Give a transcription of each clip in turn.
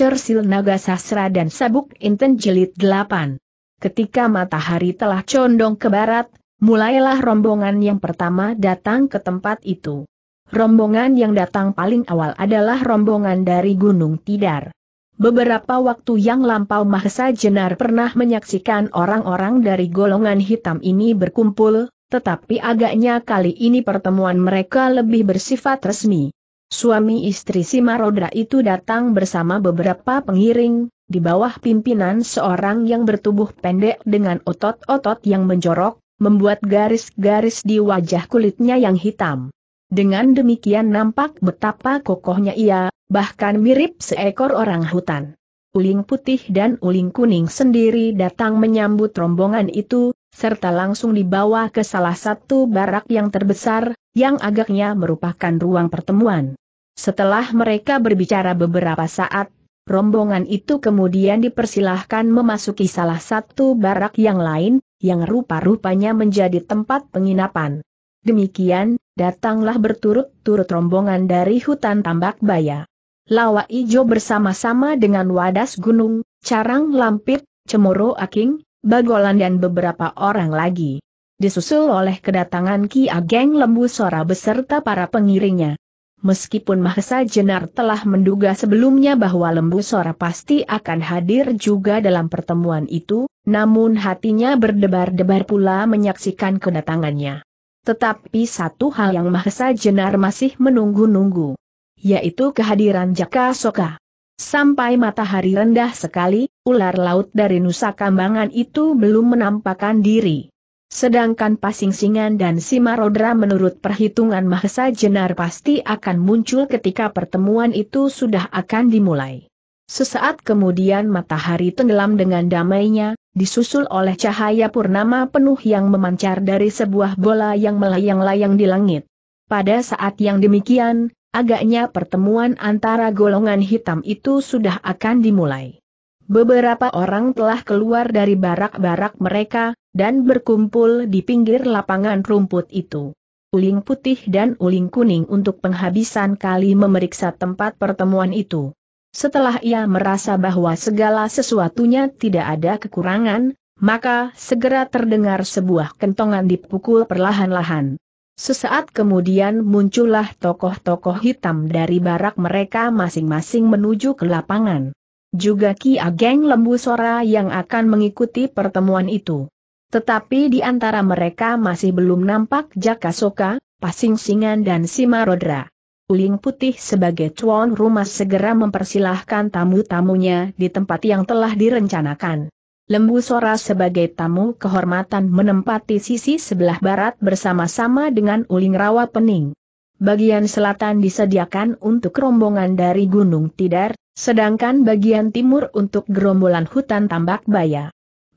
Cersil Naga Sasra dan Sabuk Inten Jelit 8. Ketika matahari telah condong ke barat, mulailah rombongan yang pertama datang ke tempat itu. Rombongan yang datang paling awal adalah rombongan dari Gunung Tidar. Beberapa waktu yang lampau Mahesa Jenar pernah menyaksikan orang-orang dari golongan hitam ini berkumpul, tetapi agaknya kali ini pertemuan mereka lebih bersifat resmi. Suami istri Simaroda itu datang bersama beberapa pengiring, di bawah pimpinan seorang yang bertubuh pendek dengan otot-otot yang menjorok, membuat garis-garis di wajah kulitnya yang hitam. Dengan demikian nampak betapa kokohnya ia, bahkan mirip seekor orang hutan. Uling putih dan uling kuning sendiri datang menyambut rombongan itu, serta langsung dibawa ke salah satu barak yang terbesar, yang agaknya merupakan ruang pertemuan. Setelah mereka berbicara beberapa saat, rombongan itu kemudian dipersilahkan memasuki salah satu barak yang lain, yang rupa-rupanya menjadi tempat penginapan. Demikian, datanglah berturut-turut rombongan dari hutan tambak baya. Lawa ijo bersama-sama dengan wadas gunung, carang lampit, cemoro aking, bagolan dan beberapa orang lagi. Disusul oleh kedatangan Ki Ageng Lembu Sora beserta para pengiringnya. Meskipun Mahesa Jenar telah menduga sebelumnya bahwa Lembu Sora pasti akan hadir juga dalam pertemuan itu, namun hatinya berdebar-debar pula menyaksikan kedatangannya. Tetapi satu hal yang Mahesa Jenar masih menunggu-nunggu, yaitu kehadiran Jaka Soka. Sampai matahari rendah sekali, ular laut dari Nusa Kambangan itu belum menampakkan diri. Sedangkan Singan dan Simarodra menurut perhitungan Mahesa Jenar pasti akan muncul ketika pertemuan itu sudah akan dimulai. Sesaat kemudian matahari tenggelam dengan damainya, disusul oleh cahaya purnama penuh yang memancar dari sebuah bola yang melayang-layang di langit. Pada saat yang demikian, agaknya pertemuan antara golongan hitam itu sudah akan dimulai. Beberapa orang telah keluar dari barak-barak mereka, dan berkumpul di pinggir lapangan rumput itu. Uling putih dan uling kuning untuk penghabisan kali memeriksa tempat pertemuan itu. Setelah ia merasa bahwa segala sesuatunya tidak ada kekurangan, maka segera terdengar sebuah kentongan dipukul perlahan-lahan. Sesaat kemudian muncullah tokoh-tokoh hitam dari barak mereka masing-masing menuju ke lapangan. Juga Ki Ageng Lembu Sora yang akan mengikuti pertemuan itu. Tetapi di antara mereka masih belum nampak Jaka Soka, Pasing Singan dan Simarodra. Uling Putih sebagai tuan rumah segera mempersilahkan tamu-tamunya di tempat yang telah direncanakan. Lembu Sora sebagai tamu kehormatan menempati sisi sebelah barat bersama-sama dengan Uling Rawa Pening. Bagian selatan disediakan untuk rombongan dari Gunung Tidar, sedangkan bagian timur untuk gerombolan hutan tambak baya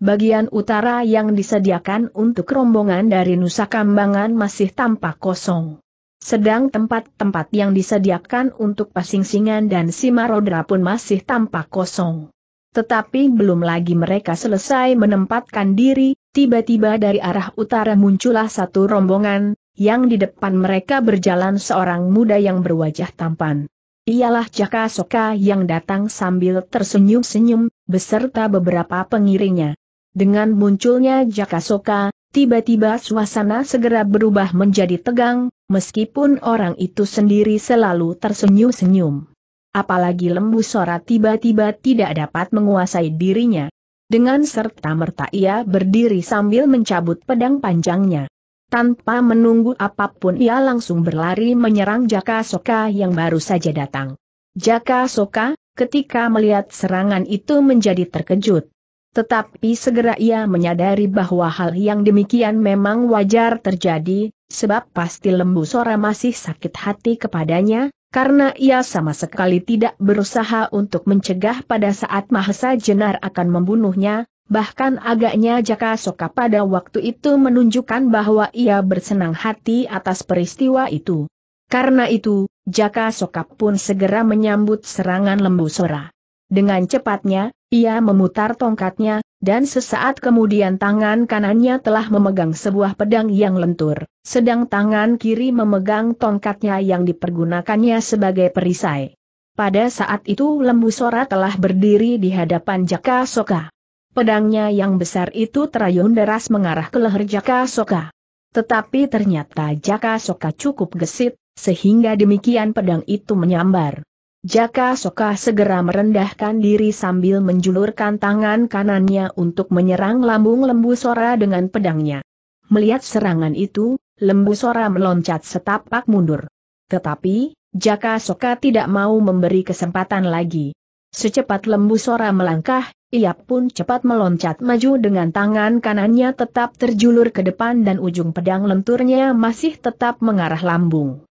bagian utara yang disediakan untuk rombongan dari Nusa Kambangan masih tampak kosong. Sedang tempat-tempat yang disediakan untuk pasingsingan dan simarodra pun masih tampak kosong. Tetapi belum lagi mereka selesai menempatkan diri, tiba-tiba dari arah utara muncullah satu rombongan, yang di depan mereka berjalan seorang muda yang berwajah tampan. Ialah Jaka Soka yang datang sambil tersenyum-senyum, beserta beberapa pengiringnya. Dengan munculnya Jaka Soka, tiba-tiba suasana segera berubah menjadi tegang, meskipun orang itu sendiri selalu tersenyum-senyum. Apalagi lembu Sora tiba-tiba tidak dapat menguasai dirinya. Dengan serta-merta ia berdiri sambil mencabut pedang panjangnya. Tanpa menunggu apapun ia langsung berlari menyerang Jaka Soka yang baru saja datang. Jaka Soka, ketika melihat serangan itu menjadi terkejut. Tetapi segera ia menyadari bahwa hal yang demikian memang wajar terjadi, sebab pasti lembu Sora masih sakit hati kepadanya, karena ia sama sekali tidak berusaha untuk mencegah pada saat Mahesa Jenar akan membunuhnya, bahkan agaknya Jaka Soka pada waktu itu menunjukkan bahwa ia bersenang hati atas peristiwa itu. Karena itu, Jaka Soka pun segera menyambut serangan lembu Sora. Dengan cepatnya, ia memutar tongkatnya, dan sesaat kemudian tangan kanannya telah memegang sebuah pedang yang lentur, sedang tangan kiri memegang tongkatnya yang dipergunakannya sebagai perisai. Pada saat itu Lembu Sora telah berdiri di hadapan Jaka Soka. Pedangnya yang besar itu terayun deras mengarah ke leher Jaka Soka. Tetapi ternyata Jaka Soka cukup gesit, sehingga demikian pedang itu menyambar. Jaka Soka segera merendahkan diri sambil menjulurkan tangan kanannya untuk menyerang lambung lembu Sora dengan pedangnya. Melihat serangan itu, lembu Sora meloncat setapak mundur. Tetapi, Jaka Soka tidak mau memberi kesempatan lagi. Secepat lembu Sora melangkah, ia pun cepat meloncat maju dengan tangan kanannya tetap terjulur ke depan dan ujung pedang lenturnya masih tetap mengarah lambung.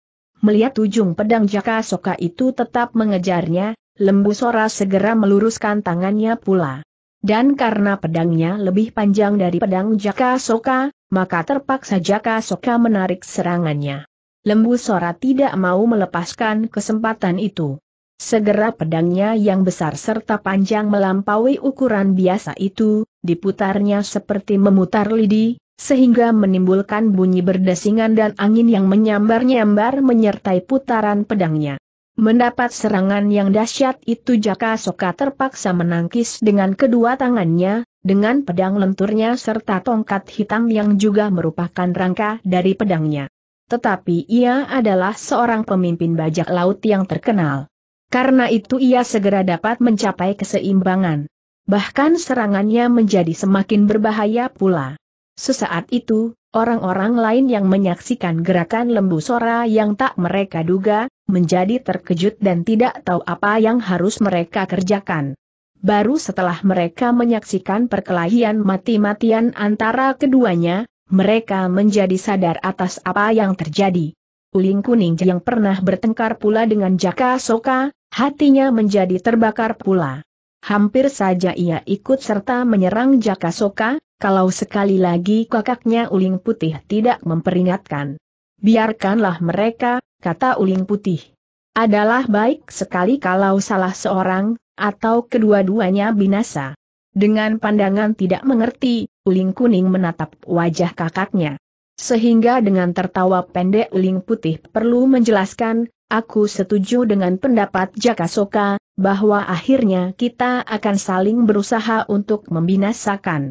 Melihat ujung pedang Jaka Soka itu tetap mengejarnya, Lembu Sora segera meluruskan tangannya pula. Dan karena pedangnya lebih panjang dari pedang Jaka Soka, maka terpaksa Jaka Soka menarik serangannya. Lembu Sora tidak mau melepaskan kesempatan itu. Segera pedangnya yang besar serta panjang melampaui ukuran biasa itu, diputarnya seperti memutar lidi, sehingga menimbulkan bunyi berdesingan dan angin yang menyambar-nyambar menyertai putaran pedangnya. Mendapat serangan yang dahsyat itu Jaka Soka terpaksa menangkis dengan kedua tangannya, dengan pedang lenturnya serta tongkat hitam yang juga merupakan rangka dari pedangnya. Tetapi ia adalah seorang pemimpin bajak laut yang terkenal. Karena itu ia segera dapat mencapai keseimbangan. Bahkan serangannya menjadi semakin berbahaya pula. Sesaat itu, orang-orang lain yang menyaksikan gerakan lembu Sora yang tak mereka duga, menjadi terkejut dan tidak tahu apa yang harus mereka kerjakan. Baru setelah mereka menyaksikan perkelahian mati-matian antara keduanya, mereka menjadi sadar atas apa yang terjadi. Uling Kuning yang pernah bertengkar pula dengan Jaka Soka, hatinya menjadi terbakar pula. Hampir saja ia ikut serta menyerang Jaka Soka, kalau sekali lagi kakaknya Uling Putih tidak memperingatkan. Biarkanlah mereka, kata Uling Putih. Adalah baik sekali kalau salah seorang, atau kedua-duanya binasa. Dengan pandangan tidak mengerti, Uling Kuning menatap wajah kakaknya. Sehingga dengan tertawa pendek Uling Putih perlu menjelaskan, aku setuju dengan pendapat Jaka Soka, bahwa akhirnya kita akan saling berusaha untuk membinasakan.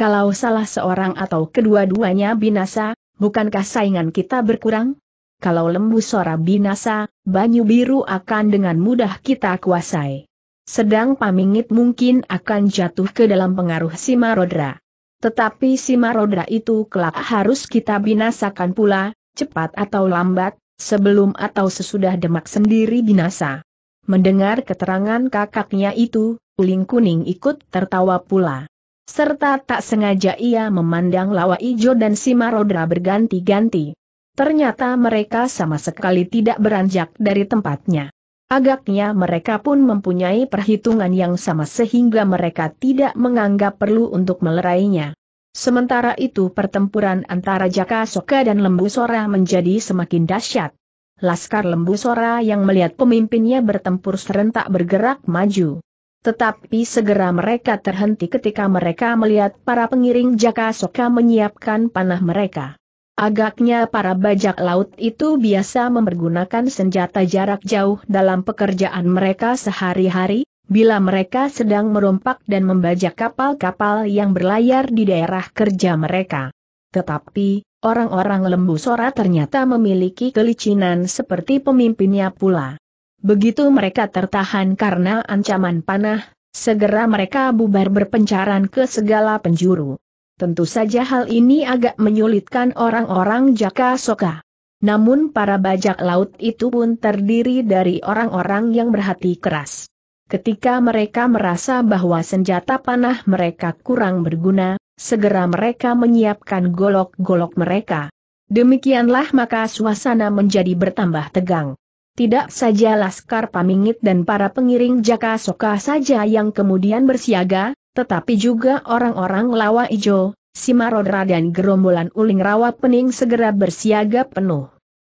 Kalau salah seorang atau kedua-duanya binasa, bukankah saingan kita berkurang? Kalau lembu sora binasa, banyu biru akan dengan mudah kita kuasai. Sedang pamingit mungkin akan jatuh ke dalam pengaruh Rodra. Tetapi Rodra itu kelak harus kita binasakan pula, cepat atau lambat, sebelum atau sesudah demak sendiri binasa. Mendengar keterangan kakaknya itu, uling kuning ikut tertawa pula serta tak sengaja ia memandang Lawa Ijo dan Simarodra berganti-ganti. Ternyata mereka sama sekali tidak beranjak dari tempatnya. Agaknya mereka pun mempunyai perhitungan yang sama sehingga mereka tidak menganggap perlu untuk melerainya. Sementara itu pertempuran antara Jaka Soka dan Lembu Sora menjadi semakin dahsyat. Laskar Lembu Sora yang melihat pemimpinnya bertempur serentak bergerak maju. Tetapi segera mereka terhenti ketika mereka melihat para pengiring Jaka Soka menyiapkan panah mereka. Agaknya para bajak laut itu biasa mempergunakan senjata jarak jauh dalam pekerjaan mereka sehari-hari, bila mereka sedang merompak dan membajak kapal-kapal yang berlayar di daerah kerja mereka. Tetapi, orang-orang lembu Sora ternyata memiliki kelicinan seperti pemimpinnya pula. Begitu mereka tertahan karena ancaman panah, segera mereka bubar berpencaran ke segala penjuru. Tentu saja hal ini agak menyulitkan orang-orang Jaka Soka. Namun para bajak laut itu pun terdiri dari orang-orang yang berhati keras. Ketika mereka merasa bahwa senjata panah mereka kurang berguna, segera mereka menyiapkan golok-golok mereka. Demikianlah maka suasana menjadi bertambah tegang. Tidak saja Laskar Pamingit dan para pengiring Jaka Soka saja yang kemudian bersiaga, tetapi juga orang-orang Lawa Ijo, Simarodra dan gerombolan uling rawa pening segera bersiaga penuh.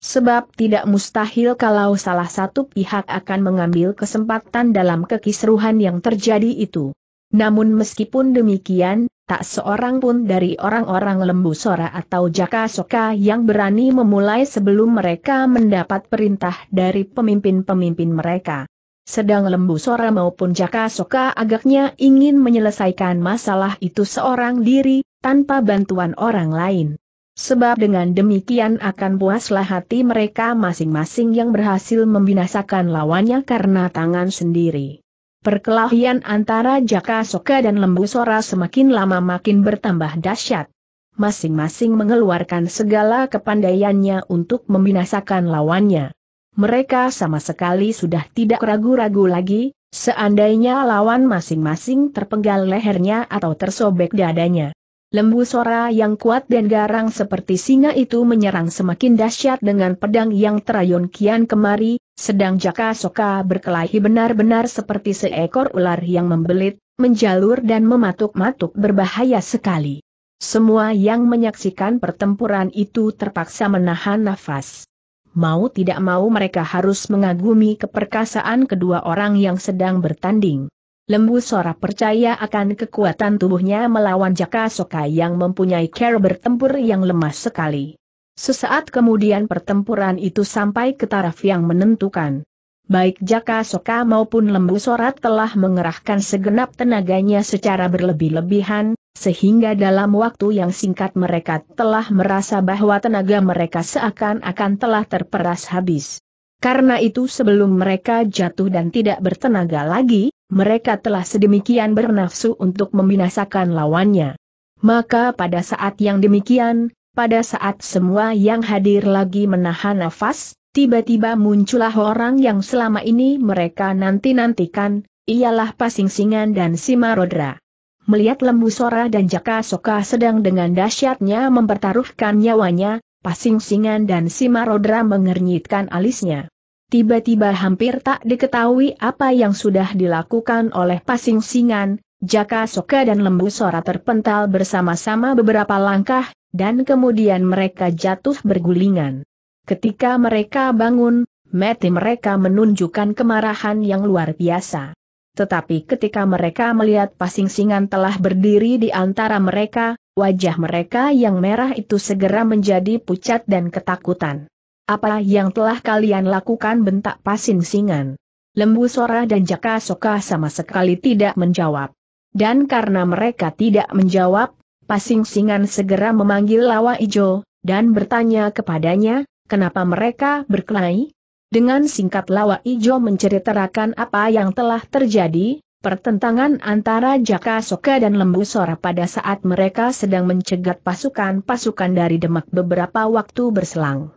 Sebab tidak mustahil kalau salah satu pihak akan mengambil kesempatan dalam kekisruhan yang terjadi itu. Namun meskipun demikian, tak seorang pun dari orang-orang Lembu Sora atau Jaka Soka yang berani memulai sebelum mereka mendapat perintah dari pemimpin-pemimpin mereka. Sedang Lembu Sora maupun Jaka Soka agaknya ingin menyelesaikan masalah itu seorang diri, tanpa bantuan orang lain. Sebab dengan demikian akan puaslah hati mereka masing-masing yang berhasil membinasakan lawannya karena tangan sendiri. Perkelahian antara Jaka Soka dan Lembu Sora semakin lama makin bertambah dahsyat. Masing-masing mengeluarkan segala kepandaiannya untuk membinasakan lawannya. Mereka sama sekali sudah tidak ragu-ragu lagi, seandainya lawan masing-masing terpenggal lehernya atau tersobek dadanya. Lembu Sora yang kuat dan garang seperti singa itu menyerang semakin dahsyat dengan pedang yang terayun kian kemari, sedang Jaka Soka berkelahi benar-benar seperti seekor ular yang membelit, menjalur dan mematuk-matuk berbahaya sekali. Semua yang menyaksikan pertempuran itu terpaksa menahan nafas. Mau tidak mau mereka harus mengagumi keperkasaan kedua orang yang sedang bertanding. Lembu Sora percaya akan kekuatan tubuhnya melawan Jaka Soka yang mempunyai cara bertempur yang lemah sekali. Sesaat kemudian pertempuran itu sampai ke taraf yang menentukan. Baik Jaka Soka maupun Lembu Sora telah mengerahkan segenap tenaganya secara berlebih-lebihan, sehingga dalam waktu yang singkat mereka telah merasa bahwa tenaga mereka seakan-akan telah terperas habis. Karena itu sebelum mereka jatuh dan tidak bertenaga lagi, mereka telah sedemikian bernafsu untuk membinasakan lawannya. Maka pada saat yang demikian, pada saat semua yang hadir lagi menahan nafas, tiba-tiba muncullah orang yang selama ini mereka nanti-nantikan, ialah Pasingsingan dan Simarodra. Melihat Lembu Sora dan Jaka Soka sedang dengan dahsyatnya mempertaruhkan nyawanya, Pasingsingan dan Simarodra mengernyitkan alisnya. Tiba-tiba hampir tak diketahui apa yang sudah dilakukan oleh pasing singan, Jaka Soka dan Lembu Sora terpental bersama-sama beberapa langkah, dan kemudian mereka jatuh bergulingan. Ketika mereka bangun, mati mereka menunjukkan kemarahan yang luar biasa. Tetapi ketika mereka melihat pasing singan telah berdiri di antara mereka, wajah mereka yang merah itu segera menjadi pucat dan ketakutan. Apa yang telah kalian lakukan bentak pasin singan? Lembu Sora dan Jaka Soka sama sekali tidak menjawab. Dan karena mereka tidak menjawab, Pasing Singan segera memanggil Lawa Ijo, dan bertanya kepadanya, kenapa mereka berkelahi? Dengan singkat Lawa Ijo menceritakan apa yang telah terjadi, pertentangan antara Jaka Soka dan Lembu Sora pada saat mereka sedang mencegat pasukan-pasukan dari Demak beberapa waktu berselang.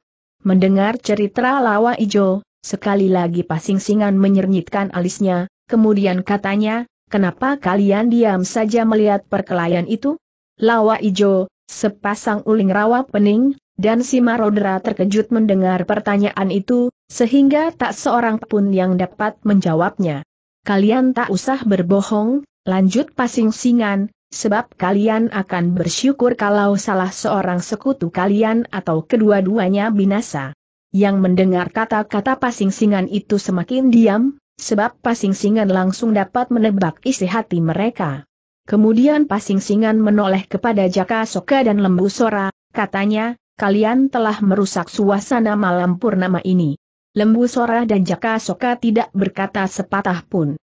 Mendengar cerita lawa ijo, sekali lagi pasing-singan menyernyitkan alisnya, kemudian katanya, kenapa kalian diam saja melihat perkelahian itu? Lawa ijo, sepasang uling rawa pening, dan si Marodera terkejut mendengar pertanyaan itu, sehingga tak seorang pun yang dapat menjawabnya. Kalian tak usah berbohong, lanjut pasing-singan, sebab kalian akan bersyukur kalau salah seorang sekutu kalian atau kedua-duanya binasa. Yang mendengar kata-kata pasing-singan itu semakin diam, sebab pasing-singan langsung dapat menebak isi hati mereka. Kemudian pasing-singan menoleh kepada Jaka Soka dan Lembu Sora, katanya, kalian telah merusak suasana malam purnama ini. Lembu Sora dan Jaka Soka tidak berkata sepatah pun.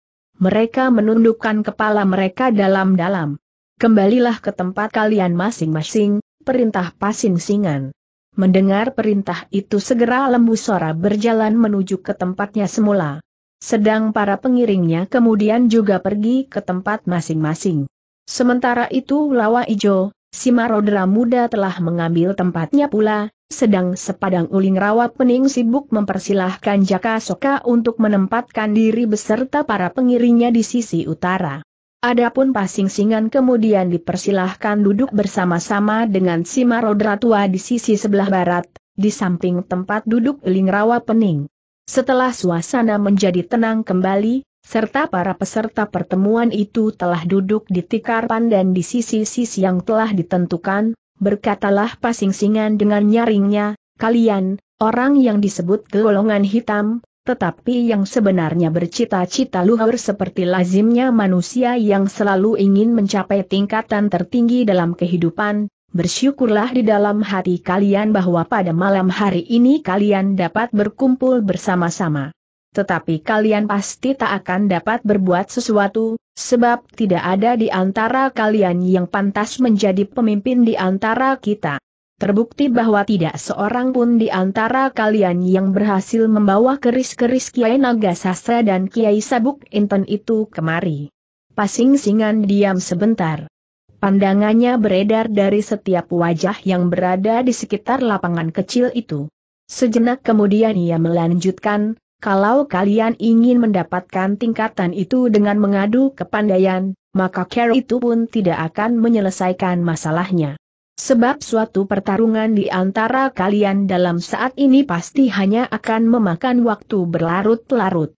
Mereka menundukkan kepala mereka dalam-dalam kembalilah ke tempat kalian masing-masing, perintah pasing singan. Mendengar perintah itu segera lembu sora berjalan menuju ke tempatnya semula. Sedang para pengiringnya kemudian juga pergi ke tempat masing-masing. Sementara itu Lawa Ijo, si marodera muda telah mengambil tempatnya pula, sedang sepadang uling rawa pening sibuk mempersilahkan Jaka Soka untuk menempatkan diri beserta para pengiringnya di sisi utara. Adapun pasing-singan kemudian dipersilahkan duduk bersama-sama dengan si Marodra tua di sisi sebelah barat, di samping tempat duduk Lingrawa Pening. Setelah suasana menjadi tenang kembali, serta para peserta pertemuan itu telah duduk di tikar pandan di sisi-sisi yang telah ditentukan, berkatalah pasing-singan dengan nyaringnya, kalian, orang yang disebut golongan hitam, tetapi yang sebenarnya bercita-cita luhur seperti lazimnya manusia yang selalu ingin mencapai tingkatan tertinggi dalam kehidupan, Bersyukurlah di dalam hati kalian bahwa pada malam hari ini kalian dapat berkumpul bersama-sama. Tetapi kalian pasti tak akan dapat berbuat sesuatu, sebab tidak ada di antara kalian yang pantas menjadi pemimpin di antara kita. Terbukti bahwa tidak seorang pun di antara kalian yang berhasil membawa keris-keris Kiai Naga Sastra dan Kiai Sabuk Inten itu kemari. Pasing Singan diam sebentar. Pandangannya beredar dari setiap wajah yang berada di sekitar lapangan kecil itu. Sejenak kemudian ia melanjutkan, kalau kalian ingin mendapatkan tingkatan itu dengan mengadu kepandaian, maka Care itu pun tidak akan menyelesaikan masalahnya. Sebab suatu pertarungan di antara kalian dalam saat ini pasti hanya akan memakan waktu berlarut-larut.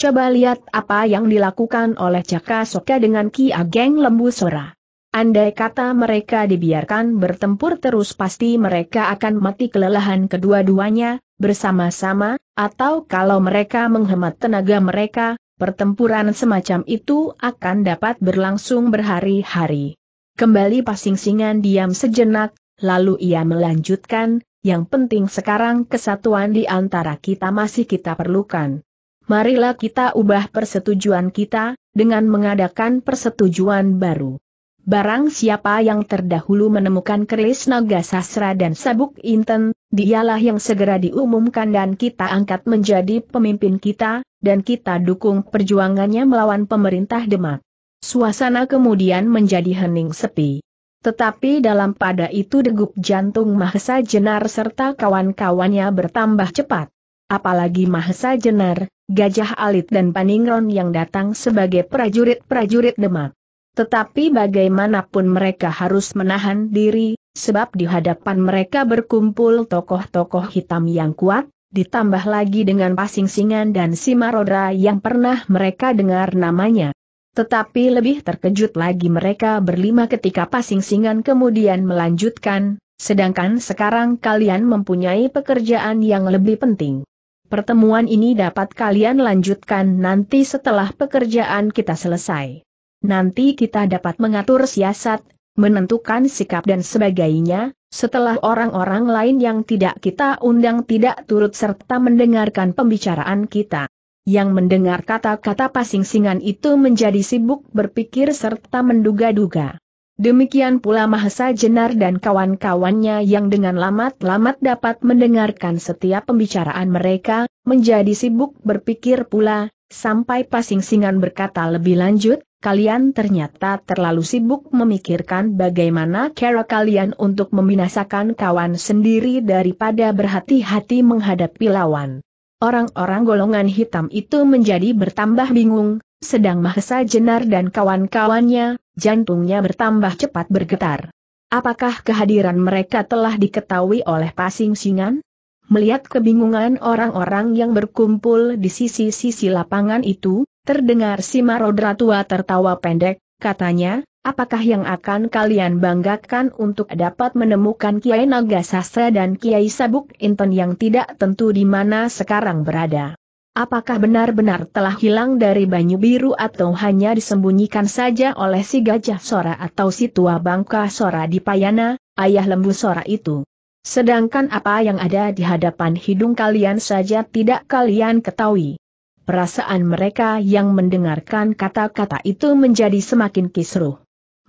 Coba lihat apa yang dilakukan oleh Caka Soka dengan Ki Ageng Lembu Sora. Andai kata mereka dibiarkan bertempur terus pasti mereka akan mati kelelahan kedua-duanya, bersama-sama, atau kalau mereka menghemat tenaga mereka, pertempuran semacam itu akan dapat berlangsung berhari-hari. Kembali pasing-singan diam sejenak, lalu ia melanjutkan, yang penting sekarang kesatuan di antara kita masih kita perlukan. Marilah kita ubah persetujuan kita, dengan mengadakan persetujuan baru. Barang siapa yang terdahulu menemukan keris naga sasra dan sabuk inten, dialah yang segera diumumkan dan kita angkat menjadi pemimpin kita, dan kita dukung perjuangannya melawan pemerintah Demak. Suasana kemudian menjadi hening sepi. Tetapi dalam pada itu degup jantung Mahesa Jenar serta kawan-kawannya bertambah cepat. Apalagi Mahesa Jenar, Gajah Alit dan Paningron yang datang sebagai prajurit-prajurit Demak. Tetapi bagaimanapun mereka harus menahan diri, sebab di hadapan mereka berkumpul tokoh-tokoh hitam yang kuat, ditambah lagi dengan pasing-singan dan simaroda yang pernah mereka dengar namanya. Tetapi lebih terkejut lagi mereka berlima ketika pasing-singan kemudian melanjutkan, sedangkan sekarang kalian mempunyai pekerjaan yang lebih penting. Pertemuan ini dapat kalian lanjutkan nanti setelah pekerjaan kita selesai. Nanti kita dapat mengatur siasat, menentukan sikap dan sebagainya, setelah orang-orang lain yang tidak kita undang tidak turut serta mendengarkan pembicaraan kita yang mendengar kata-kata pasing-singan itu menjadi sibuk berpikir serta menduga-duga. Demikian pula Mahesa Jenar dan kawan-kawannya yang dengan lamat-lamat dapat mendengarkan setiap pembicaraan mereka, menjadi sibuk berpikir pula, sampai pasing-singan berkata lebih lanjut, kalian ternyata terlalu sibuk memikirkan bagaimana cara kalian untuk membinasakan kawan sendiri daripada berhati-hati menghadapi lawan. Orang-orang golongan hitam itu menjadi bertambah bingung, sedang Mahesa Jenar dan kawan-kawannya, jantungnya bertambah cepat bergetar. Apakah kehadiran mereka telah diketahui oleh Pasing Singan? Melihat kebingungan orang-orang yang berkumpul di sisi-sisi lapangan itu, terdengar si Marodra tua tertawa pendek, katanya, Apakah yang akan kalian banggakan untuk dapat menemukan Kiai Naga Sastra dan Kiai Sabuk Inton yang tidak tentu di mana sekarang berada? Apakah benar-benar telah hilang dari Banyu Biru atau hanya disembunyikan saja oleh si Gajah Sora atau si Tua Bangka Sora di Payana, ayah lembu Sora itu? Sedangkan apa yang ada di hadapan hidung kalian saja tidak kalian ketahui. Perasaan mereka yang mendengarkan kata-kata itu menjadi semakin kisruh.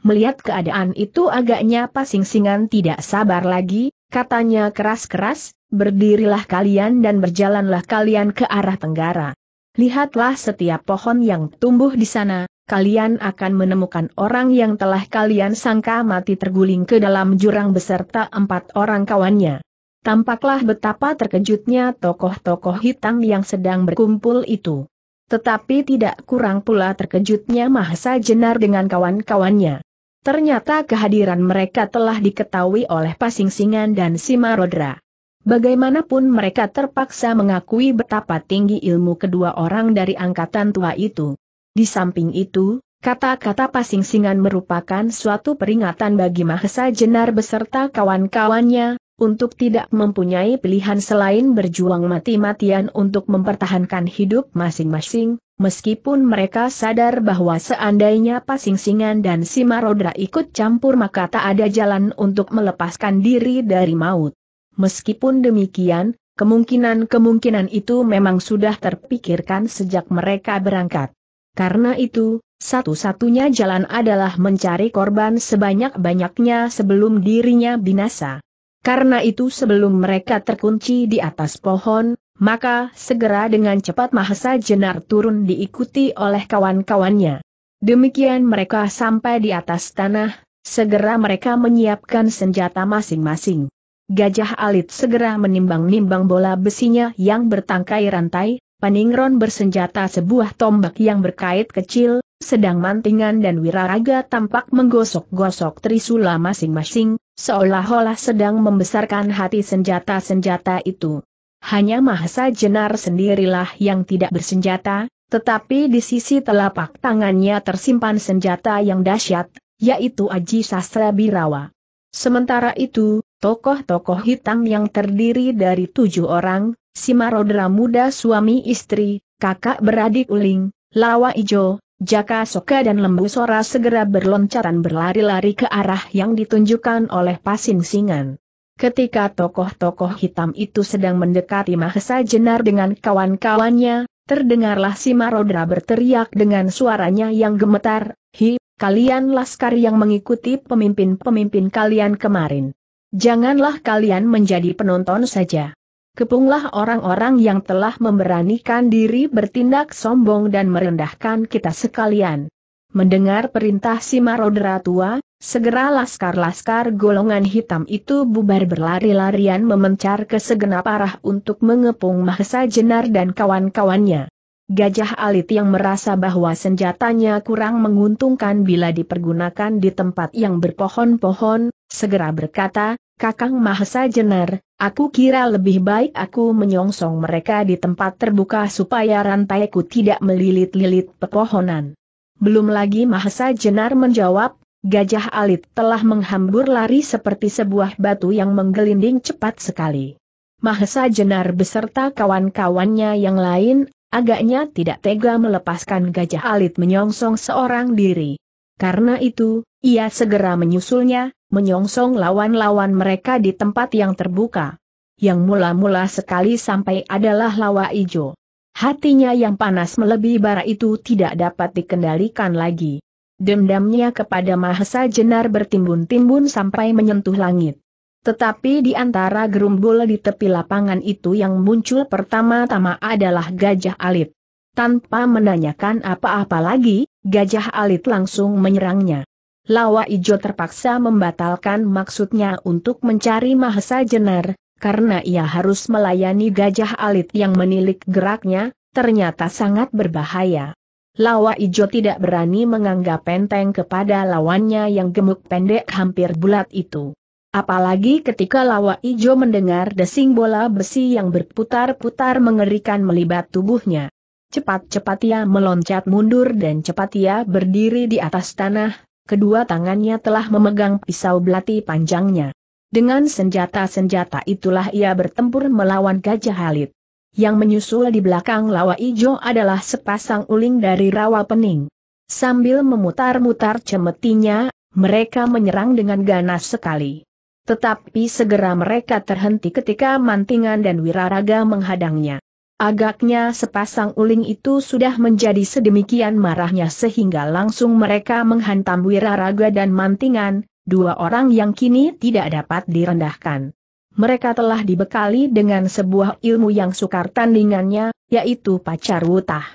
Melihat keadaan itu agaknya pasing-singan tidak sabar lagi, katanya keras-keras, berdirilah kalian dan berjalanlah kalian ke arah tenggara. Lihatlah setiap pohon yang tumbuh di sana, kalian akan menemukan orang yang telah kalian sangka mati terguling ke dalam jurang beserta empat orang kawannya. Tampaklah betapa terkejutnya tokoh-tokoh hitam yang sedang berkumpul itu. Tetapi tidak kurang pula terkejutnya Mahasa Jenar dengan kawan-kawannya. Ternyata kehadiran mereka telah diketahui oleh Pasingsingan dan Simarodra. Bagaimanapun mereka terpaksa mengakui betapa tinggi ilmu kedua orang dari angkatan tua itu. Di samping itu, kata-kata pasingsingan merupakan suatu peringatan bagi Mahesa Jenar beserta kawan-kawannya, untuk tidak mempunyai pilihan selain berjuang mati-matian untuk mempertahankan hidup masing-masing, meskipun mereka sadar bahwa seandainya Pasingsingan dan Simarodra ikut campur maka tak ada jalan untuk melepaskan diri dari maut. Meskipun demikian, kemungkinan-kemungkinan itu memang sudah terpikirkan sejak mereka berangkat. Karena itu, satu-satunya jalan adalah mencari korban sebanyak-banyaknya sebelum dirinya binasa. Karena itu sebelum mereka terkunci di atas pohon, maka segera dengan cepat Mahesa Jenar turun diikuti oleh kawan-kawannya. Demikian mereka sampai di atas tanah, segera mereka menyiapkan senjata masing-masing. Gajah alit segera menimbang-nimbang bola besinya yang bertangkai rantai, Paningron bersenjata sebuah tombak yang berkait kecil, sedang Mantingan dan Wiraraga tampak menggosok-gosok trisula masing-masing, seolah-olah sedang membesarkan hati senjata-senjata itu. Hanya Mahesa Jenar sendirilah yang tidak bersenjata, tetapi di sisi telapak tangannya tersimpan senjata yang dahsyat, yaitu Aji Sastra Birawa. Sementara itu, tokoh-tokoh hitam yang terdiri dari tujuh orang, si Marodra muda suami istri, kakak beradik Uling, Lawa Ijo, Jaka Soka dan Lembu Sora segera berloncatan berlari-lari ke arah yang ditunjukkan oleh Pasin Singan. Ketika tokoh-tokoh hitam itu sedang mendekati Mahesa Jenar dengan kawan-kawannya, terdengarlah si Marodra berteriak dengan suaranya yang gemetar, Hi, kalian laskar yang mengikuti pemimpin-pemimpin kalian kemarin. Janganlah kalian menjadi penonton saja. Kepunglah orang-orang yang telah memberanikan diri bertindak sombong dan merendahkan kita sekalian. Mendengar perintah si marodera tua, segera laskar-laskar golongan hitam itu bubar berlari-larian memencar ke segenap arah untuk mengepung Mahesa Jenar dan kawan-kawannya. Gajah Alit yang merasa bahwa senjatanya kurang menguntungkan bila dipergunakan di tempat yang berpohon-pohon, segera berkata, Kakang Mahesa Jenner, aku kira lebih baik aku menyongsong mereka di tempat terbuka supaya rantaiku tidak melilit-lilit pepohonan. Belum lagi Mahesa Jenar menjawab, Gajah alit telah menghambur lari seperti sebuah batu yang menggelinding cepat sekali. Mahesa Jenar beserta kawan-kawannya yang lain, agaknya tidak tega melepaskan gajah alit menyongsong seorang diri. Karena itu, ia segera menyusulnya, menyongsong lawan-lawan mereka di tempat yang terbuka. Yang mula-mula sekali sampai adalah lawa ijo. Hatinya yang panas melebihi bara itu tidak dapat dikendalikan lagi. Dendamnya kepada Mahesa Jenar bertimbun-timbun sampai menyentuh langit. Tetapi di antara gerumbul di tepi lapangan itu yang muncul pertama-tama adalah Gajah Alit. Tanpa menanyakan apa-apa lagi, Gajah Alit langsung menyerangnya. Lawa Ijo terpaksa membatalkan maksudnya untuk mencari Mahesa Jenar, karena ia harus melayani gajah alit yang menilik geraknya, ternyata sangat berbahaya. Lawa Ijo tidak berani menganggap penteng kepada lawannya yang gemuk pendek hampir bulat itu. Apalagi ketika Lawa Ijo mendengar desing bola besi yang berputar-putar mengerikan melibat tubuhnya. Cepat-cepat ia meloncat mundur dan cepat ia berdiri di atas tanah, kedua tangannya telah memegang pisau belati panjangnya. Dengan senjata-senjata itulah ia bertempur melawan Gajah Halit. Yang menyusul di belakang Lawa Ijo adalah sepasang uling dari Rawa Pening. Sambil memutar-mutar cemetinya, mereka menyerang dengan ganas sekali. Tetapi segera mereka terhenti ketika Mantingan dan Wiraraga menghadangnya. Agaknya sepasang uling itu sudah menjadi sedemikian marahnya sehingga langsung mereka menghantam Wiraraga dan Mantingan, dua orang yang kini tidak dapat direndahkan. Mereka telah dibekali dengan sebuah ilmu yang sukar tandingannya, yaitu pacar wutah.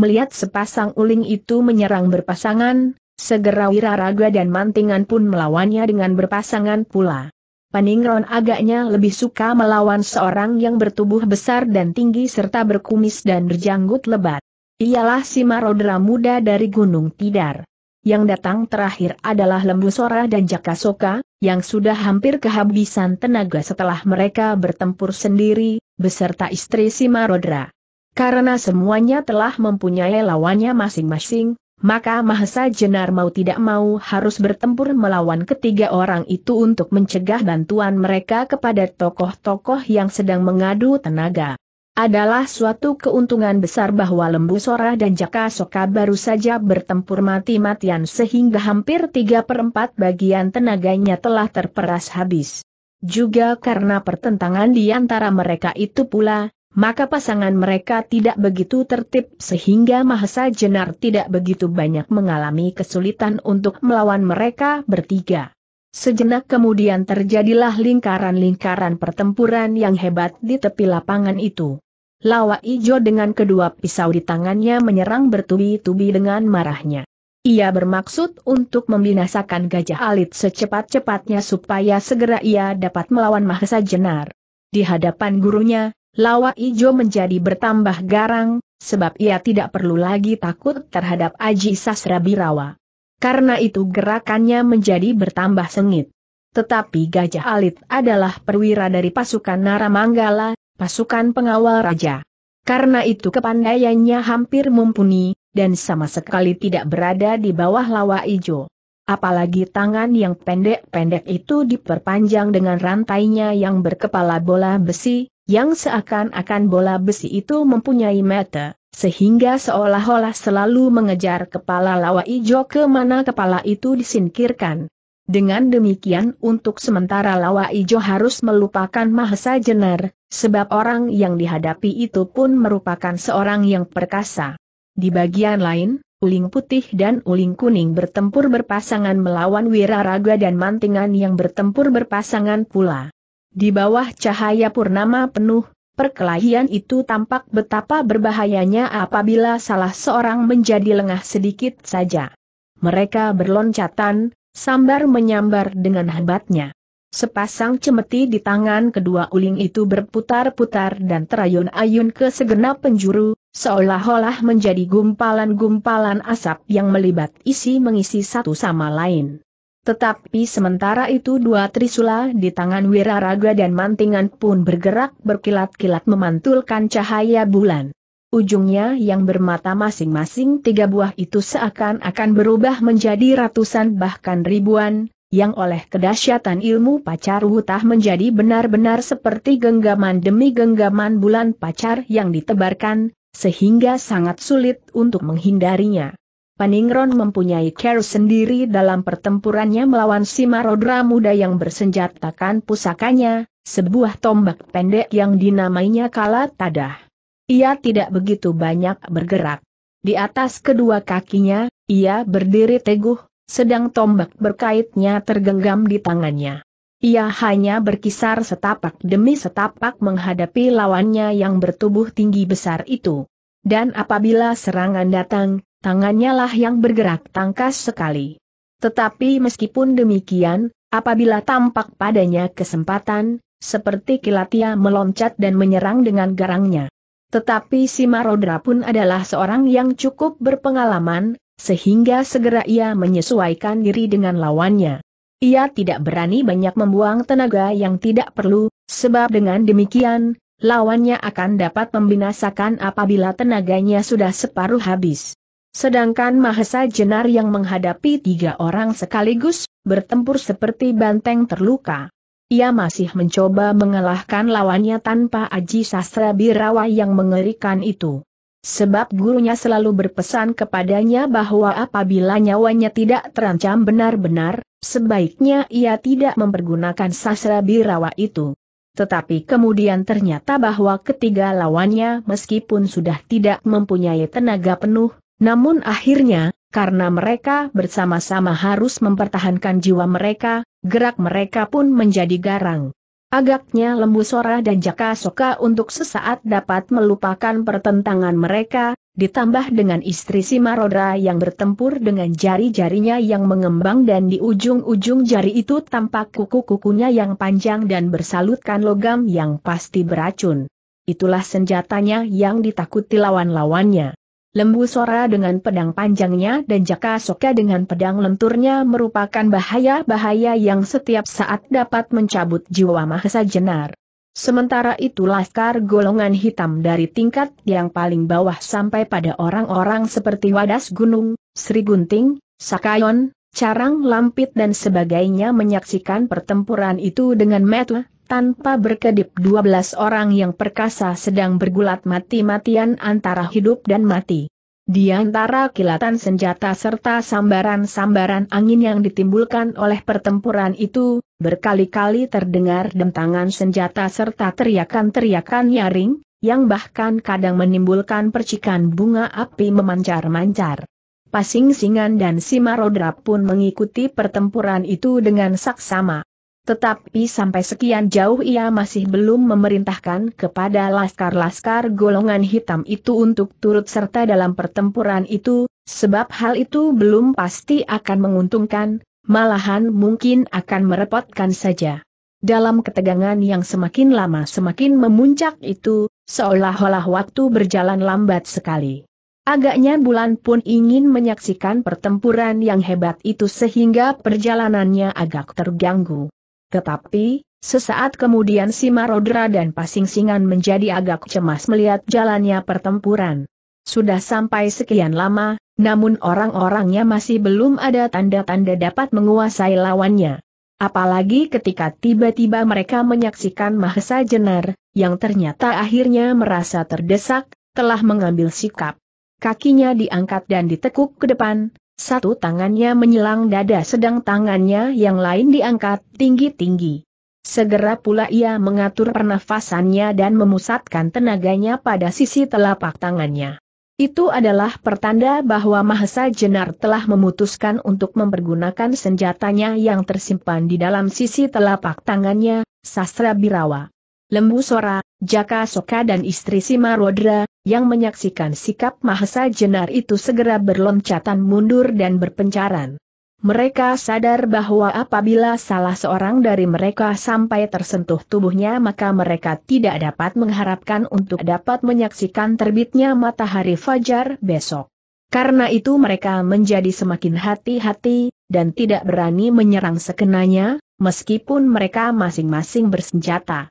Melihat sepasang uling itu menyerang berpasangan, segera Wiraraga dan Mantingan pun melawannya dengan berpasangan pula. Paningron agaknya lebih suka melawan seorang yang bertubuh besar dan tinggi serta berkumis dan berjanggut lebat. Ialah si marodera muda dari Gunung Tidar. Yang datang terakhir adalah Lembu Sora dan Jakasoka, yang sudah hampir kehabisan tenaga setelah mereka bertempur sendiri, beserta istri si marodera. Karena semuanya telah mempunyai lawannya masing-masing, maka Mahesa Jenar mau tidak mau harus bertempur melawan ketiga orang itu untuk mencegah bantuan mereka kepada tokoh-tokoh yang sedang mengadu tenaga. Adalah suatu keuntungan besar bahwa Lembu Sora dan Jaka Soka baru saja bertempur mati-matian sehingga hampir tiga per 4 bagian tenaganya telah terperas habis. Juga karena pertentangan di antara mereka itu pula, maka pasangan mereka tidak begitu tertib sehingga Mahesa Jenar tidak begitu banyak mengalami kesulitan untuk melawan mereka bertiga. Sejenak kemudian terjadilah lingkaran-lingkaran pertempuran yang hebat di tepi lapangan itu. Lawa Ijo dengan kedua pisau di tangannya menyerang bertubi-tubi dengan marahnya. Ia bermaksud untuk membinasakan Gajah Alit secepat-cepatnya supaya segera ia dapat melawan Mahesa Jenar. Di hadapan gurunya, Lawa Ijo menjadi bertambah garang, sebab ia tidak perlu lagi takut terhadap Aji Birawa. Karena itu gerakannya menjadi bertambah sengit. Tetapi Gajah Alit adalah perwira dari pasukan Nara Manggala, pasukan pengawal raja. Karena itu kepandaiannya hampir mumpuni, dan sama sekali tidak berada di bawah lawa ijo. Apalagi tangan yang pendek-pendek itu diperpanjang dengan rantainya yang berkepala bola besi, yang seakan-akan bola besi itu mempunyai mata, sehingga seolah-olah selalu mengejar kepala lawa ijo ke mana kepala itu disingkirkan. Dengan demikian untuk sementara lawa ijo harus melupakan Mahesa Jenar, sebab orang yang dihadapi itu pun merupakan seorang yang perkasa. Di bagian lain, Uling Putih dan Uling Kuning bertempur berpasangan melawan Wiraraga dan Mantingan yang bertempur berpasangan pula. Di bawah cahaya purnama penuh, perkelahian itu tampak betapa berbahayanya apabila salah seorang menjadi lengah sedikit saja. Mereka berloncatan, sambar menyambar dengan hebatnya. Sepasang cemeti di tangan kedua uling itu berputar-putar dan terayun-ayun ke segenap penjuru, seolah-olah menjadi gumpalan-gumpalan asap yang melibat isi mengisi satu sama lain. Tetapi sementara itu dua trisula di tangan Wiraraga dan mantingan pun bergerak berkilat-kilat memantulkan cahaya bulan. Ujungnya yang bermata masing-masing tiga buah itu seakan-akan berubah menjadi ratusan bahkan ribuan, yang oleh kedahsyatan ilmu pacar hutah menjadi benar-benar seperti genggaman demi genggaman bulan pacar yang ditebarkan, sehingga sangat sulit untuk menghindarinya. Paningron mempunyai care sendiri dalam pertempurannya melawan si marodra muda yang bersenjatakan pusakanya, sebuah tombak pendek yang dinamainya kala tadah. Ia tidak begitu banyak bergerak. Di atas kedua kakinya, ia berdiri teguh, sedang tombak berkaitnya tergenggam di tangannya. Ia hanya berkisar setapak demi setapak menghadapi lawannya yang bertubuh tinggi besar itu. Dan apabila serangan datang, tangannya lah yang bergerak tangkas sekali. Tetapi meskipun demikian, apabila tampak padanya kesempatan, seperti Kilatia meloncat dan menyerang dengan garangnya. Tetapi si Marodra pun adalah seorang yang cukup berpengalaman, sehingga segera ia menyesuaikan diri dengan lawannya. Ia tidak berani banyak membuang tenaga yang tidak perlu, sebab dengan demikian, lawannya akan dapat membinasakan apabila tenaganya sudah separuh habis. Sedangkan Mahesa Jenar yang menghadapi tiga orang sekaligus, bertempur seperti banteng terluka. Ia masih mencoba mengalahkan lawannya tanpa aji sastra birawa yang mengerikan itu. Sebab gurunya selalu berpesan kepadanya bahwa apabila nyawanya tidak terancam benar-benar, sebaiknya ia tidak mempergunakan sastra birawa itu. Tetapi kemudian ternyata bahwa ketiga lawannya meskipun sudah tidak mempunyai tenaga penuh, namun akhirnya, karena mereka bersama-sama harus mempertahankan jiwa mereka, gerak mereka pun menjadi garang. Agaknya Lembu Sora dan Jaka Soka untuk sesaat dapat melupakan pertentangan mereka, ditambah dengan istri Simaroda yang bertempur dengan jari-jarinya yang mengembang dan di ujung-ujung jari itu tampak kuku-kukunya yang panjang dan bersalutkan logam yang pasti beracun. Itulah senjatanya yang ditakuti lawan-lawannya. Lembu Sora dengan pedang panjangnya dan Jaka Soka dengan pedang lenturnya merupakan bahaya-bahaya yang setiap saat dapat mencabut jiwa Mahesa Jenar. Sementara itu laskar golongan hitam dari tingkat yang paling bawah sampai pada orang-orang seperti Wadas Gunung, Sri Gunting, Sakayon, Carang Lampit dan sebagainya menyaksikan pertempuran itu dengan mata tanpa berkedip 12 orang yang perkasa sedang bergulat mati-matian antara hidup dan mati. Di antara kilatan senjata serta sambaran-sambaran angin yang ditimbulkan oleh pertempuran itu, berkali-kali terdengar dentangan senjata serta teriakan-teriakan nyaring, yang bahkan kadang menimbulkan percikan bunga api memancar-mancar. Pasing Singan dan Simarodra pun mengikuti pertempuran itu dengan saksama. Tetapi sampai sekian jauh ia masih belum memerintahkan kepada laskar-laskar golongan hitam itu untuk turut serta dalam pertempuran itu, sebab hal itu belum pasti akan menguntungkan, malahan mungkin akan merepotkan saja. Dalam ketegangan yang semakin lama semakin memuncak itu, seolah-olah waktu berjalan lambat sekali. Agaknya bulan pun ingin menyaksikan pertempuran yang hebat itu sehingga perjalanannya agak terganggu. Tetapi, sesaat kemudian si Marodra dan Pasingsingan menjadi agak cemas melihat jalannya pertempuran. Sudah sampai sekian lama, namun orang-orangnya masih belum ada tanda-tanda dapat menguasai lawannya. Apalagi ketika tiba-tiba mereka menyaksikan Mahesa Jenar, yang ternyata akhirnya merasa terdesak, telah mengambil sikap. Kakinya diangkat dan ditekuk ke depan, satu tangannya menyelang dada sedang tangannya yang lain diangkat tinggi-tinggi. Segera pula ia mengatur pernafasannya dan memusatkan tenaganya pada sisi telapak tangannya. Itu adalah pertanda bahwa Mahesa Jenar telah memutuskan untuk mempergunakan senjatanya yang tersimpan di dalam sisi telapak tangannya, Sastra Birawa. Lembu Sora, Jaka Soka dan istri Simarodra, yang menyaksikan sikap Mahesa Jenar itu segera berloncatan mundur dan berpencaran. Mereka sadar bahwa apabila salah seorang dari mereka sampai tersentuh tubuhnya maka mereka tidak dapat mengharapkan untuk dapat menyaksikan terbitnya matahari fajar besok. Karena itu mereka menjadi semakin hati-hati, dan tidak berani menyerang sekenanya, meskipun mereka masing-masing bersenjata.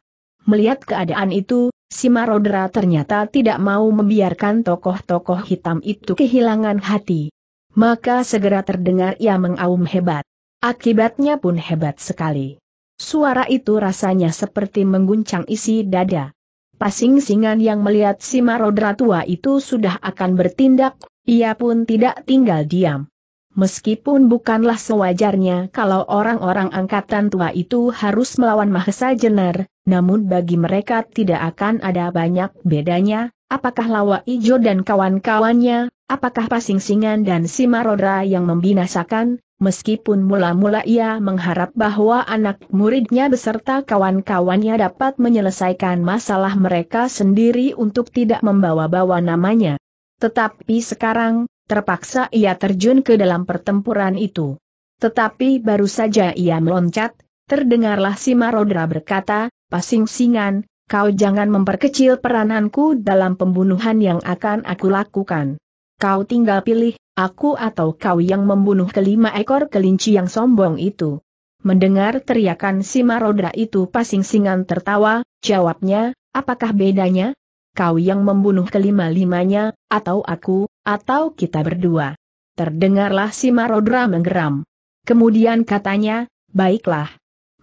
Melihat keadaan itu, si Marodera ternyata tidak mau membiarkan tokoh-tokoh hitam itu kehilangan hati. Maka segera terdengar ia mengaum hebat. Akibatnya pun hebat sekali. Suara itu rasanya seperti mengguncang isi dada. Pasing-singan yang melihat si Marodera tua itu sudah akan bertindak, ia pun tidak tinggal diam. Meskipun bukanlah sewajarnya kalau orang-orang angkatan tua itu harus melawan Mahesa Jenar, namun bagi mereka tidak akan ada banyak bedanya, apakah Lawa Ijo dan kawan-kawannya, apakah Pasingsingan dan Simarodra yang membinasakan, meskipun mula-mula ia mengharap bahwa anak muridnya beserta kawan-kawannya dapat menyelesaikan masalah mereka sendiri untuk tidak membawa-bawa namanya. Tetapi sekarang, terpaksa ia terjun ke dalam pertempuran itu. Tetapi baru saja ia meloncat, terdengarlah Simarodra berkata, Pasing-singan, kau jangan memperkecil perananku dalam pembunuhan yang akan aku lakukan. Kau tinggal pilih, aku atau kau yang membunuh kelima ekor kelinci yang sombong itu. Mendengar teriakan si Marodra itu pasing-singan tertawa, jawabnya, apakah bedanya? Kau yang membunuh kelima-limanya, atau aku, atau kita berdua. Terdengarlah si Marodra menggeram. Kemudian katanya, baiklah.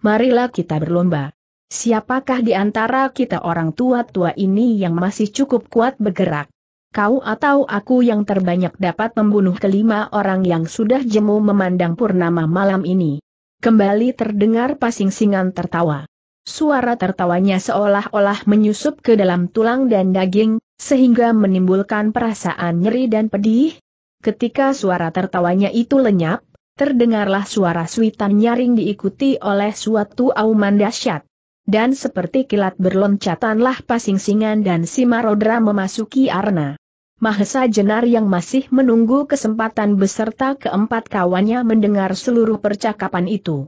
Marilah kita berlomba. Siapakah di antara kita orang tua-tua ini yang masih cukup kuat bergerak? Kau atau aku yang terbanyak dapat membunuh kelima orang yang sudah jemu memandang purnama malam ini. Kembali terdengar pasing-singan tertawa. Suara tertawanya seolah-olah menyusup ke dalam tulang dan daging, sehingga menimbulkan perasaan nyeri dan pedih. Ketika suara tertawanya itu lenyap, terdengarlah suara suitan nyaring diikuti oleh suatu auman dahsyat dan seperti kilat berloncatanlah pasingsingan dan si marodra memasuki arena. Mahesa Jenar yang masih menunggu kesempatan beserta keempat kawannya mendengar seluruh percakapan itu.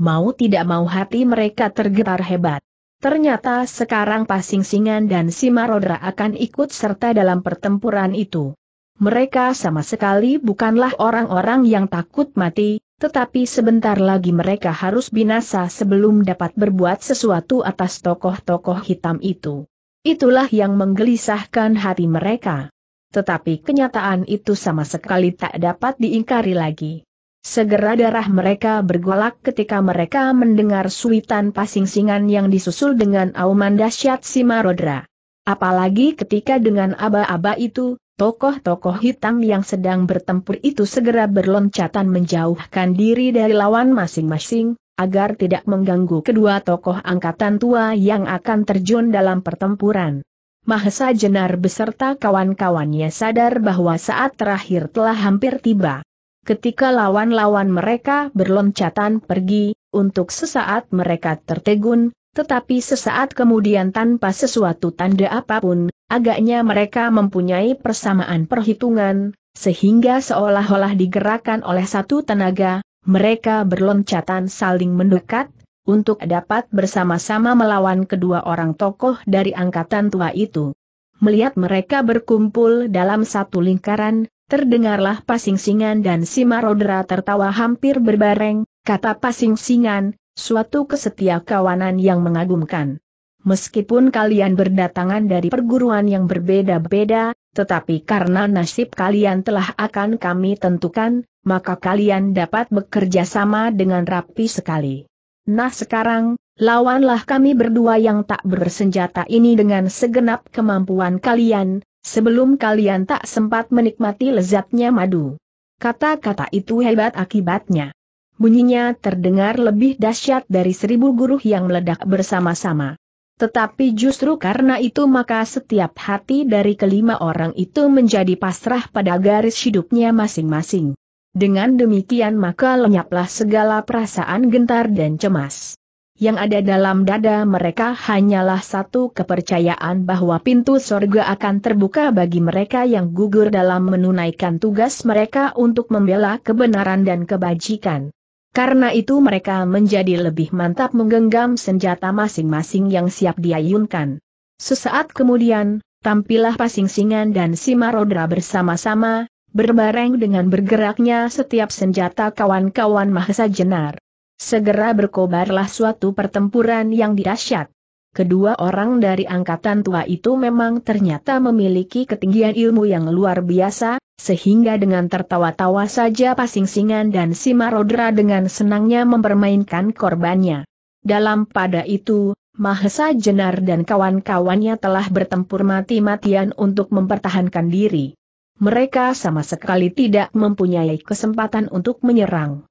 Mau tidak mau hati mereka tergetar hebat. Ternyata sekarang Pasingsingan dan si Marodra akan ikut serta dalam pertempuran itu. Mereka sama sekali bukanlah orang-orang yang takut mati, tetapi sebentar lagi mereka harus binasa sebelum dapat berbuat sesuatu atas tokoh-tokoh hitam itu. Itulah yang menggelisahkan hati mereka. Tetapi kenyataan itu sama sekali tak dapat diingkari lagi. Segera darah mereka bergolak ketika mereka mendengar suitan pasingsingan yang disusul dengan auman dasyat Simarodra. Apalagi ketika dengan aba-aba itu, Tokoh-tokoh hitam yang sedang bertempur itu segera berloncatan menjauhkan diri dari lawan masing-masing, agar tidak mengganggu kedua tokoh angkatan tua yang akan terjun dalam pertempuran. Mahesa Jenar beserta kawan-kawannya sadar bahwa saat terakhir telah hampir tiba. Ketika lawan-lawan mereka berloncatan pergi, untuk sesaat mereka tertegun, tetapi sesaat kemudian tanpa sesuatu tanda apapun, Agaknya mereka mempunyai persamaan perhitungan, sehingga seolah-olah digerakkan oleh satu tenaga, mereka berloncatan saling mendekat, untuk dapat bersama-sama melawan kedua orang tokoh dari angkatan tua itu. Melihat mereka berkumpul dalam satu lingkaran, terdengarlah pasing-singan dan si Marodera tertawa hampir berbareng, kata pasing-singan, suatu kesetia kawanan yang mengagumkan meskipun kalian berdatangan dari perguruan yang berbeda-beda, tetapi karena nasib kalian telah akan kami tentukan, maka kalian dapat bekerja sama dengan rapi sekali. Nah sekarang, lawanlah kami berdua yang tak bersenjata ini dengan segenap kemampuan kalian, sebelum kalian tak sempat menikmati lezatnya madu. Kata-kata itu hebat akibatnya. Bunyinya terdengar lebih dahsyat dari seribu guru yang meledak bersama-sama. Tetapi justru karena itu maka setiap hati dari kelima orang itu menjadi pasrah pada garis hidupnya masing-masing. Dengan demikian maka lenyaplah segala perasaan gentar dan cemas. Yang ada dalam dada mereka hanyalah satu kepercayaan bahwa pintu sorga akan terbuka bagi mereka yang gugur dalam menunaikan tugas mereka untuk membela kebenaran dan kebajikan. Karena itu mereka menjadi lebih mantap menggenggam senjata masing-masing yang siap diayunkan. Sesaat kemudian, tampilah Pasingsingan dan Simarodra bersama-sama, berbareng dengan bergeraknya setiap senjata kawan-kawan Mahesa Jenar. Segera berkobarlah suatu pertempuran yang dirasyat. Kedua orang dari angkatan tua itu memang ternyata memiliki ketinggian ilmu yang luar biasa, sehingga dengan tertawa-tawa saja Pasingsingan dan Simarodra dengan senangnya mempermainkan korbannya. Dalam pada itu, Mahesa Jenar dan kawan-kawannya telah bertempur mati-matian untuk mempertahankan diri. Mereka sama sekali tidak mempunyai kesempatan untuk menyerang.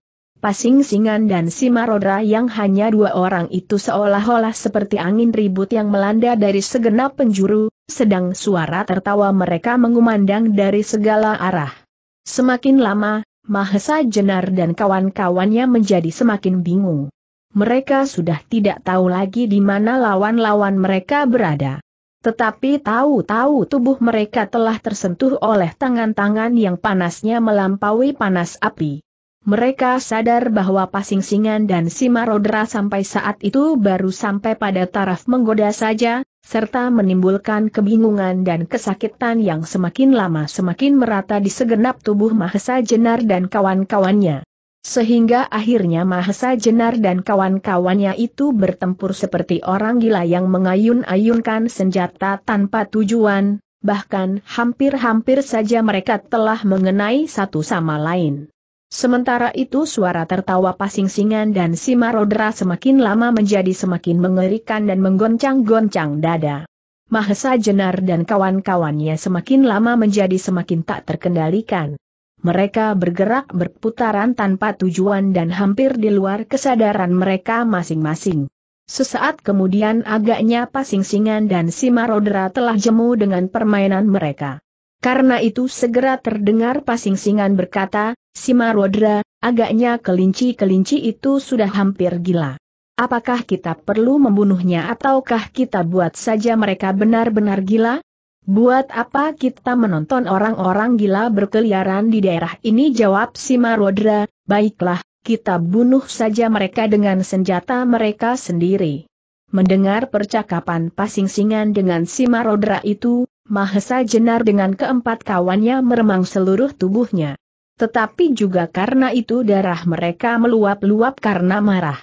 Pasing Singan dan Simaroda yang hanya dua orang itu seolah-olah seperti angin ribut yang melanda dari segenap penjuru, sedang suara tertawa mereka mengumandang dari segala arah. Semakin lama, Mahesa Jenar dan kawan-kawannya menjadi semakin bingung. Mereka sudah tidak tahu lagi di mana lawan-lawan mereka berada. Tetapi tahu-tahu tubuh mereka telah tersentuh oleh tangan-tangan yang panasnya melampaui panas api. Mereka sadar bahwa pasing singan dan Simarodra sampai saat itu baru sampai pada taraf menggoda saja, serta menimbulkan kebingungan dan kesakitan yang semakin lama semakin merata di segenap tubuh Mahesa Jenar dan kawan-kawannya. Sehingga akhirnya Mahesa Jenar dan kawan-kawannya itu bertempur seperti orang gila yang mengayun-ayunkan senjata tanpa tujuan, bahkan hampir-hampir saja mereka telah mengenai satu sama lain. Sementara itu suara tertawa pasing-singan dan si Marodra semakin lama menjadi semakin mengerikan dan menggoncang-goncang dada. Mahesa Jenar dan kawan-kawannya semakin lama menjadi semakin tak terkendalikan. Mereka bergerak berputaran tanpa tujuan dan hampir di luar kesadaran mereka masing-masing. Sesaat kemudian agaknya pasing-singan dan si Marodra telah jemu dengan permainan mereka. Karena itu segera terdengar pasing-singan berkata, Marodra, agaknya kelinci-kelinci itu sudah hampir gila. Apakah kita perlu membunuhnya ataukah kita buat saja mereka benar-benar gila? Buat apa kita menonton orang-orang gila berkeliaran di daerah ini jawab si Marodra, baiklah, kita bunuh saja mereka dengan senjata mereka sendiri. Mendengar percakapan pasing-singan dengan Marodra itu, Mahesa Jenar dengan keempat kawannya meremang seluruh tubuhnya. Tetapi juga karena itu darah mereka meluap-luap karena marah.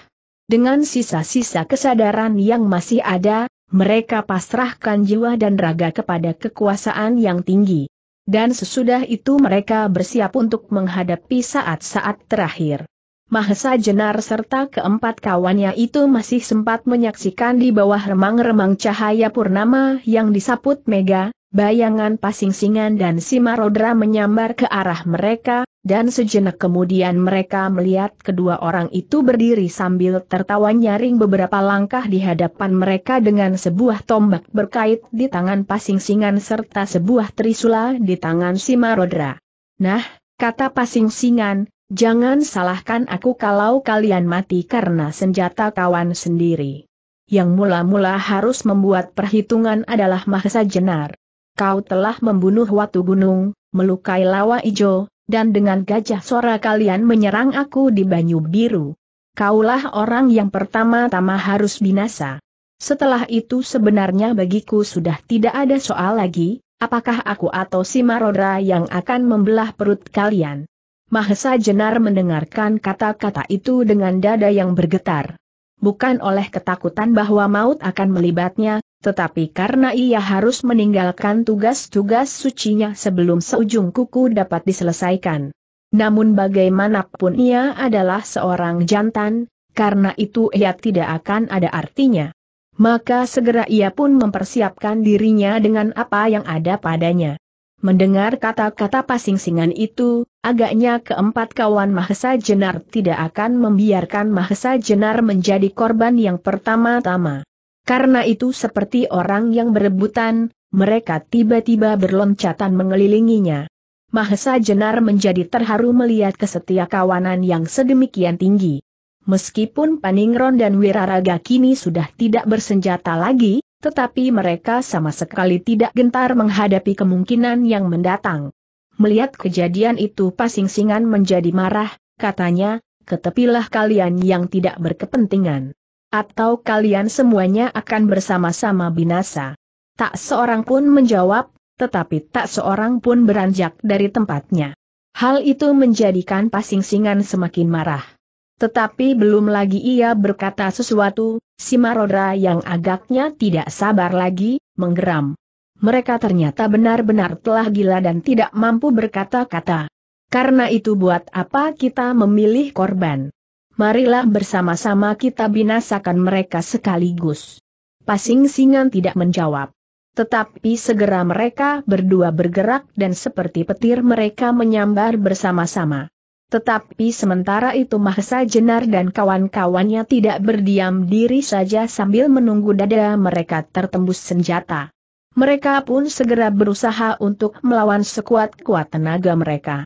Dengan sisa-sisa kesadaran yang masih ada, mereka pasrahkan jiwa dan raga kepada kekuasaan yang tinggi. Dan sesudah itu mereka bersiap untuk menghadapi saat-saat terakhir. Mahesa Jenar serta keempat kawannya itu masih sempat menyaksikan di bawah remang-remang cahaya purnama yang disaput Mega, bayangan pasingsingan dan Simarodra menyambar ke arah mereka, dan sejenak kemudian mereka melihat kedua orang itu berdiri sambil tertawa nyaring beberapa langkah di hadapan mereka dengan sebuah tombak berkait di tangan pasingsingan serta sebuah trisula di tangan Simarodra. Nah, kata pasingsingan, Jangan salahkan aku kalau kalian mati karena senjata kawan sendiri. Yang mula-mula harus membuat perhitungan adalah Mahesa Jenar. Kau telah membunuh Watu Gunung, melukai Lawa Ijo, dan dengan gajah suara kalian menyerang aku di Banyu Biru. Kaulah orang yang pertama-tama harus binasa. Setelah itu sebenarnya bagiku sudah tidak ada soal lagi, apakah aku atau si Marodra yang akan membelah perut kalian. Mahesa Jenar mendengarkan kata-kata itu dengan dada yang bergetar. Bukan oleh ketakutan bahwa maut akan melibatnya, tetapi karena ia harus meninggalkan tugas-tugas sucinya sebelum seujung kuku dapat diselesaikan. Namun bagaimanapun ia adalah seorang jantan, karena itu ia tidak akan ada artinya. Maka segera ia pun mempersiapkan dirinya dengan apa yang ada padanya. Mendengar kata-kata pasingsingan itu, Agaknya keempat kawan Mahesa Jenar tidak akan membiarkan Mahesa Jenar menjadi korban yang pertama-tama. Karena itu seperti orang yang berebutan, mereka tiba-tiba berloncatan mengelilinginya. Mahesa Jenar menjadi terharu melihat kesetia kawanan yang sedemikian tinggi. Meskipun Paningron dan Wiraraga kini sudah tidak bersenjata lagi, tetapi mereka sama sekali tidak gentar menghadapi kemungkinan yang mendatang. Melihat kejadian itu Pasingsingan menjadi marah, katanya, ketepilah kalian yang tidak berkepentingan. Atau kalian semuanya akan bersama-sama binasa. Tak seorang pun menjawab, tetapi tak seorang pun beranjak dari tempatnya. Hal itu menjadikan Pasingsingan semakin marah. Tetapi belum lagi ia berkata sesuatu, si Marodra yang agaknya tidak sabar lagi, menggeram mereka ternyata benar-benar telah gila dan tidak mampu berkata-kata. Karena itu buat apa kita memilih korban? Marilah bersama-sama kita binasakan mereka sekaligus. Pasing Singan tidak menjawab. Tetapi segera mereka berdua bergerak dan seperti petir mereka menyambar bersama-sama. Tetapi sementara itu Mahsa Jenar dan kawan-kawannya tidak berdiam diri saja sambil menunggu dada mereka tertembus senjata mereka pun segera berusaha untuk melawan sekuat-kuat tenaga mereka.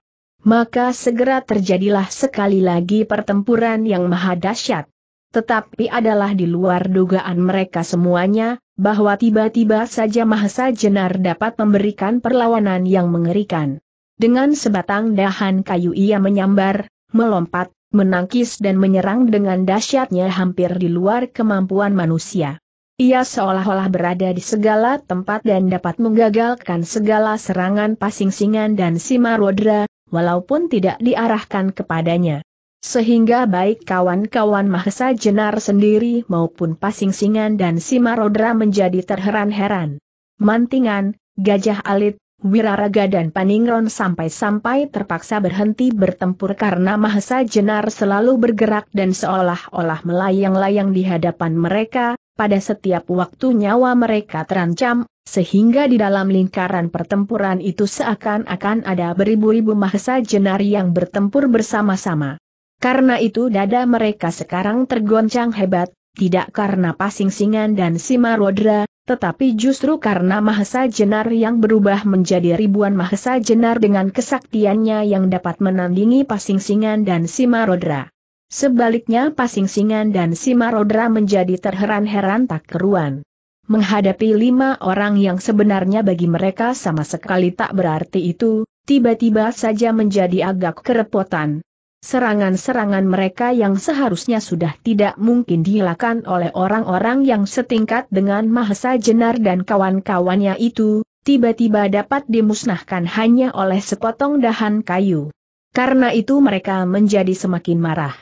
Maka segera terjadilah sekali lagi pertempuran yang maha dahsyat. Tetapi adalah di luar dugaan mereka semuanya, bahwa tiba-tiba saja Mahesa Jenar dapat memberikan perlawanan yang mengerikan. Dengan sebatang dahan kayu ia menyambar, melompat, menangkis dan menyerang dengan dahsyatnya hampir di luar kemampuan manusia. Ia seolah-olah berada di segala tempat dan dapat menggagalkan segala serangan pasingsingan dan simarodra, walaupun tidak diarahkan kepadanya. Sehingga baik kawan-kawan Mahesa Jenar sendiri maupun pasingsingan dan simarodra menjadi terheran-heran. Mantingan, gajah alit, Wiraraga dan Paningron sampai-sampai terpaksa berhenti bertempur karena Mahesa Jenar selalu bergerak dan seolah-olah melayang-layang di hadapan mereka, pada setiap waktu nyawa mereka terancam, sehingga di dalam lingkaran pertempuran itu seakan-akan ada beribu-ribu mahesa Jenar yang bertempur bersama-sama. Karena itu dada mereka sekarang tergoncang hebat, tidak karena pasing-singan dan simarodra, tetapi justru karena mahesa jenar yang berubah menjadi ribuan mahesa jenar dengan kesaktiannya yang dapat menandingi pasing-singan dan simarodra. Sebaliknya Pasingsingan dan Simarodra menjadi terheran-heran tak keruan. Menghadapi lima orang yang sebenarnya bagi mereka sama sekali tak berarti itu, tiba-tiba saja menjadi agak kerepotan. Serangan-serangan mereka yang seharusnya sudah tidak mungkin dilakukan oleh orang-orang yang setingkat dengan Mahesa Jenar dan kawan-kawannya itu, tiba-tiba dapat dimusnahkan hanya oleh sepotong dahan kayu. Karena itu mereka menjadi semakin marah.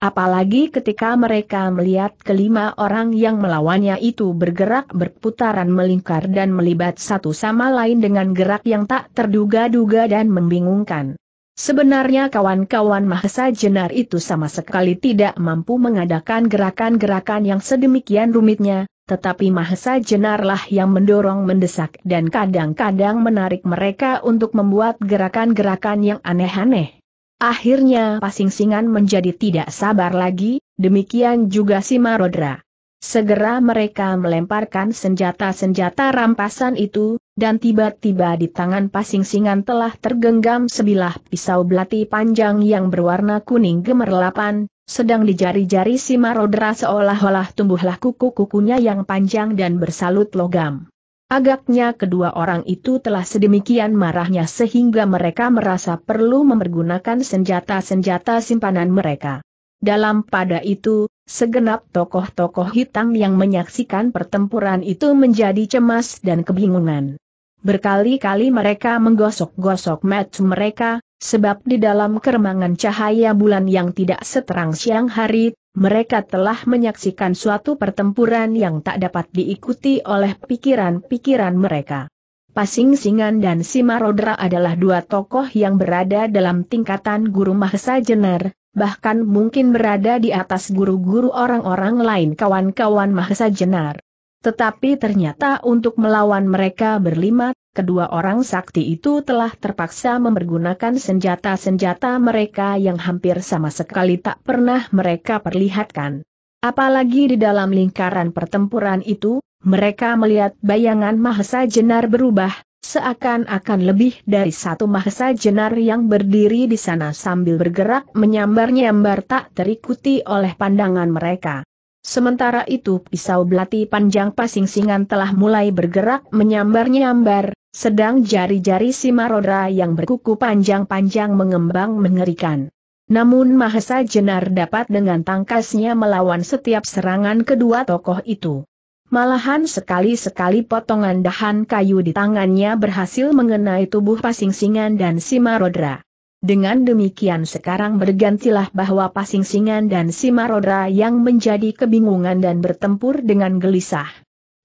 Apalagi ketika mereka melihat kelima orang yang melawannya itu bergerak berputaran melingkar dan melibat satu sama lain dengan gerak yang tak terduga-duga dan membingungkan. Sebenarnya kawan-kawan Mahesa Jenar itu sama sekali tidak mampu mengadakan gerakan-gerakan yang sedemikian rumitnya, tetapi Mahesa Jenarlah yang mendorong mendesak dan kadang-kadang menarik mereka untuk membuat gerakan-gerakan yang aneh-aneh. Akhirnya Pasingsingan menjadi tidak sabar lagi, demikian juga si Marodra. Segera mereka melemparkan senjata-senjata rampasan itu, dan tiba-tiba di tangan Pasingsingan telah tergenggam sebilah pisau belati panjang yang berwarna kuning gemerlapan, sedang di jari-jari si Marodra seolah-olah tumbuhlah kuku-kukunya yang panjang dan bersalut logam. Agaknya kedua orang itu telah sedemikian marahnya sehingga mereka merasa perlu mempergunakan senjata-senjata simpanan mereka. Dalam pada itu, segenap tokoh-tokoh hitam yang menyaksikan pertempuran itu menjadi cemas dan kebingungan. Berkali-kali mereka menggosok-gosok match mereka, sebab di dalam keremangan cahaya bulan yang tidak seterang siang hari mereka telah menyaksikan suatu pertempuran yang tak dapat diikuti oleh pikiran-pikiran mereka. Pasing Singan dan Simarodra adalah dua tokoh yang berada dalam tingkatan guru Mahesa Jenar, bahkan mungkin berada di atas guru-guru orang-orang lain kawan-kawan Mahesa Jenar. Tetapi ternyata untuk melawan mereka berlima, kedua orang sakti itu telah terpaksa mempergunakan senjata-senjata mereka yang hampir sama sekali tak pernah mereka perlihatkan. Apalagi di dalam lingkaran pertempuran itu, mereka melihat bayangan Mahesa Jenar berubah, seakan-akan lebih dari satu Mahesa Jenar yang berdiri di sana sambil bergerak menyambar-nyambar tak terikuti oleh pandangan mereka. Sementara itu pisau belati panjang pasing-singan telah mulai bergerak menyambar-nyambar, sedang jari-jari si Marodra yang berkuku panjang-panjang mengembang mengerikan. Namun Mahesa Jenar dapat dengan tangkasnya melawan setiap serangan kedua tokoh itu. Malahan sekali-sekali potongan dahan kayu di tangannya berhasil mengenai tubuh pasing-singan dan si Marodra. Dengan demikian sekarang bergantilah bahwa Pasingsingan dan Simarodra yang menjadi kebingungan dan bertempur dengan gelisah.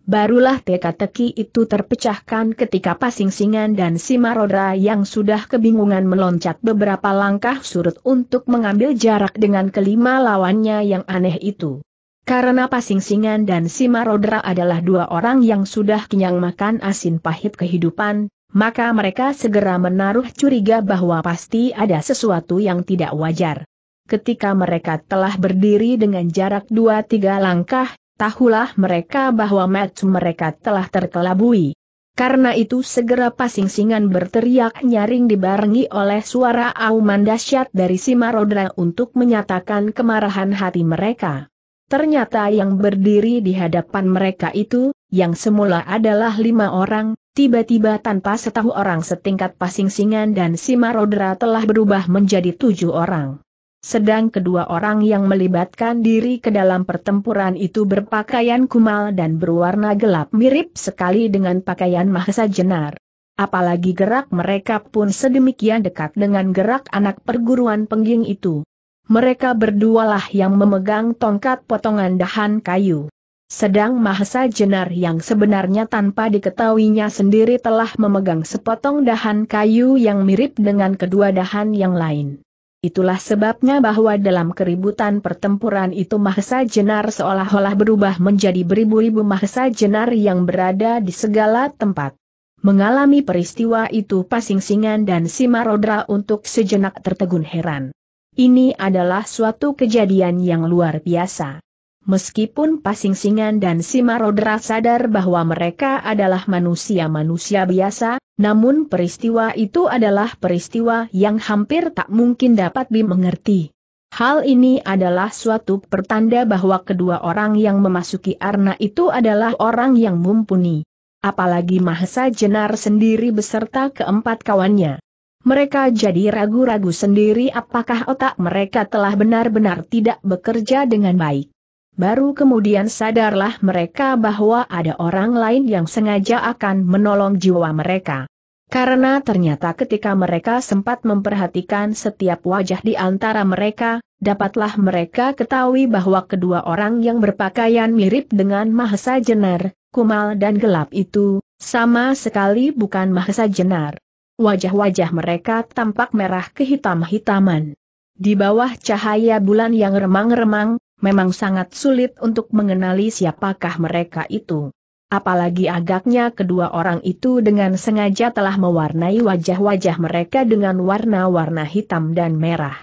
Barulah teka-teki itu terpecahkan ketika Pasingsingan dan Simarodra yang sudah kebingungan meloncat beberapa langkah surut untuk mengambil jarak dengan kelima lawannya yang aneh itu. Karena Pasingsingan dan Simarodra adalah dua orang yang sudah kenyang makan asin pahit kehidupan, maka mereka segera menaruh curiga bahwa pasti ada sesuatu yang tidak wajar. Ketika mereka telah berdiri dengan jarak 2-3 langkah, tahulah mereka bahwa match mereka telah terkelabui. Karena itu segera pasing-singan berteriak nyaring dibarengi oleh suara auman dasyat dari Simarodra untuk menyatakan kemarahan hati mereka. Ternyata yang berdiri di hadapan mereka itu, yang semula adalah lima orang, tiba-tiba tanpa setahu orang setingkat pasingsingan dan si Marodra telah berubah menjadi tujuh orang. Sedang kedua orang yang melibatkan diri ke dalam pertempuran itu berpakaian kumal dan berwarna gelap mirip sekali dengan pakaian Mahesa Jenar. Apalagi gerak mereka pun sedemikian dekat dengan gerak anak perguruan pengging itu mereka berdualah yang memegang tongkat potongan dahan kayu. Sedang Mahesa Jenar yang sebenarnya tanpa diketahuinya sendiri telah memegang sepotong dahan kayu yang mirip dengan kedua dahan yang lain. Itulah sebabnya bahwa dalam keributan pertempuran itu Mahesa Jenar seolah-olah berubah menjadi beribu-ribu Mahesa Jenar yang berada di segala tempat. Mengalami peristiwa itu Pasing Singan dan Simarodra untuk sejenak tertegun heran. Ini adalah suatu kejadian yang luar biasa. Meskipun Pasingsingan dan Simarodra sadar bahwa mereka adalah manusia-manusia biasa, namun peristiwa itu adalah peristiwa yang hampir tak mungkin dapat dimengerti. Hal ini adalah suatu pertanda bahwa kedua orang yang memasuki arna itu adalah orang yang mumpuni. Apalagi Mahesa Jenar sendiri beserta keempat kawannya. Mereka jadi ragu-ragu sendiri apakah otak mereka telah benar-benar tidak bekerja dengan baik. Baru kemudian sadarlah mereka bahwa ada orang lain yang sengaja akan menolong jiwa mereka. Karena ternyata ketika mereka sempat memperhatikan setiap wajah di antara mereka, dapatlah mereka ketahui bahwa kedua orang yang berpakaian mirip dengan Mahesa Jenar, Kumal dan Gelap itu, sama sekali bukan Mahesa Jenar. Wajah-wajah mereka tampak merah kehitam-hitaman. Di bawah cahaya bulan yang remang-remang, memang sangat sulit untuk mengenali siapakah mereka itu. Apalagi agaknya kedua orang itu dengan sengaja telah mewarnai wajah-wajah mereka dengan warna-warna hitam dan merah.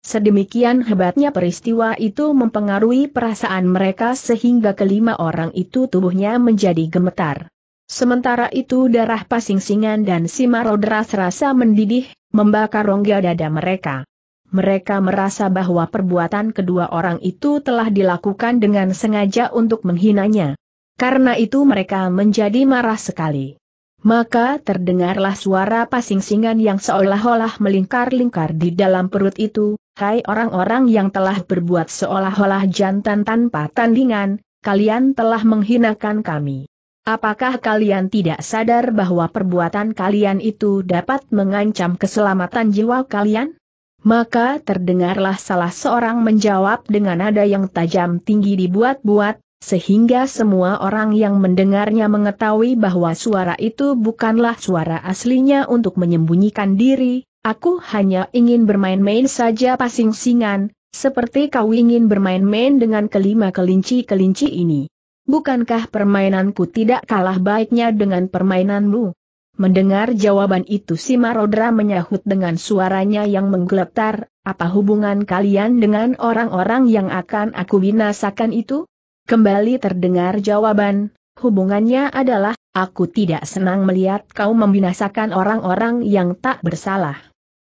Sedemikian hebatnya peristiwa itu mempengaruhi perasaan mereka sehingga kelima orang itu tubuhnya menjadi gemetar. Sementara itu darah Pasingsingan dan simaro deras rasa mendidih, membakar rongga dada mereka. Mereka merasa bahwa perbuatan kedua orang itu telah dilakukan dengan sengaja untuk menghinanya. Karena itu mereka menjadi marah sekali. Maka terdengarlah suara Pasingsingan yang seolah-olah melingkar-lingkar di dalam perut itu, Hai orang-orang yang telah berbuat seolah-olah jantan tanpa tandingan, kalian telah menghinakan kami. Apakah kalian tidak sadar bahwa perbuatan kalian itu dapat mengancam keselamatan jiwa kalian? Maka terdengarlah salah seorang menjawab dengan nada yang tajam tinggi dibuat-buat, sehingga semua orang yang mendengarnya mengetahui bahwa suara itu bukanlah suara aslinya untuk menyembunyikan diri, aku hanya ingin bermain-main saja pasing-singan, seperti kau ingin bermain-main dengan kelima kelinci-kelinci ini bukankah permainanku tidak kalah baiknya dengan permainanmu? Mendengar jawaban itu si Marodra menyahut dengan suaranya yang menggeletar, apa hubungan kalian dengan orang-orang yang akan aku binasakan itu? Kembali terdengar jawaban, hubungannya adalah, aku tidak senang melihat kau membinasakan orang-orang yang tak bersalah.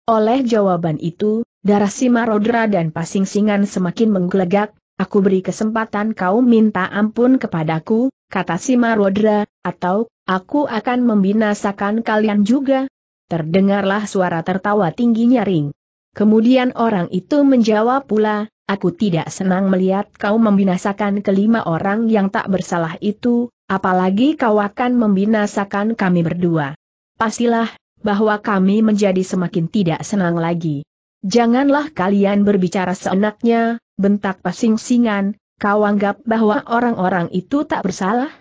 Oleh jawaban itu, darah si Marodra dan pasing-singan semakin menggelegak, Aku beri kesempatan kau minta ampun kepadaku, kata si Marodra, atau, aku akan membinasakan kalian juga. Terdengarlah suara tertawa tinggi nyaring. Kemudian orang itu menjawab pula, aku tidak senang melihat kau membinasakan kelima orang yang tak bersalah itu, apalagi kau akan membinasakan kami berdua. Pastilah, bahwa kami menjadi semakin tidak senang lagi. Janganlah kalian berbicara seenaknya, bentak pasing-singan, kau anggap bahwa orang-orang itu tak bersalah?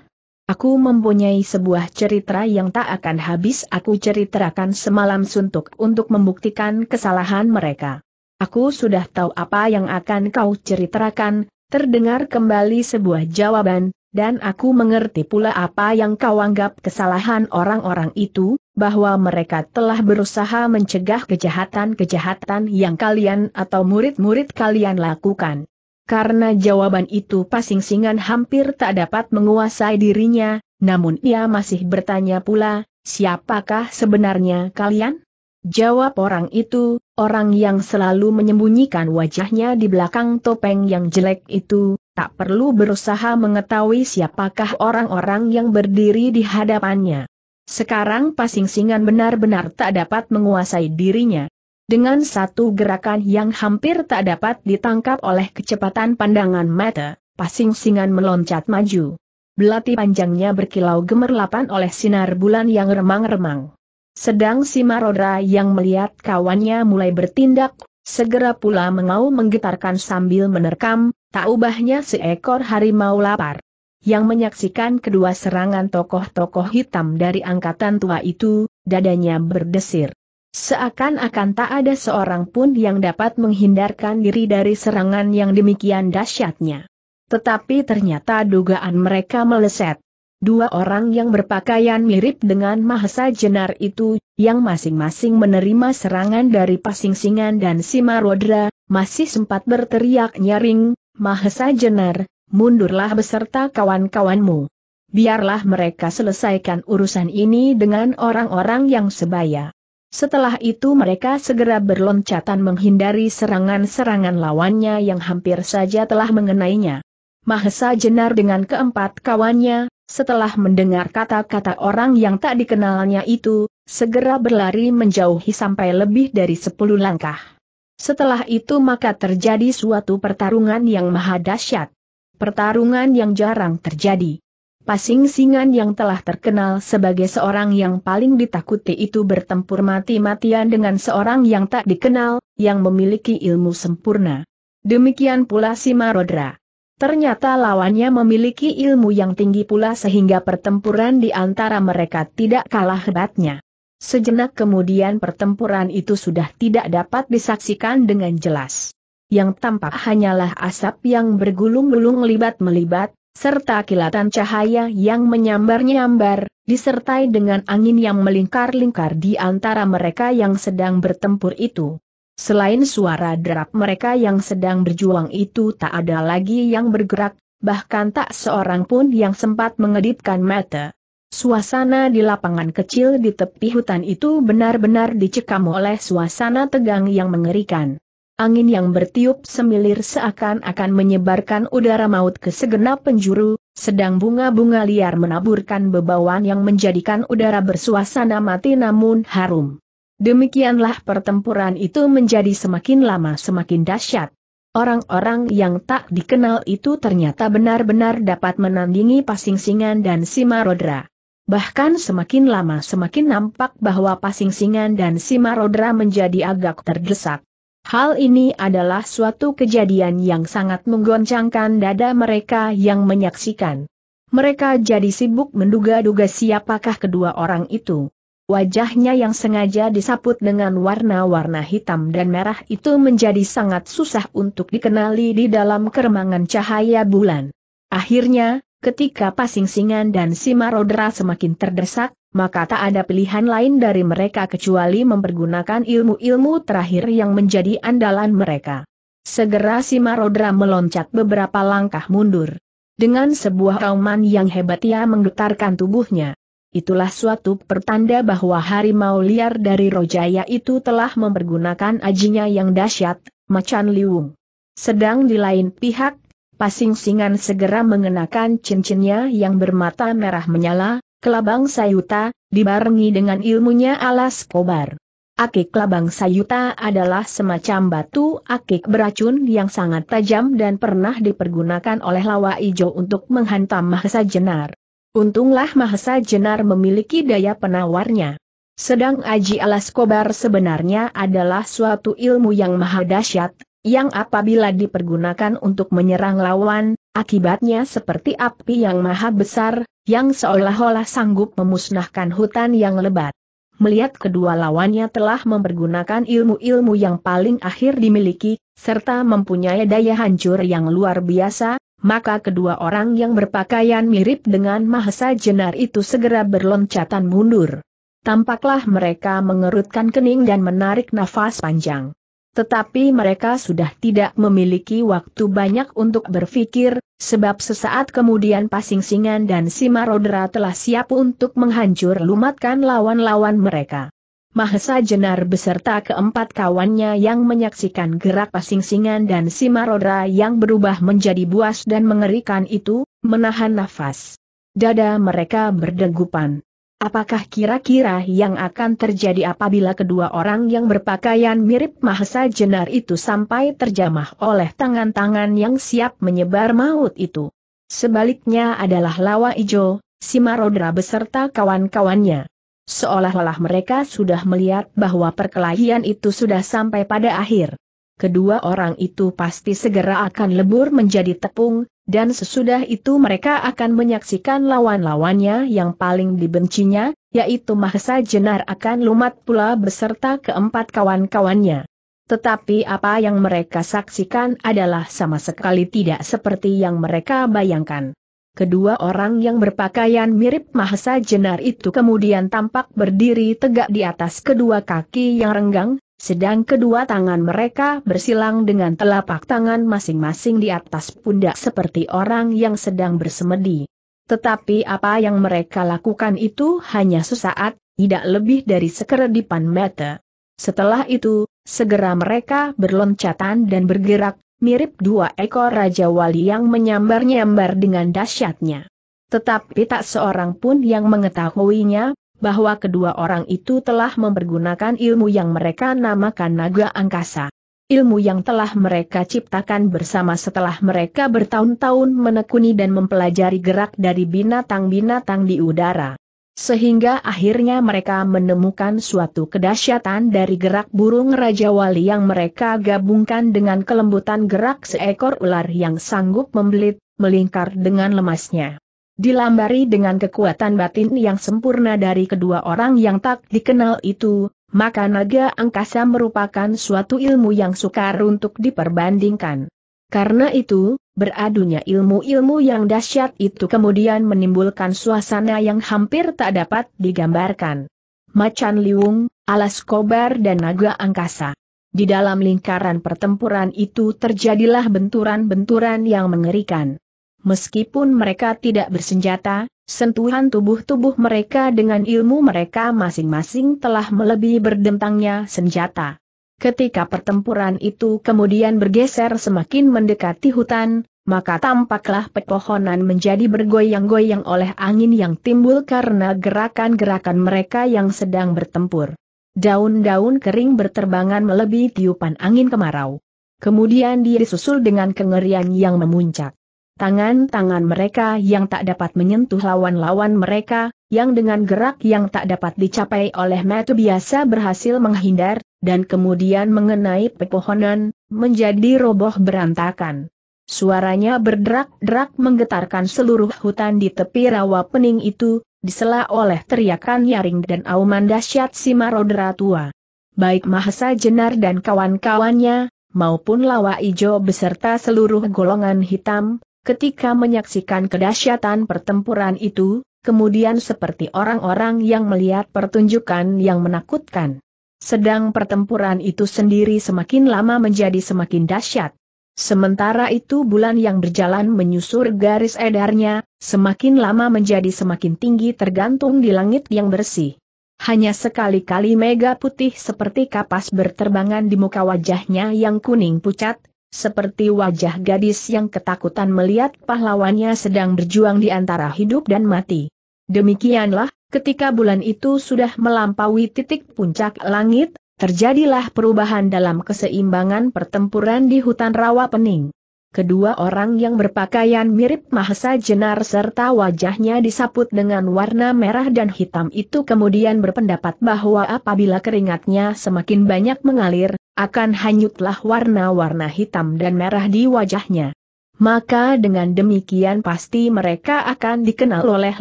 Aku mempunyai sebuah cerita yang tak akan habis aku ceritakan semalam suntuk untuk membuktikan kesalahan mereka. Aku sudah tahu apa yang akan kau ceritakan, terdengar kembali sebuah jawaban, dan aku mengerti pula apa yang kau anggap kesalahan orang-orang itu, bahwa mereka telah berusaha mencegah kejahatan-kejahatan yang kalian atau murid-murid kalian lakukan. Karena jawaban itu pasing-singan hampir tak dapat menguasai dirinya, namun ia masih bertanya pula, siapakah sebenarnya kalian? Jawab orang itu, orang yang selalu menyembunyikan wajahnya di belakang topeng yang jelek itu, tak perlu berusaha mengetahui siapakah orang-orang yang berdiri di hadapannya. Sekarang Pasingsingan benar-benar tak dapat menguasai dirinya. Dengan satu gerakan yang hampir tak dapat ditangkap oleh kecepatan pandangan mata, Pasingsingan meloncat maju. Belati panjangnya berkilau gemerlapan oleh sinar bulan yang remang-remang. Sedang si Marodra yang melihat kawannya mulai bertindak, segera pula mengau menggetarkan sambil menerkam, tak ubahnya seekor harimau lapar. Yang menyaksikan kedua serangan tokoh-tokoh hitam dari angkatan tua itu, dadanya berdesir. Seakan-akan tak ada seorang pun yang dapat menghindarkan diri dari serangan yang demikian dahsyatnya. Tetapi ternyata dugaan mereka meleset. Dua orang yang berpakaian mirip dengan Mahesa Jenar itu, yang masing-masing menerima serangan dari Pasingsingan dan Simarodra, masih sempat berteriak nyaring, Mahesa Jenar, mundurlah beserta kawan-kawanmu. Biarlah mereka selesaikan urusan ini dengan orang-orang yang sebaya. Setelah itu mereka segera berloncatan menghindari serangan-serangan lawannya yang hampir saja telah mengenainya. Mahesa Jenar dengan keempat kawannya, setelah mendengar kata-kata orang yang tak dikenalnya itu, segera berlari menjauhi sampai lebih dari sepuluh langkah. Setelah itu maka terjadi suatu pertarungan yang maha dahsyat. Pertarungan yang jarang terjadi. Pasing Singan yang telah terkenal sebagai seorang yang paling ditakuti itu bertempur mati-matian dengan seorang yang tak dikenal, yang memiliki ilmu sempurna. Demikian pula si Marodra. Ternyata lawannya memiliki ilmu yang tinggi pula sehingga pertempuran di antara mereka tidak kalah hebatnya. Sejenak kemudian pertempuran itu sudah tidak dapat disaksikan dengan jelas. Yang tampak hanyalah asap yang bergulung-gulung melibat-melibat, serta kilatan cahaya yang menyambar-nyambar, disertai dengan angin yang melingkar-lingkar di antara mereka yang sedang bertempur itu. Selain suara derap mereka yang sedang berjuang itu tak ada lagi yang bergerak, bahkan tak seorang pun yang sempat mengedipkan mata. Suasana di lapangan kecil di tepi hutan itu benar-benar dicekam oleh suasana tegang yang mengerikan. Angin yang bertiup semilir seakan-akan menyebarkan udara maut ke segenap penjuru, sedang bunga-bunga liar menaburkan bebauan yang menjadikan udara bersuasana mati namun harum. Demikianlah pertempuran itu menjadi semakin lama semakin dahsyat. Orang-orang yang tak dikenal itu ternyata benar-benar dapat menandingi pasingsingan dan simarodra. Bahkan semakin lama semakin nampak bahwa Pasingsingan dan Simarodra menjadi agak terdesak. Hal ini adalah suatu kejadian yang sangat menggoncangkan dada mereka yang menyaksikan. Mereka jadi sibuk menduga-duga siapakah kedua orang itu. Wajahnya yang sengaja disaput dengan warna-warna hitam dan merah itu menjadi sangat susah untuk dikenali di dalam keremangan cahaya bulan. Akhirnya, Ketika Pasingsingan dan Simarodra semakin terdesak, maka tak ada pilihan lain dari mereka kecuali mempergunakan ilmu-ilmu terakhir yang menjadi andalan mereka. Segera Simarodra meloncat beberapa langkah mundur. Dengan sebuah rauman yang hebat ia menggetarkan tubuhnya. Itulah suatu pertanda bahwa harimau liar dari Rojaya itu telah mempergunakan ajinya yang dahsyat, macan liung. Sedang di lain pihak, Pasing-singan segera mengenakan cincinnya yang bermata merah menyala, kelabang sayuta, dibarengi dengan ilmunya alas kobar. Akik labang sayuta adalah semacam batu akik beracun yang sangat tajam dan pernah dipergunakan oleh lawa ijo untuk menghantam Mahesa Jenar. Untunglah Mahesa Jenar memiliki daya penawarnya. Sedang Aji Alas Kobar sebenarnya adalah suatu ilmu yang maha dahsyat, yang apabila dipergunakan untuk menyerang lawan, akibatnya seperti api yang maha besar, yang seolah-olah sanggup memusnahkan hutan yang lebat. Melihat kedua lawannya telah mempergunakan ilmu-ilmu yang paling akhir dimiliki, serta mempunyai daya hancur yang luar biasa, maka kedua orang yang berpakaian mirip dengan Mahesa Jenar itu segera berloncatan mundur. Tampaklah mereka mengerutkan kening dan menarik nafas panjang. Tetapi mereka sudah tidak memiliki waktu banyak untuk berpikir, sebab sesaat kemudian Pasingsingan dan Simarodra telah siap untuk menghancur lumatkan lawan-lawan mereka. Mahesa Jenar beserta keempat kawannya yang menyaksikan gerak Pasingsingan dan Simarodra yang berubah menjadi buas dan mengerikan itu, menahan nafas. Dada mereka berdegupan. Apakah kira-kira yang akan terjadi apabila kedua orang yang berpakaian mirip Mahesa Jenar itu sampai terjamah oleh tangan-tangan yang siap menyebar maut itu? Sebaliknya adalah Lawa Ijo, Simarodra beserta kawan-kawannya. Seolah-olah mereka sudah melihat bahwa perkelahian itu sudah sampai pada akhir kedua orang itu pasti segera akan lebur menjadi tepung, dan sesudah itu mereka akan menyaksikan lawan-lawannya yang paling dibencinya, yaitu Mahesa Jenar akan lumat pula beserta keempat kawan-kawannya. Tetapi apa yang mereka saksikan adalah sama sekali tidak seperti yang mereka bayangkan. Kedua orang yang berpakaian mirip Mahesa Jenar itu kemudian tampak berdiri tegak di atas kedua kaki yang renggang, sedang kedua tangan mereka bersilang dengan telapak tangan masing-masing di atas pundak seperti orang yang sedang bersemedi. Tetapi apa yang mereka lakukan itu hanya sesaat, tidak lebih dari sekeredipan mata. Setelah itu, segera mereka berloncatan dan bergerak, mirip dua ekor Raja Wali yang menyambar-nyambar dengan dahsyatnya. Tetapi tak seorang pun yang mengetahuinya, bahwa kedua orang itu telah mempergunakan ilmu yang mereka namakan naga angkasa. Ilmu yang telah mereka ciptakan bersama setelah mereka bertahun-tahun menekuni dan mempelajari gerak dari binatang-binatang di udara. Sehingga akhirnya mereka menemukan suatu kedahsyatan dari gerak burung Raja Wali yang mereka gabungkan dengan kelembutan gerak seekor ular yang sanggup membelit, melingkar dengan lemasnya. Dilambari dengan kekuatan batin yang sempurna dari kedua orang yang tak dikenal itu, maka naga angkasa merupakan suatu ilmu yang sukar untuk diperbandingkan. Karena itu, beradunya ilmu-ilmu yang dahsyat itu kemudian menimbulkan suasana yang hampir tak dapat digambarkan. Macan liung, alas kobar dan naga angkasa. Di dalam lingkaran pertempuran itu terjadilah benturan-benturan yang mengerikan meskipun mereka tidak bersenjata, sentuhan tubuh-tubuh mereka dengan ilmu mereka masing-masing telah melebihi berdentangnya senjata. Ketika pertempuran itu kemudian bergeser semakin mendekati hutan, maka tampaklah pepohonan menjadi bergoyang-goyang oleh angin yang timbul karena gerakan-gerakan mereka yang sedang bertempur. Daun-daun kering berterbangan melebihi tiupan angin kemarau. Kemudian dia disusul dengan kengerian yang memuncak tangan-tangan mereka yang tak dapat menyentuh lawan-lawan mereka, yang dengan gerak yang tak dapat dicapai oleh metu biasa berhasil menghindar, dan kemudian mengenai pepohonan, menjadi roboh berantakan. Suaranya berderak-derak menggetarkan seluruh hutan di tepi rawa pening itu, disela oleh teriakan Yaring dan auman dahsyat si marodera tua. Baik Mahasa Jenar dan kawan-kawannya, maupun Lawa Ijo beserta seluruh golongan hitam, Ketika menyaksikan kedahsyatan pertempuran itu, kemudian seperti orang-orang yang melihat pertunjukan yang menakutkan. Sedang pertempuran itu sendiri semakin lama menjadi semakin dahsyat. Sementara itu bulan yang berjalan menyusur garis edarnya, semakin lama menjadi semakin tinggi tergantung di langit yang bersih. Hanya sekali-kali mega putih seperti kapas berterbangan di muka wajahnya yang kuning pucat, seperti wajah gadis yang ketakutan melihat pahlawannya sedang berjuang di antara hidup dan mati. Demikianlah, ketika bulan itu sudah melampaui titik puncak langit, terjadilah perubahan dalam keseimbangan pertempuran di hutan rawa pening. Kedua orang yang berpakaian mirip Mahesa Jenar serta wajahnya disaput dengan warna merah dan hitam itu kemudian berpendapat bahwa apabila keringatnya semakin banyak mengalir, akan hanyutlah warna-warna hitam dan merah di wajahnya. Maka dengan demikian pasti mereka akan dikenal oleh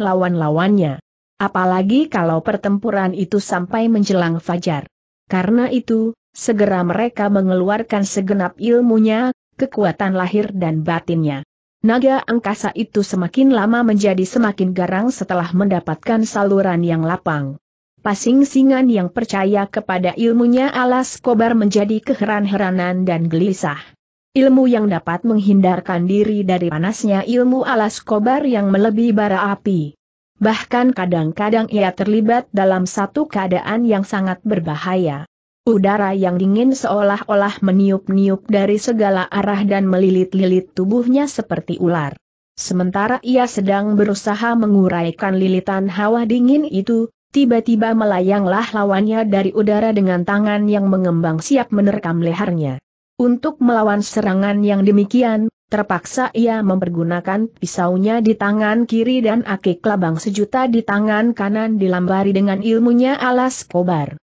lawan-lawannya. Apalagi kalau pertempuran itu sampai menjelang fajar. Karena itu, segera mereka mengeluarkan segenap ilmunya, kekuatan lahir dan batinnya. Naga angkasa itu semakin lama menjadi semakin garang setelah mendapatkan saluran yang lapang. Pasing singan yang percaya kepada ilmunya alas kobar menjadi keheran-heranan dan gelisah. Ilmu yang dapat menghindarkan diri dari panasnya ilmu alas kobar yang melebihi bara api. Bahkan kadang-kadang ia terlibat dalam satu keadaan yang sangat berbahaya. Udara yang dingin seolah-olah meniup-niup dari segala arah dan melilit-lilit tubuhnya seperti ular. Sementara ia sedang berusaha menguraikan lilitan hawa dingin itu, tiba-tiba melayanglah lawannya dari udara dengan tangan yang mengembang siap menerkam lehernya. Untuk melawan serangan yang demikian, terpaksa ia mempergunakan pisaunya di tangan kiri dan akik labang sejuta di tangan kanan dilambari dengan ilmunya alas kobar.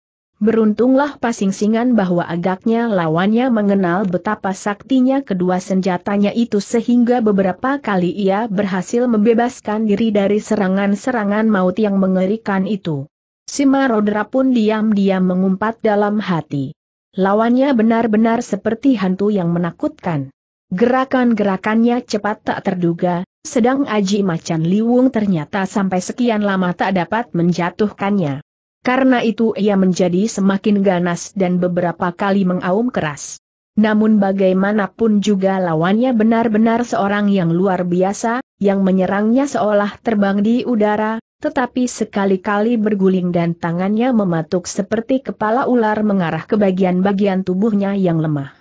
Beruntunglah pasingsingan bahwa agaknya lawannya mengenal betapa saktinya kedua senjatanya itu sehingga beberapa kali ia berhasil membebaskan diri dari serangan-serangan maut yang mengerikan itu. Simarodra pun diam-diam mengumpat dalam hati. Lawannya benar-benar seperti hantu yang menakutkan. Gerakan-gerakannya cepat tak terduga, sedang Aji Macan Liwung ternyata sampai sekian lama tak dapat menjatuhkannya. Karena itu ia menjadi semakin ganas dan beberapa kali mengaum keras. Namun bagaimanapun juga lawannya benar-benar seorang yang luar biasa, yang menyerangnya seolah terbang di udara, tetapi sekali-kali berguling dan tangannya mematuk seperti kepala ular mengarah ke bagian-bagian tubuhnya yang lemah.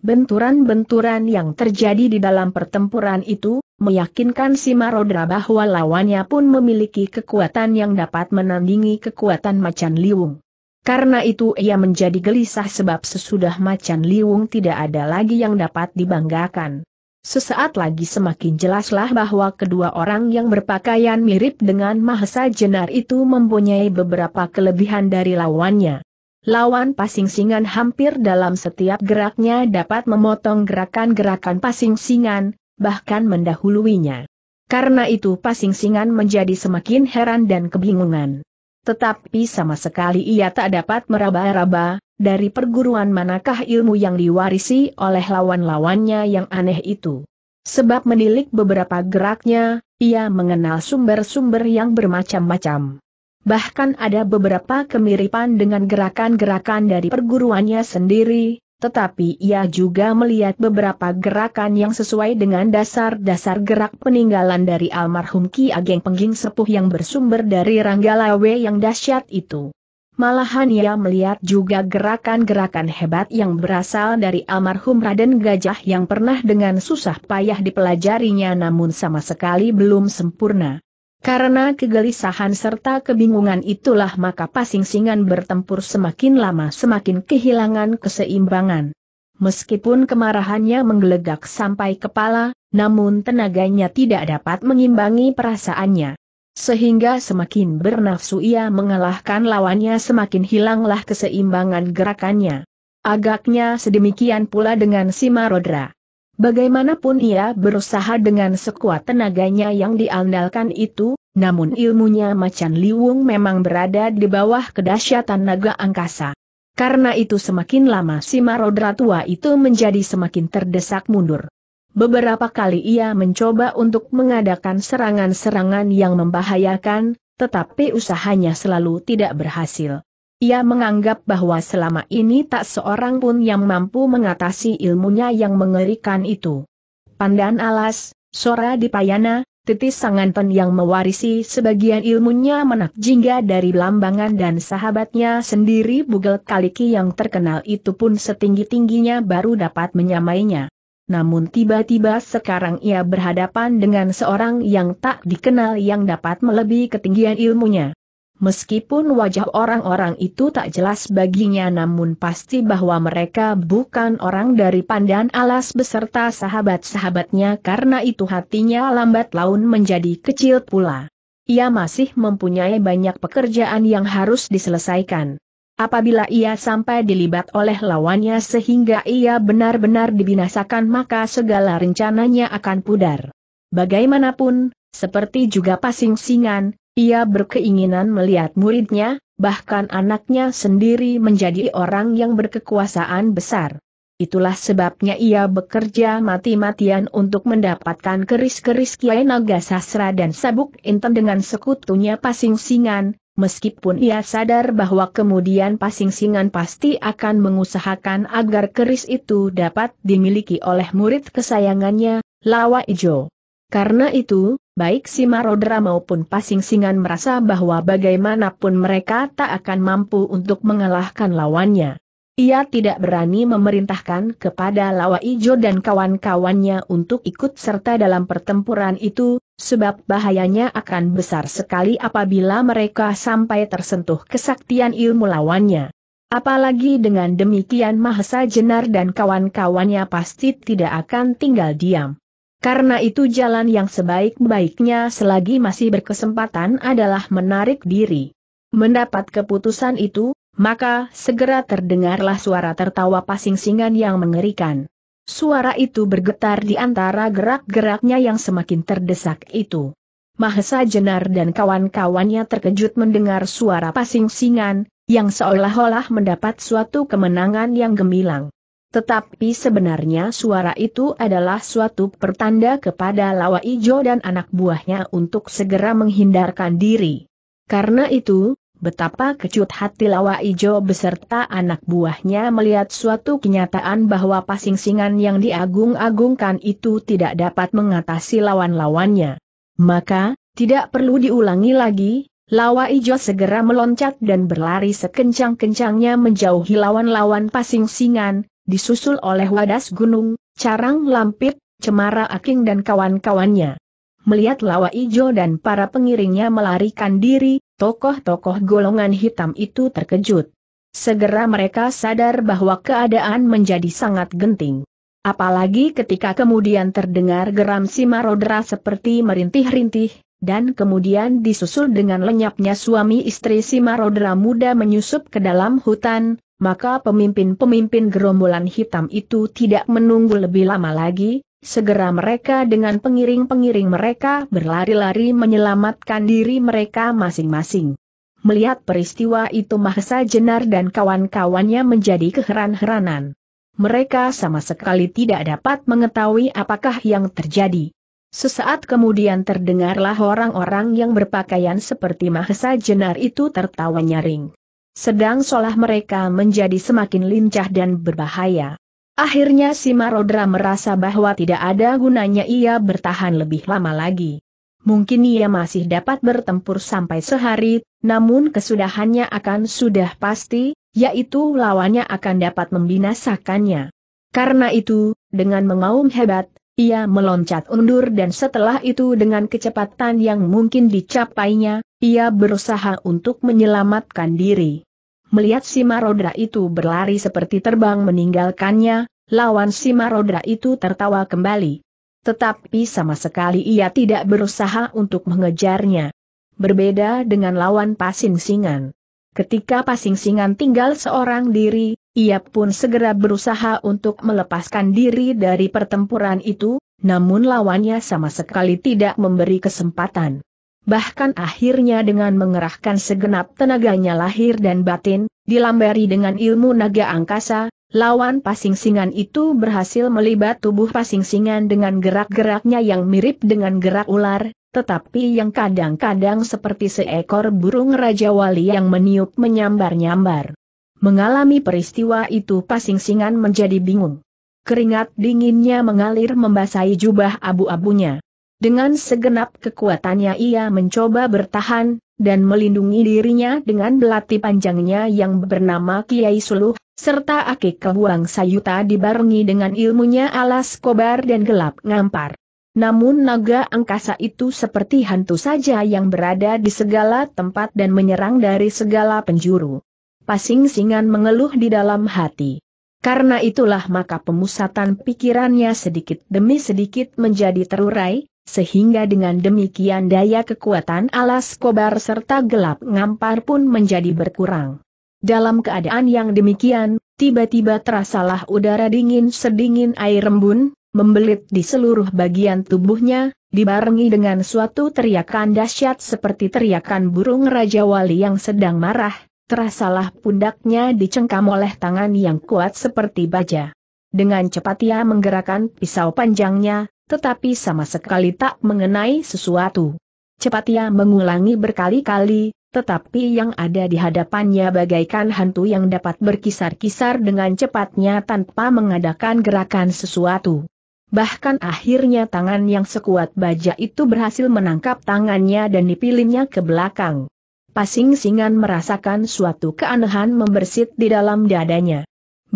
Benturan-benturan yang terjadi di dalam pertempuran itu, meyakinkan si Marodra bahwa lawannya pun memiliki kekuatan yang dapat menandingi kekuatan macan liung. Karena itu ia menjadi gelisah sebab sesudah macan liung tidak ada lagi yang dapat dibanggakan. Sesaat lagi semakin jelaslah bahwa kedua orang yang berpakaian mirip dengan Mahesa Jenar itu mempunyai beberapa kelebihan dari lawannya. Lawan pasing singan hampir dalam setiap geraknya dapat memotong gerakan-gerakan pasing singan, bahkan mendahuluinya. Karena itu Pasingsingan menjadi semakin heran dan kebingungan. Tetapi sama sekali ia tak dapat meraba-raba, dari perguruan manakah ilmu yang diwarisi oleh lawan-lawannya yang aneh itu. Sebab menilik beberapa geraknya, ia mengenal sumber-sumber yang bermacam-macam. Bahkan ada beberapa kemiripan dengan gerakan-gerakan dari perguruannya sendiri, tetapi ia juga melihat beberapa gerakan yang sesuai dengan dasar-dasar gerak peninggalan dari almarhum Ki Ageng Pengging Sepuh yang bersumber dari Ranggalawe yang dahsyat itu. Malahan ia melihat juga gerakan-gerakan hebat yang berasal dari almarhum Raden Gajah yang pernah dengan susah payah dipelajarinya namun sama sekali belum sempurna. Karena kegelisahan serta kebingungan itulah maka pasing-singan bertempur semakin lama semakin kehilangan keseimbangan. Meskipun kemarahannya menggelegak sampai kepala, namun tenaganya tidak dapat mengimbangi perasaannya. Sehingga semakin bernafsu ia mengalahkan lawannya semakin hilanglah keseimbangan gerakannya. Agaknya sedemikian pula dengan si Marodra. Bagaimanapun ia berusaha dengan sekuat tenaganya yang diandalkan itu, namun ilmunya macan liwung memang berada di bawah kedahsyatan naga angkasa. Karena itu semakin lama si marodra tua itu menjadi semakin terdesak mundur. Beberapa kali ia mencoba untuk mengadakan serangan-serangan yang membahayakan, tetapi usahanya selalu tidak berhasil. Ia menganggap bahwa selama ini tak seorang pun yang mampu mengatasi ilmunya yang mengerikan itu. Pandan alas, Sora Dipayana, Titis Sanganten yang mewarisi sebagian ilmunya menak jingga dari Lambangan dan sahabatnya sendiri Bugel Kaliki yang terkenal itu pun setinggi-tingginya baru dapat menyamainya. Namun tiba-tiba sekarang ia berhadapan dengan seorang yang tak dikenal yang dapat melebihi ketinggian ilmunya. Meskipun wajah orang-orang itu tak jelas baginya namun pasti bahwa mereka bukan orang dari pandan alas beserta sahabat-sahabatnya karena itu hatinya lambat laun menjadi kecil pula. Ia masih mempunyai banyak pekerjaan yang harus diselesaikan. Apabila ia sampai dilibat oleh lawannya sehingga ia benar-benar dibinasakan maka segala rencananya akan pudar. Bagaimanapun, seperti juga pasing-singan, ia berkeinginan melihat muridnya, bahkan anaknya sendiri menjadi orang yang berkekuasaan besar. Itulah sebabnya ia bekerja mati-matian untuk mendapatkan keris-keris Kiai Naga Sasra dan Sabuk Inten dengan sekutunya Pasing Singan, meskipun ia sadar bahwa kemudian Pasing Singan pasti akan mengusahakan agar keris itu dapat dimiliki oleh murid kesayangannya, Lawa Ijo. Karena itu, baik si Marodra maupun Pasing Singan merasa bahwa bagaimanapun mereka tak akan mampu untuk mengalahkan lawannya. Ia tidak berani memerintahkan kepada Lawa Ijo dan kawan-kawannya untuk ikut serta dalam pertempuran itu, sebab bahayanya akan besar sekali apabila mereka sampai tersentuh kesaktian ilmu lawannya. Apalagi dengan demikian Mahesa Jenar dan kawan-kawannya pasti tidak akan tinggal diam. Karena itu jalan yang sebaik-baiknya selagi masih berkesempatan adalah menarik diri. Mendapat keputusan itu, maka segera terdengarlah suara tertawa pasing-singan yang mengerikan. Suara itu bergetar di antara gerak-geraknya yang semakin terdesak itu. Mahesa Jenar dan kawan-kawannya terkejut mendengar suara pasing-singan, yang seolah-olah mendapat suatu kemenangan yang gemilang. Tetapi sebenarnya suara itu adalah suatu pertanda kepada Lawa Ijo dan anak buahnya untuk segera menghindarkan diri. Karena itu, betapa kecut hati Lawa Ijo beserta anak buahnya melihat suatu kenyataan bahwa pasingsingan yang diagung-agungkan itu tidak dapat mengatasi lawan-lawannya. Maka, tidak perlu diulangi lagi, Lawa Ijo segera meloncat dan berlari sekencang-kencangnya menjauhi lawan-lawan pasingsingan disusul oleh Wadas Gunung, Carang Lampit, Cemara Aking dan kawan-kawannya. Melihat Lawa Ijo dan para pengiringnya melarikan diri, tokoh-tokoh golongan hitam itu terkejut. Segera mereka sadar bahwa keadaan menjadi sangat genting. Apalagi ketika kemudian terdengar geram si Marodra seperti merintih-rintih, dan kemudian disusul dengan lenyapnya suami istri si Marodra muda menyusup ke dalam hutan, maka pemimpin-pemimpin gerombolan hitam itu tidak menunggu lebih lama lagi, segera mereka dengan pengiring-pengiring mereka berlari-lari menyelamatkan diri mereka masing-masing. Melihat peristiwa itu Mahesa Jenar dan kawan-kawannya menjadi keheran-heranan. Mereka sama sekali tidak dapat mengetahui apakah yang terjadi. Sesaat kemudian terdengarlah orang-orang yang berpakaian seperti Mahesa Jenar itu tertawa nyaring. Sedang solah mereka menjadi semakin lincah dan berbahaya. Akhirnya si Marodra merasa bahwa tidak ada gunanya ia bertahan lebih lama lagi. Mungkin ia masih dapat bertempur sampai sehari, namun kesudahannya akan sudah pasti, yaitu lawannya akan dapat membinasakannya. Karena itu, dengan mengaum hebat, ia meloncat undur dan setelah itu dengan kecepatan yang mungkin dicapainya, ia berusaha untuk menyelamatkan diri. Melihat si marodra itu berlari seperti terbang meninggalkannya, lawan si marodra itu tertawa kembali. Tetapi sama sekali ia tidak berusaha untuk mengejarnya. Berbeda dengan lawan pasing singan. Ketika pasing singan tinggal seorang diri, ia pun segera berusaha untuk melepaskan diri dari pertempuran itu, namun lawannya sama sekali tidak memberi kesempatan bahkan akhirnya dengan mengerahkan segenap tenaganya lahir dan batin, dilambari dengan ilmu naga angkasa, lawan pasingsingan itu berhasil melibat tubuh pasingsingan dengan gerak-geraknya yang mirip dengan gerak ular, tetapi yang kadang-kadang seperti seekor burung Raja Wali yang meniup menyambar-nyambar. Mengalami peristiwa itu pasingsingan menjadi bingung. Keringat dinginnya mengalir membasahi jubah abu-abunya. Dengan segenap kekuatannya ia mencoba bertahan, dan melindungi dirinya dengan belati panjangnya yang bernama Kiai Suluh, serta Aki Kebuang Sayuta dibarengi dengan ilmunya alas kobar dan gelap ngampar. Namun naga angkasa itu seperti hantu saja yang berada di segala tempat dan menyerang dari segala penjuru. Pasing-singan mengeluh di dalam hati. Karena itulah maka pemusatan pikirannya sedikit demi sedikit menjadi terurai, sehingga dengan demikian daya kekuatan alas kobar serta gelap ngampar pun menjadi berkurang. Dalam keadaan yang demikian, tiba-tiba terasalah udara dingin sedingin air embun, membelit di seluruh bagian tubuhnya, dibarengi dengan suatu teriakan dahsyat seperti teriakan burung Raja Wali yang sedang marah, terasalah pundaknya dicengkam oleh tangan yang kuat seperti baja. Dengan cepat ia menggerakkan pisau panjangnya, tetapi sama sekali tak mengenai sesuatu. Cepat ia mengulangi berkali-kali, tetapi yang ada di hadapannya bagaikan hantu yang dapat berkisar-kisar dengan cepatnya tanpa mengadakan gerakan sesuatu. Bahkan akhirnya tangan yang sekuat baja itu berhasil menangkap tangannya dan dipilinnya ke belakang. Pasing Singan merasakan suatu keanehan membersit di dalam dadanya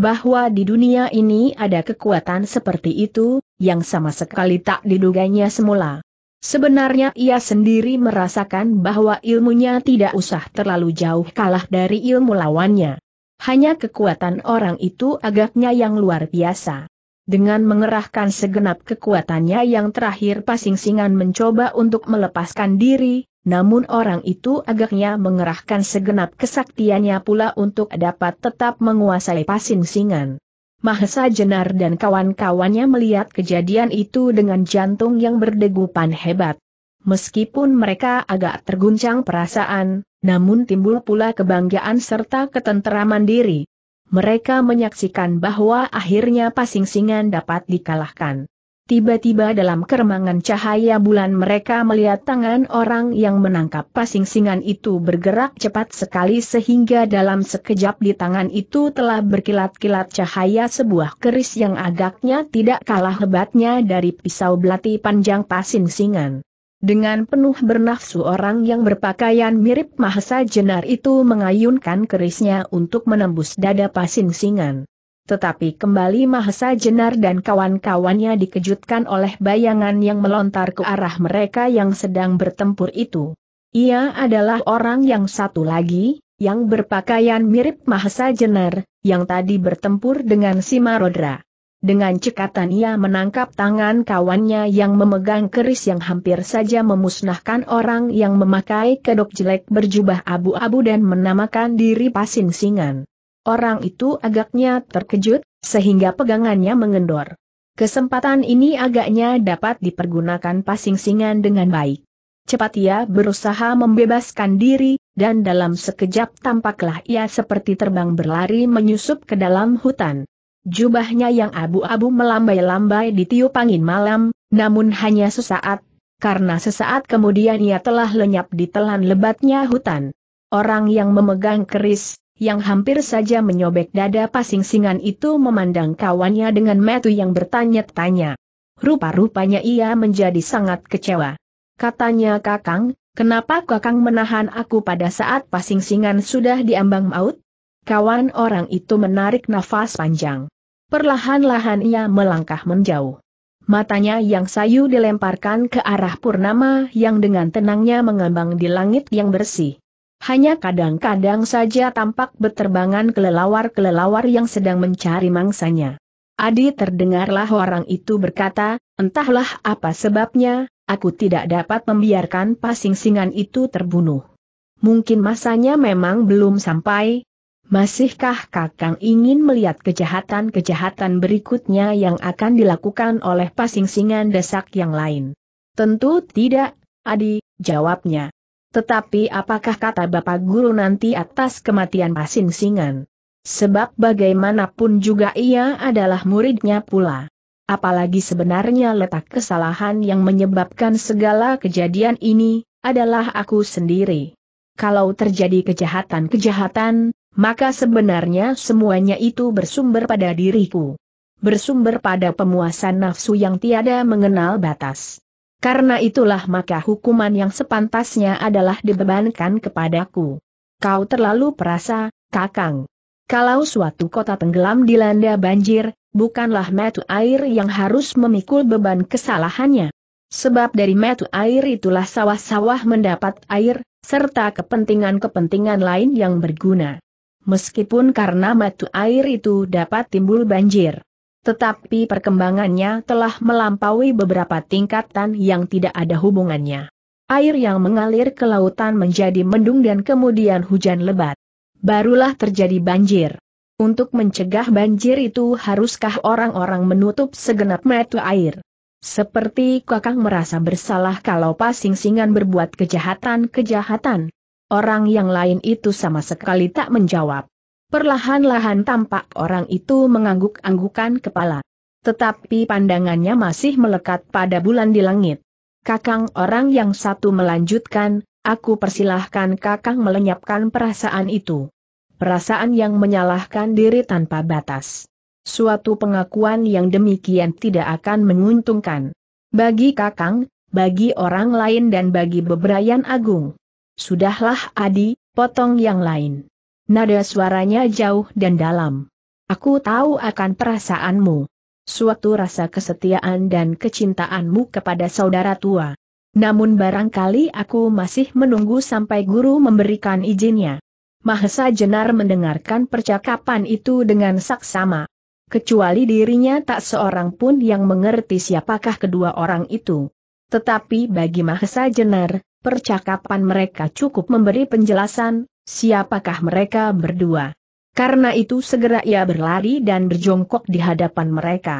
bahwa di dunia ini ada kekuatan seperti itu, yang sama sekali tak diduganya semula. Sebenarnya ia sendiri merasakan bahwa ilmunya tidak usah terlalu jauh kalah dari ilmu lawannya. Hanya kekuatan orang itu agaknya yang luar biasa. Dengan mengerahkan segenap kekuatannya yang terakhir pasing-singan mencoba untuk melepaskan diri, namun orang itu agaknya mengerahkan segenap kesaktiannya pula untuk dapat tetap menguasai pasin singan. Mahesa Jenar dan kawan-kawannya melihat kejadian itu dengan jantung yang berdegupan hebat. Meskipun mereka agak terguncang perasaan, namun timbul pula kebanggaan serta ketenteraman diri. Mereka menyaksikan bahwa akhirnya pasing-singan dapat dikalahkan. Tiba-tiba dalam keremangan cahaya bulan mereka melihat tangan orang yang menangkap pasing-singan itu bergerak cepat sekali sehingga dalam sekejap di tangan itu telah berkilat-kilat cahaya sebuah keris yang agaknya tidak kalah hebatnya dari pisau belati panjang pasing-singan. Dengan penuh bernafsu orang yang berpakaian mirip Mahesa Jenar itu mengayunkan kerisnya untuk menembus dada pasing-singan tetapi kembali Mahesa Jenar dan kawan-kawannya dikejutkan oleh bayangan yang melontar ke arah mereka yang sedang bertempur itu. Ia adalah orang yang satu lagi, yang berpakaian mirip Mahesa Jenar, yang tadi bertempur dengan si Marodra. Dengan cekatan ia menangkap tangan kawannya yang memegang keris yang hampir saja memusnahkan orang yang memakai kedok jelek berjubah abu-abu dan menamakan diri pasin singan. Orang itu agaknya terkejut, sehingga pegangannya mengendor. Kesempatan ini agaknya dapat dipergunakan pasing-singan dengan baik. Cepat ia berusaha membebaskan diri, dan dalam sekejap tampaklah ia seperti terbang berlari menyusup ke dalam hutan. Jubahnya yang abu-abu melambai-lambai tiup angin malam, namun hanya sesaat, karena sesaat kemudian ia telah lenyap di telan lebatnya hutan. Orang yang memegang keris, yang hampir saja menyobek dada pasing-singan itu memandang kawannya dengan metu yang bertanya-tanya. Rupa-rupanya ia menjadi sangat kecewa. Katanya Kakang, kenapa Kakang menahan aku pada saat pasing-singan sudah diambang maut? Kawan orang itu menarik nafas panjang. Perlahan-lahan ia melangkah menjauh. Matanya yang sayu dilemparkan ke arah Purnama yang dengan tenangnya mengambang di langit yang bersih. Hanya kadang-kadang saja tampak berterbangan kelelawar-kelelawar yang sedang mencari mangsanya. Adi terdengarlah orang itu berkata, entahlah apa sebabnya, aku tidak dapat membiarkan pasing-singan itu terbunuh. Mungkin masanya memang belum sampai. Masihkah Kakang ingin melihat kejahatan-kejahatan berikutnya yang akan dilakukan oleh pasing-singan desak yang lain? Tentu tidak, Adi, jawabnya. Tetapi apakah kata Bapak Guru nanti atas kematian Pasing Singan? Sebab bagaimanapun juga ia adalah muridnya pula. Apalagi sebenarnya letak kesalahan yang menyebabkan segala kejadian ini, adalah aku sendiri. Kalau terjadi kejahatan-kejahatan, maka sebenarnya semuanya itu bersumber pada diriku. Bersumber pada pemuasan nafsu yang tiada mengenal batas. Karena itulah maka hukuman yang sepantasnya adalah dibebankan kepadaku. Kau terlalu perasa, Kakang. Kalau suatu kota tenggelam dilanda banjir, bukanlah metu air yang harus memikul beban kesalahannya. Sebab dari metu air itulah sawah-sawah mendapat air, serta kepentingan-kepentingan lain yang berguna. Meskipun karena metu air itu dapat timbul banjir. Tetapi perkembangannya telah melampaui beberapa tingkatan yang tidak ada hubungannya. Air yang mengalir ke lautan menjadi mendung dan kemudian hujan lebat. Barulah terjadi banjir. Untuk mencegah banjir itu haruskah orang-orang menutup segenap metu air? Seperti kakang merasa bersalah kalau pasing-singan berbuat kejahatan-kejahatan. Orang yang lain itu sama sekali tak menjawab. Perlahan-lahan tampak orang itu mengangguk-anggukan kepala. Tetapi pandangannya masih melekat pada bulan di langit. Kakang orang yang satu melanjutkan, aku persilahkan kakang melenyapkan perasaan itu. Perasaan yang menyalahkan diri tanpa batas. Suatu pengakuan yang demikian tidak akan menguntungkan. Bagi kakang, bagi orang lain dan bagi bebrayan agung. Sudahlah Adi, potong yang lain. Nada suaranya jauh dan dalam. Aku tahu akan perasaanmu. Suatu rasa kesetiaan dan kecintaanmu kepada saudara tua. Namun barangkali aku masih menunggu sampai guru memberikan izinnya. Mahesa Jenar mendengarkan percakapan itu dengan saksama. Kecuali dirinya tak seorang pun yang mengerti siapakah kedua orang itu. Tetapi bagi Mahesa Jenar, percakapan mereka cukup memberi penjelasan, siapakah mereka berdua. Karena itu segera ia berlari dan berjongkok di hadapan mereka.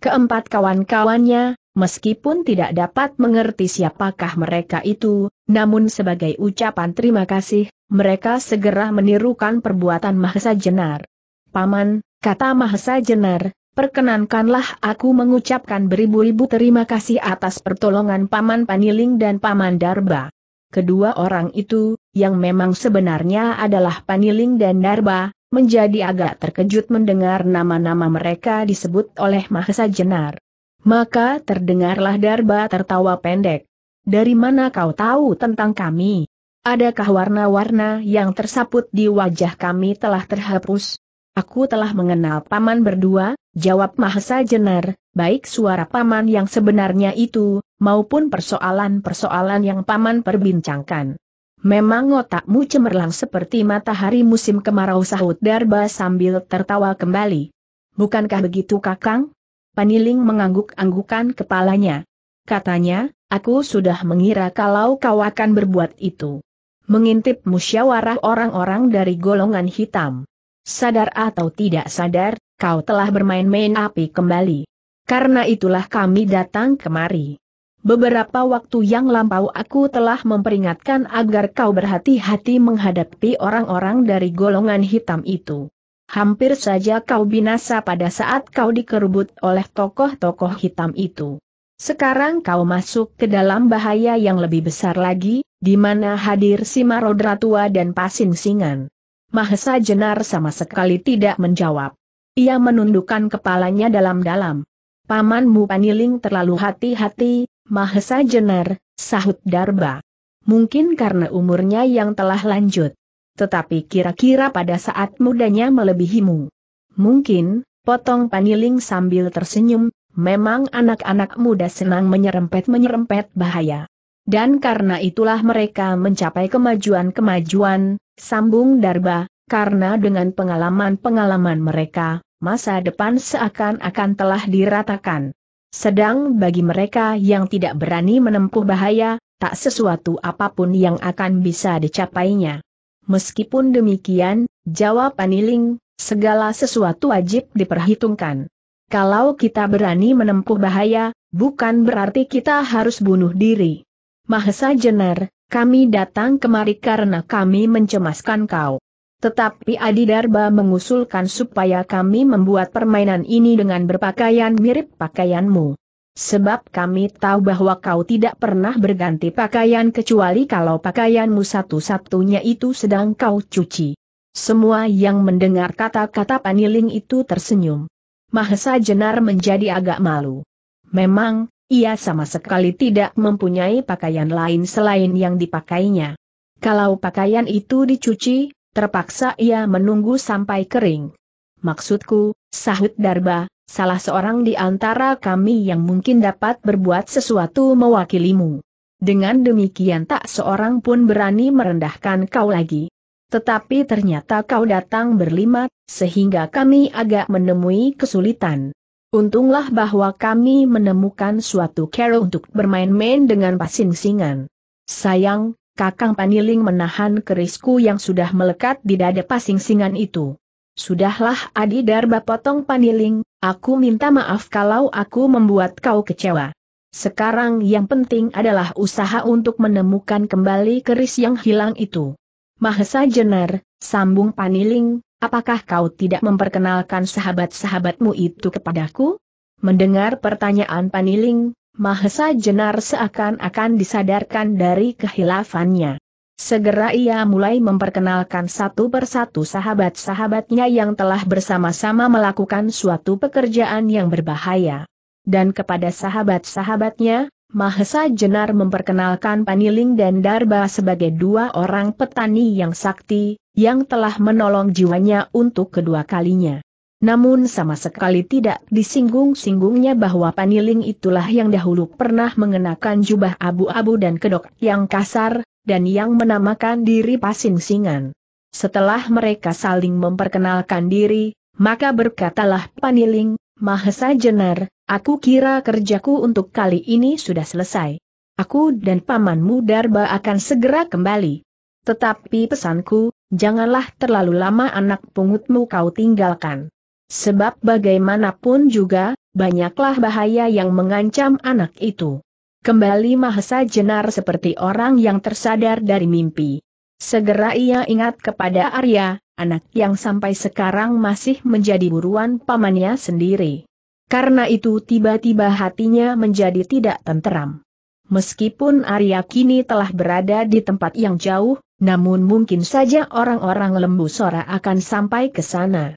Keempat kawan-kawannya, meskipun tidak dapat mengerti siapakah mereka itu, namun sebagai ucapan terima kasih, mereka segera menirukan perbuatan Mahesa Jenar. Paman, kata Mahesa Jenar, perkenankanlah aku mengucapkan beribu-ribu terima kasih atas pertolongan Paman Paniling dan Paman Darba. Kedua orang itu, yang memang sebenarnya adalah Paniling dan Darba menjadi agak terkejut mendengar nama-nama mereka disebut oleh Mahesa Jenar. Maka terdengarlah Darba tertawa pendek. Dari mana kau tahu tentang kami? Adakah warna-warna yang tersaput di wajah kami telah terhapus? Aku telah mengenal paman berdua, jawab Mahesa Jenar, baik suara paman yang sebenarnya itu, maupun persoalan-persoalan yang paman perbincangkan. Memang otakmu cemerlang seperti matahari musim kemarau sahut Darba sambil tertawa kembali. Bukankah begitu kakang? Paniling mengangguk-anggukan kepalanya. Katanya, aku sudah mengira kalau kau akan berbuat itu. Mengintip musyawarah orang-orang dari golongan hitam. Sadar atau tidak sadar, kau telah bermain-main api kembali. Karena itulah kami datang kemari. Beberapa waktu yang lampau aku telah memperingatkan agar kau berhati-hati menghadapi orang-orang dari golongan hitam itu. Hampir saja kau binasa pada saat kau dikerubut oleh tokoh-tokoh hitam itu. Sekarang kau masuk ke dalam bahaya yang lebih besar lagi, di mana hadir si tua dan Pasin Singan. Mahesa Jenar sama sekali tidak menjawab. Ia menundukkan kepalanya dalam-dalam. Pamanmu Paniling terlalu hati-hati, Mahesa Jenar, sahut Darba. Mungkin karena umurnya yang telah lanjut. Tetapi kira-kira pada saat mudanya melebihimu. Mungkin, potong paniling sambil tersenyum, memang anak-anak muda senang menyerempet-menyerempet bahaya. Dan karena itulah mereka mencapai kemajuan-kemajuan, sambung Darba, karena dengan pengalaman-pengalaman mereka, masa depan seakan-akan telah diratakan. Sedang bagi mereka yang tidak berani menempuh bahaya, tak sesuatu apapun yang akan bisa dicapainya. Meskipun demikian, jawab Aniling, segala sesuatu wajib diperhitungkan. Kalau kita berani menempuh bahaya, bukan berarti kita harus bunuh diri. Mahesa Jenar, kami datang kemari karena kami mencemaskan kau. Tetapi Adi Darba mengusulkan supaya kami membuat permainan ini dengan berpakaian mirip pakaianmu. Sebab kami tahu bahwa kau tidak pernah berganti pakaian kecuali kalau pakaianmu satu-satunya itu sedang kau cuci. Semua yang mendengar kata-kata paniling itu tersenyum. Mahesa Jenar menjadi agak malu. Memang, ia sama sekali tidak mempunyai pakaian lain selain yang dipakainya. Kalau pakaian itu dicuci, Terpaksa ia menunggu sampai kering. Maksudku, sahut Darba, salah seorang di antara kami yang mungkin dapat berbuat sesuatu mewakilimu. Dengan demikian tak seorang pun berani merendahkan kau lagi. Tetapi ternyata kau datang berlima, sehingga kami agak menemui kesulitan. Untunglah bahwa kami menemukan suatu cara untuk bermain-main dengan pasing-singan. Sayang, Kakang Paniling menahan kerisku yang sudah melekat di dada pasing-singan itu. Sudahlah Adi Darba potong Paniling, aku minta maaf kalau aku membuat kau kecewa. Sekarang yang penting adalah usaha untuk menemukan kembali keris yang hilang itu. Mahesa Jenar, sambung Paniling, apakah kau tidak memperkenalkan sahabat-sahabatmu itu kepadaku? Mendengar pertanyaan Paniling, Mahesa Jenar seakan-akan disadarkan dari kehilafannya. Segera ia mulai memperkenalkan satu persatu sahabat-sahabatnya yang telah bersama-sama melakukan suatu pekerjaan yang berbahaya. Dan kepada sahabat-sahabatnya, Mahesa Jenar memperkenalkan Paniling dan Darba sebagai dua orang petani yang sakti, yang telah menolong jiwanya untuk kedua kalinya. Namun sama sekali tidak disinggung-singgungnya bahwa paniling itulah yang dahulu pernah mengenakan jubah abu-abu dan kedok yang kasar, dan yang menamakan diri pasing-singan. Setelah mereka saling memperkenalkan diri, maka berkatalah paniling, Mahesa Jenar, aku kira kerjaku untuk kali ini sudah selesai. Aku dan pamanmu Darba akan segera kembali. Tetapi pesanku, janganlah terlalu lama anak pungutmu kau tinggalkan sebab bagaimanapun juga, banyaklah bahaya yang mengancam anak itu. Kembali Mahesa Jenar seperti orang yang tersadar dari mimpi. Segera ia ingat kepada Arya, anak yang sampai sekarang masih menjadi buruan pamannya sendiri. Karena itu tiba-tiba hatinya menjadi tidak tenteram. Meskipun Arya kini telah berada di tempat yang jauh, namun mungkin saja orang-orang lembu Sora akan sampai ke sana.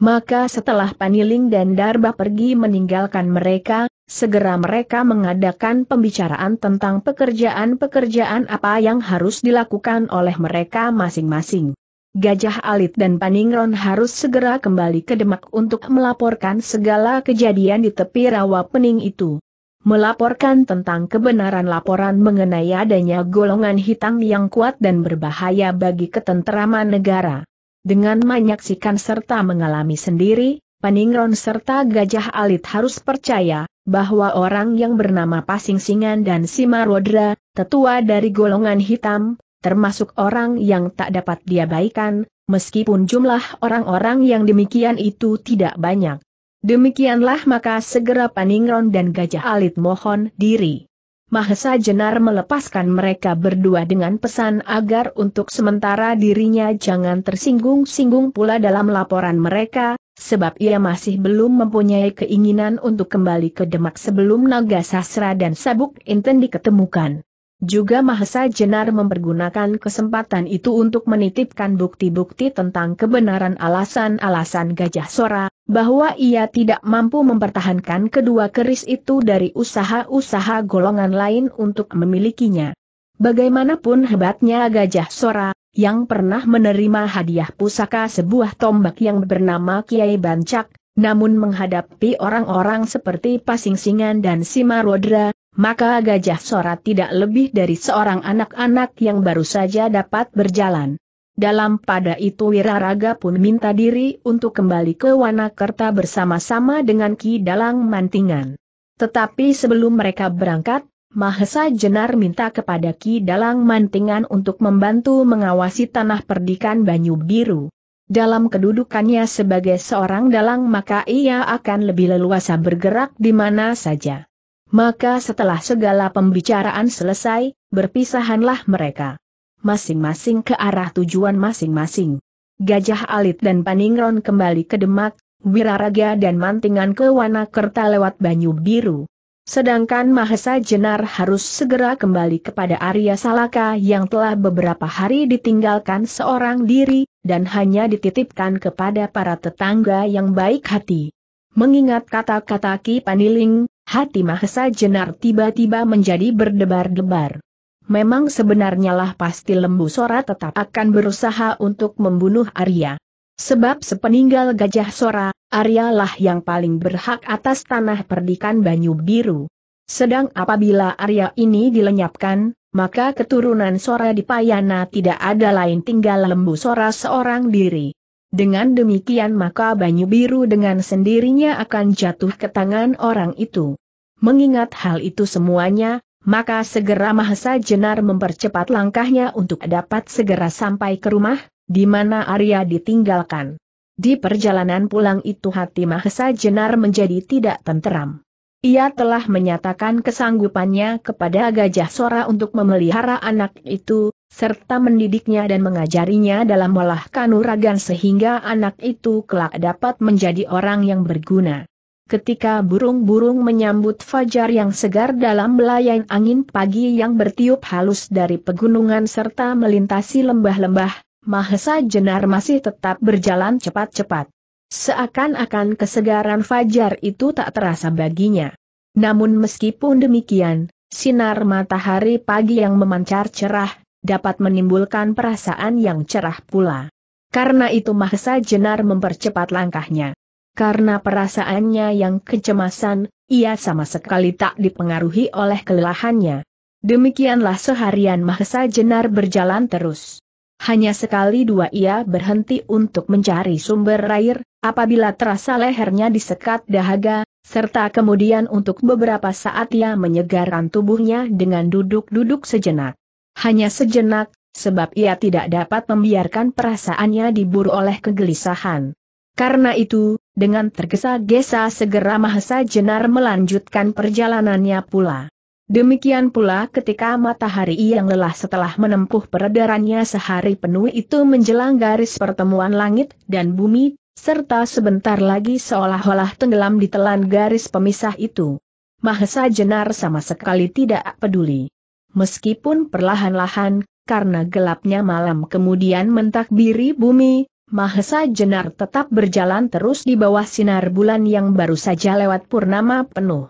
Maka setelah Paniling dan Darba pergi meninggalkan mereka, segera mereka mengadakan pembicaraan tentang pekerjaan-pekerjaan apa yang harus dilakukan oleh mereka masing-masing. Gajah Alit dan Paningron harus segera kembali ke Demak untuk melaporkan segala kejadian di tepi rawa pening itu. Melaporkan tentang kebenaran laporan mengenai adanya golongan hitam yang kuat dan berbahaya bagi ketenteraman negara. Dengan menyaksikan serta mengalami sendiri, Paningron serta Gajah Alit harus percaya, bahwa orang yang bernama Pasing Singan dan Simarodra, tetua dari golongan hitam, termasuk orang yang tak dapat diabaikan, meskipun jumlah orang-orang yang demikian itu tidak banyak. Demikianlah maka segera Paningron dan Gajah Alit mohon diri. Mahesa Jenar melepaskan mereka berdua dengan pesan agar untuk sementara dirinya jangan tersinggung-singgung pula dalam laporan mereka, sebab ia masih belum mempunyai keinginan untuk kembali ke Demak sebelum Naga Sasra dan Sabuk Inten diketemukan. Juga Mahesa Jenar mempergunakan kesempatan itu untuk menitipkan bukti-bukti tentang kebenaran alasan-alasan Gajah Sora, bahwa ia tidak mampu mempertahankan kedua keris itu dari usaha-usaha golongan lain untuk memilikinya. Bagaimanapun hebatnya Gajah Sora, yang pernah menerima hadiah pusaka sebuah tombak yang bernama Kiai Bancak, namun menghadapi orang-orang seperti Pasingsingan dan Simarodra, maka gajah sorat tidak lebih dari seorang anak-anak yang baru saja dapat berjalan. Dalam pada itu Wiraraga pun minta diri untuk kembali ke Wanakerta bersama-sama dengan Ki Dalang Mantingan. Tetapi sebelum mereka berangkat, Mahesa Jenar minta kepada Ki Dalang Mantingan untuk membantu mengawasi tanah perdikan Banyu Biru. Dalam kedudukannya sebagai seorang dalang maka ia akan lebih leluasa bergerak di mana saja. Maka setelah segala pembicaraan selesai, berpisahanlah mereka. Masing-masing ke arah tujuan masing-masing. Gajah Alit dan Paningron kembali ke Demak, Wiraraga dan Mantingan ke Wanakerta lewat Banyu Biru. Sedangkan Mahesa Jenar harus segera kembali kepada Arya Salaka yang telah beberapa hari ditinggalkan seorang diri, dan hanya dititipkan kepada para tetangga yang baik hati. Mengingat kata-kata Ki Paniling, Hati Mahesa Jenar tiba-tiba menjadi berdebar-debar. Memang sebenarnya lah pasti Lembu Sora tetap akan berusaha untuk membunuh Arya. Sebab sepeninggal Gajah Sora, Arya lah yang paling berhak atas tanah perdikan Banyu Biru. Sedang apabila Arya ini dilenyapkan, maka keturunan Sora di Payana tidak ada lain tinggal Lembu Sora seorang diri. Dengan demikian maka Banyu Biru dengan sendirinya akan jatuh ke tangan orang itu. Mengingat hal itu semuanya, maka segera Mahesa Jenar mempercepat langkahnya untuk dapat segera sampai ke rumah, di mana Arya ditinggalkan. Di perjalanan pulang itu hati Mahesa Jenar menjadi tidak tenteram. Ia telah menyatakan kesanggupannya kepada Gajah Sora untuk memelihara anak itu, serta mendidiknya dan mengajarinya dalam olah kanuragan sehingga anak itu kelak dapat menjadi orang yang berguna. Ketika burung-burung menyambut fajar yang segar dalam belayan angin pagi yang bertiup halus dari pegunungan serta melintasi lembah-lembah, Mahesa Jenar masih tetap berjalan cepat-cepat. Seakan-akan kesegaran fajar itu tak terasa baginya. Namun meskipun demikian, sinar matahari pagi yang memancar cerah dapat menimbulkan perasaan yang cerah pula. Karena itu Mahesa Jenar mempercepat langkahnya. Karena perasaannya yang kecemasan, ia sama sekali tak dipengaruhi oleh kelelahannya. Demikianlah seharian Mahesa Jenar berjalan terus. Hanya sekali dua ia berhenti untuk mencari sumber air, apabila terasa lehernya disekat dahaga, serta kemudian untuk beberapa saat ia menyegarkan tubuhnya dengan duduk-duduk sejenak. Hanya sejenak, sebab ia tidak dapat membiarkan perasaannya diburu oleh kegelisahan. Karena itu, dengan tergesa-gesa segera Mahesa Jenar melanjutkan perjalanannya pula. Demikian pula ketika matahari yang lelah setelah menempuh peredarannya sehari penuh itu menjelang garis pertemuan langit dan bumi, serta sebentar lagi seolah-olah tenggelam di telan garis pemisah itu. Mahesa Jenar sama sekali tidak peduli. Meskipun perlahan-lahan, karena gelapnya malam kemudian mentakbiri bumi, Mahesa Jenar tetap berjalan terus di bawah sinar bulan yang baru saja lewat purnama penuh.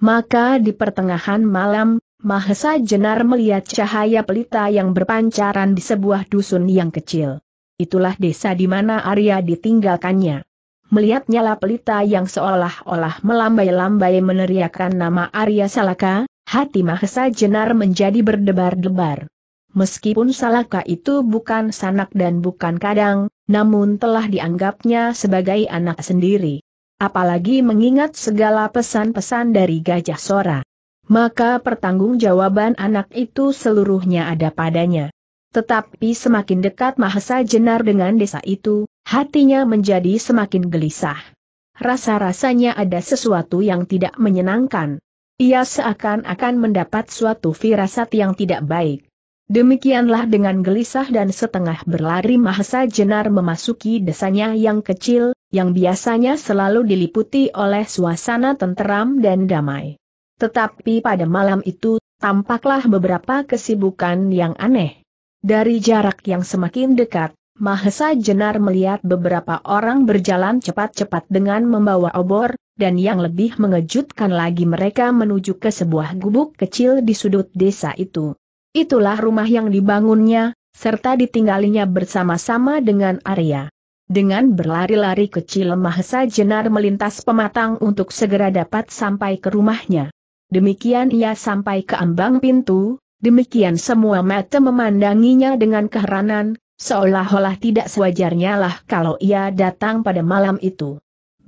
Maka di pertengahan malam, Mahesa Jenar melihat cahaya pelita yang berpancaran di sebuah dusun yang kecil. Itulah desa di mana Arya ditinggalkannya. Melihat nyala pelita yang seolah-olah melambai-lambai meneriakkan nama Arya Salaka, hati Mahesa Jenar menjadi berdebar-debar. Meskipun Salaka itu bukan sanak dan bukan kadang, namun telah dianggapnya sebagai anak sendiri. Apalagi mengingat segala pesan-pesan dari Gajah Sora. Maka pertanggungjawaban anak itu seluruhnya ada padanya. Tetapi semakin dekat Mahesa Jenar dengan desa itu, hatinya menjadi semakin gelisah. Rasa-rasanya ada sesuatu yang tidak menyenangkan. Ia seakan-akan mendapat suatu firasat yang tidak baik. Demikianlah dengan gelisah dan setengah berlari Mahesa Jenar memasuki desanya yang kecil, yang biasanya selalu diliputi oleh suasana tenteram dan damai. Tetapi pada malam itu, tampaklah beberapa kesibukan yang aneh. Dari jarak yang semakin dekat, Mahesa Jenar melihat beberapa orang berjalan cepat-cepat dengan membawa obor, dan yang lebih mengejutkan lagi mereka menuju ke sebuah gubuk kecil di sudut desa itu. Itulah rumah yang dibangunnya, serta ditinggalinya bersama-sama dengan Arya. Dengan berlari-lari kecil Mahesa Jenar melintas pematang untuk segera dapat sampai ke rumahnya. Demikian ia sampai ke ambang pintu, demikian semua mata memandanginya dengan keheranan, seolah-olah tidak sewajarnya lah kalau ia datang pada malam itu.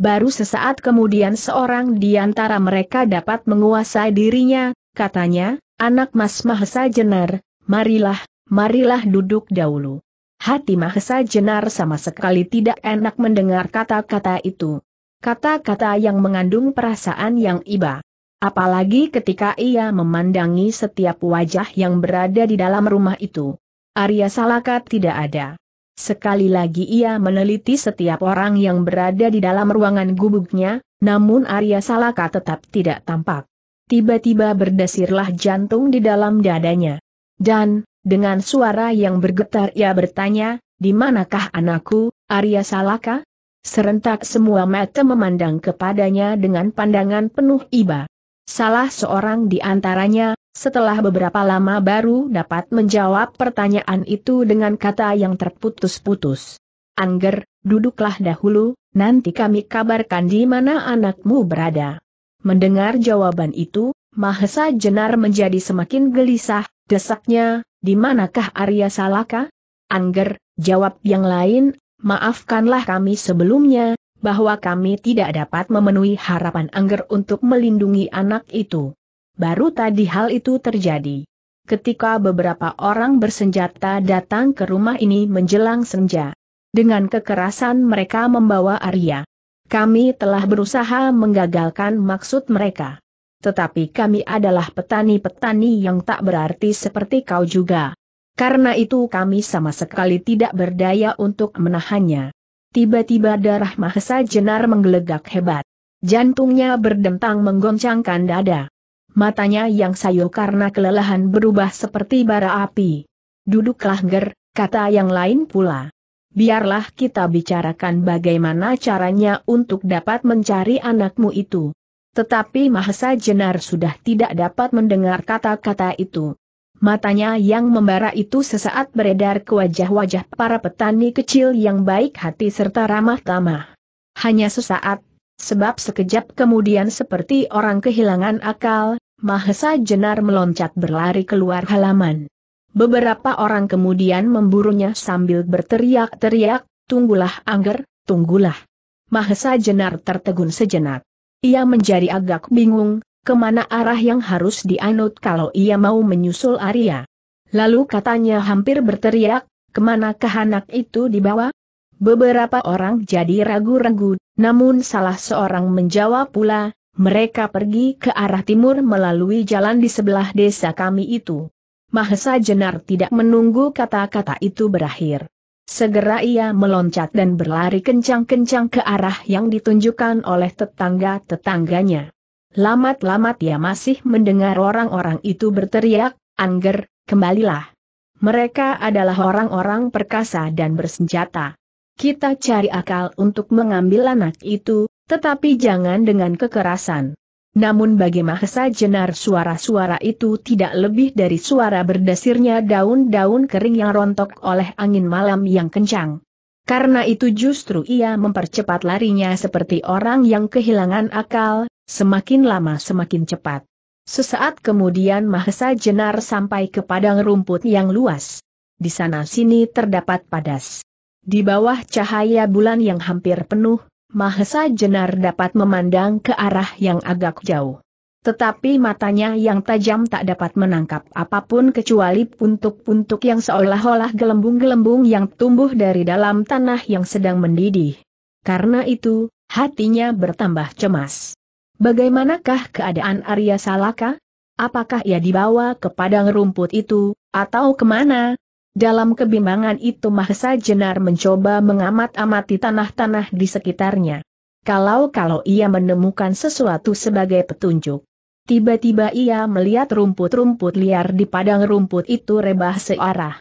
Baru sesaat kemudian seorang di antara mereka dapat menguasai dirinya, katanya, anak Mas Mahesa Jenar, marilah, marilah duduk dahulu. Hati Mahesa Jenar sama sekali tidak enak mendengar kata-kata itu. Kata-kata yang mengandung perasaan yang iba. Apalagi ketika ia memandangi setiap wajah yang berada di dalam rumah itu. Arya Salaka tidak ada. Sekali lagi ia meneliti setiap orang yang berada di dalam ruangan gubuknya, namun Arya Salaka tetap tidak tampak. Tiba-tiba berdesirlah jantung di dalam dadanya. Dan, dengan suara yang bergetar ia bertanya, di manakah anakku, Arya Salaka? Serentak semua mata memandang kepadanya dengan pandangan penuh iba. Salah seorang di antaranya, setelah beberapa lama baru dapat menjawab pertanyaan itu dengan kata yang terputus-putus. Angger, duduklah dahulu, nanti kami kabarkan di mana anakmu berada. Mendengar jawaban itu, Mahesa Jenar menjadi semakin gelisah, desaknya, di manakah Arya Salaka? Angger, jawab yang lain, maafkanlah kami sebelumnya, bahwa kami tidak dapat memenuhi harapan Angger untuk melindungi anak itu baru tadi hal itu terjadi. Ketika beberapa orang bersenjata datang ke rumah ini menjelang senja. Dengan kekerasan mereka membawa Arya. Kami telah berusaha menggagalkan maksud mereka. Tetapi kami adalah petani-petani yang tak berarti seperti kau juga. Karena itu kami sama sekali tidak berdaya untuk menahannya. Tiba-tiba darah Mahesa Jenar menggelegak hebat. Jantungnya berdentang menggoncangkan dada matanya yang sayu karena kelelahan berubah seperti bara api. Duduklah ger, kata yang lain pula. Biarlah kita bicarakan bagaimana caranya untuk dapat mencari anakmu itu. Tetapi Mahesa Jenar sudah tidak dapat mendengar kata-kata itu. Matanya yang membara itu sesaat beredar ke wajah-wajah para petani kecil yang baik hati serta ramah tamah. Hanya sesaat, sebab sekejap kemudian seperti orang kehilangan akal, Mahesa Jenar meloncat berlari keluar halaman. Beberapa orang kemudian memburunya sambil berteriak-teriak, tunggulah Angger, tunggulah. Mahesa Jenar tertegun sejenak. Ia menjadi agak bingung, kemana arah yang harus dianut kalau ia mau menyusul Arya. Lalu katanya hampir berteriak, kemana kehanak itu dibawa? Beberapa orang jadi ragu-ragu, namun salah seorang menjawab pula, mereka pergi ke arah timur melalui jalan di sebelah desa kami itu. Mahesa Jenar tidak menunggu kata-kata itu berakhir. Segera ia meloncat dan berlari kencang-kencang ke arah yang ditunjukkan oleh tetangga-tetangganya. Lamat-lamat ia masih mendengar orang-orang itu berteriak, Angger, kembalilah. Mereka adalah orang-orang perkasa dan bersenjata. Kita cari akal untuk mengambil anak itu, tetapi jangan dengan kekerasan. Namun bagi Mahesa jenar suara-suara itu tidak lebih dari suara berdasirnya daun-daun kering yang rontok oleh angin malam yang kencang. Karena itu justru ia mempercepat larinya seperti orang yang kehilangan akal, semakin lama semakin cepat. Sesaat kemudian Mahesa jenar sampai ke padang rumput yang luas. Di sana sini terdapat padas. Di bawah cahaya bulan yang hampir penuh, Mahesa Jenar dapat memandang ke arah yang agak jauh. Tetapi matanya yang tajam tak dapat menangkap apapun kecuali puntuk-puntuk yang seolah-olah gelembung-gelembung yang tumbuh dari dalam tanah yang sedang mendidih. Karena itu, hatinya bertambah cemas. Bagaimanakah keadaan Arya Salaka? Apakah ia dibawa ke padang rumput itu, atau kemana? Dalam kebimbangan itu Mahesa Jenar mencoba mengamat-amati tanah-tanah di sekitarnya. Kalau-kalau ia menemukan sesuatu sebagai petunjuk. Tiba-tiba ia melihat rumput-rumput liar di padang rumput itu rebah searah.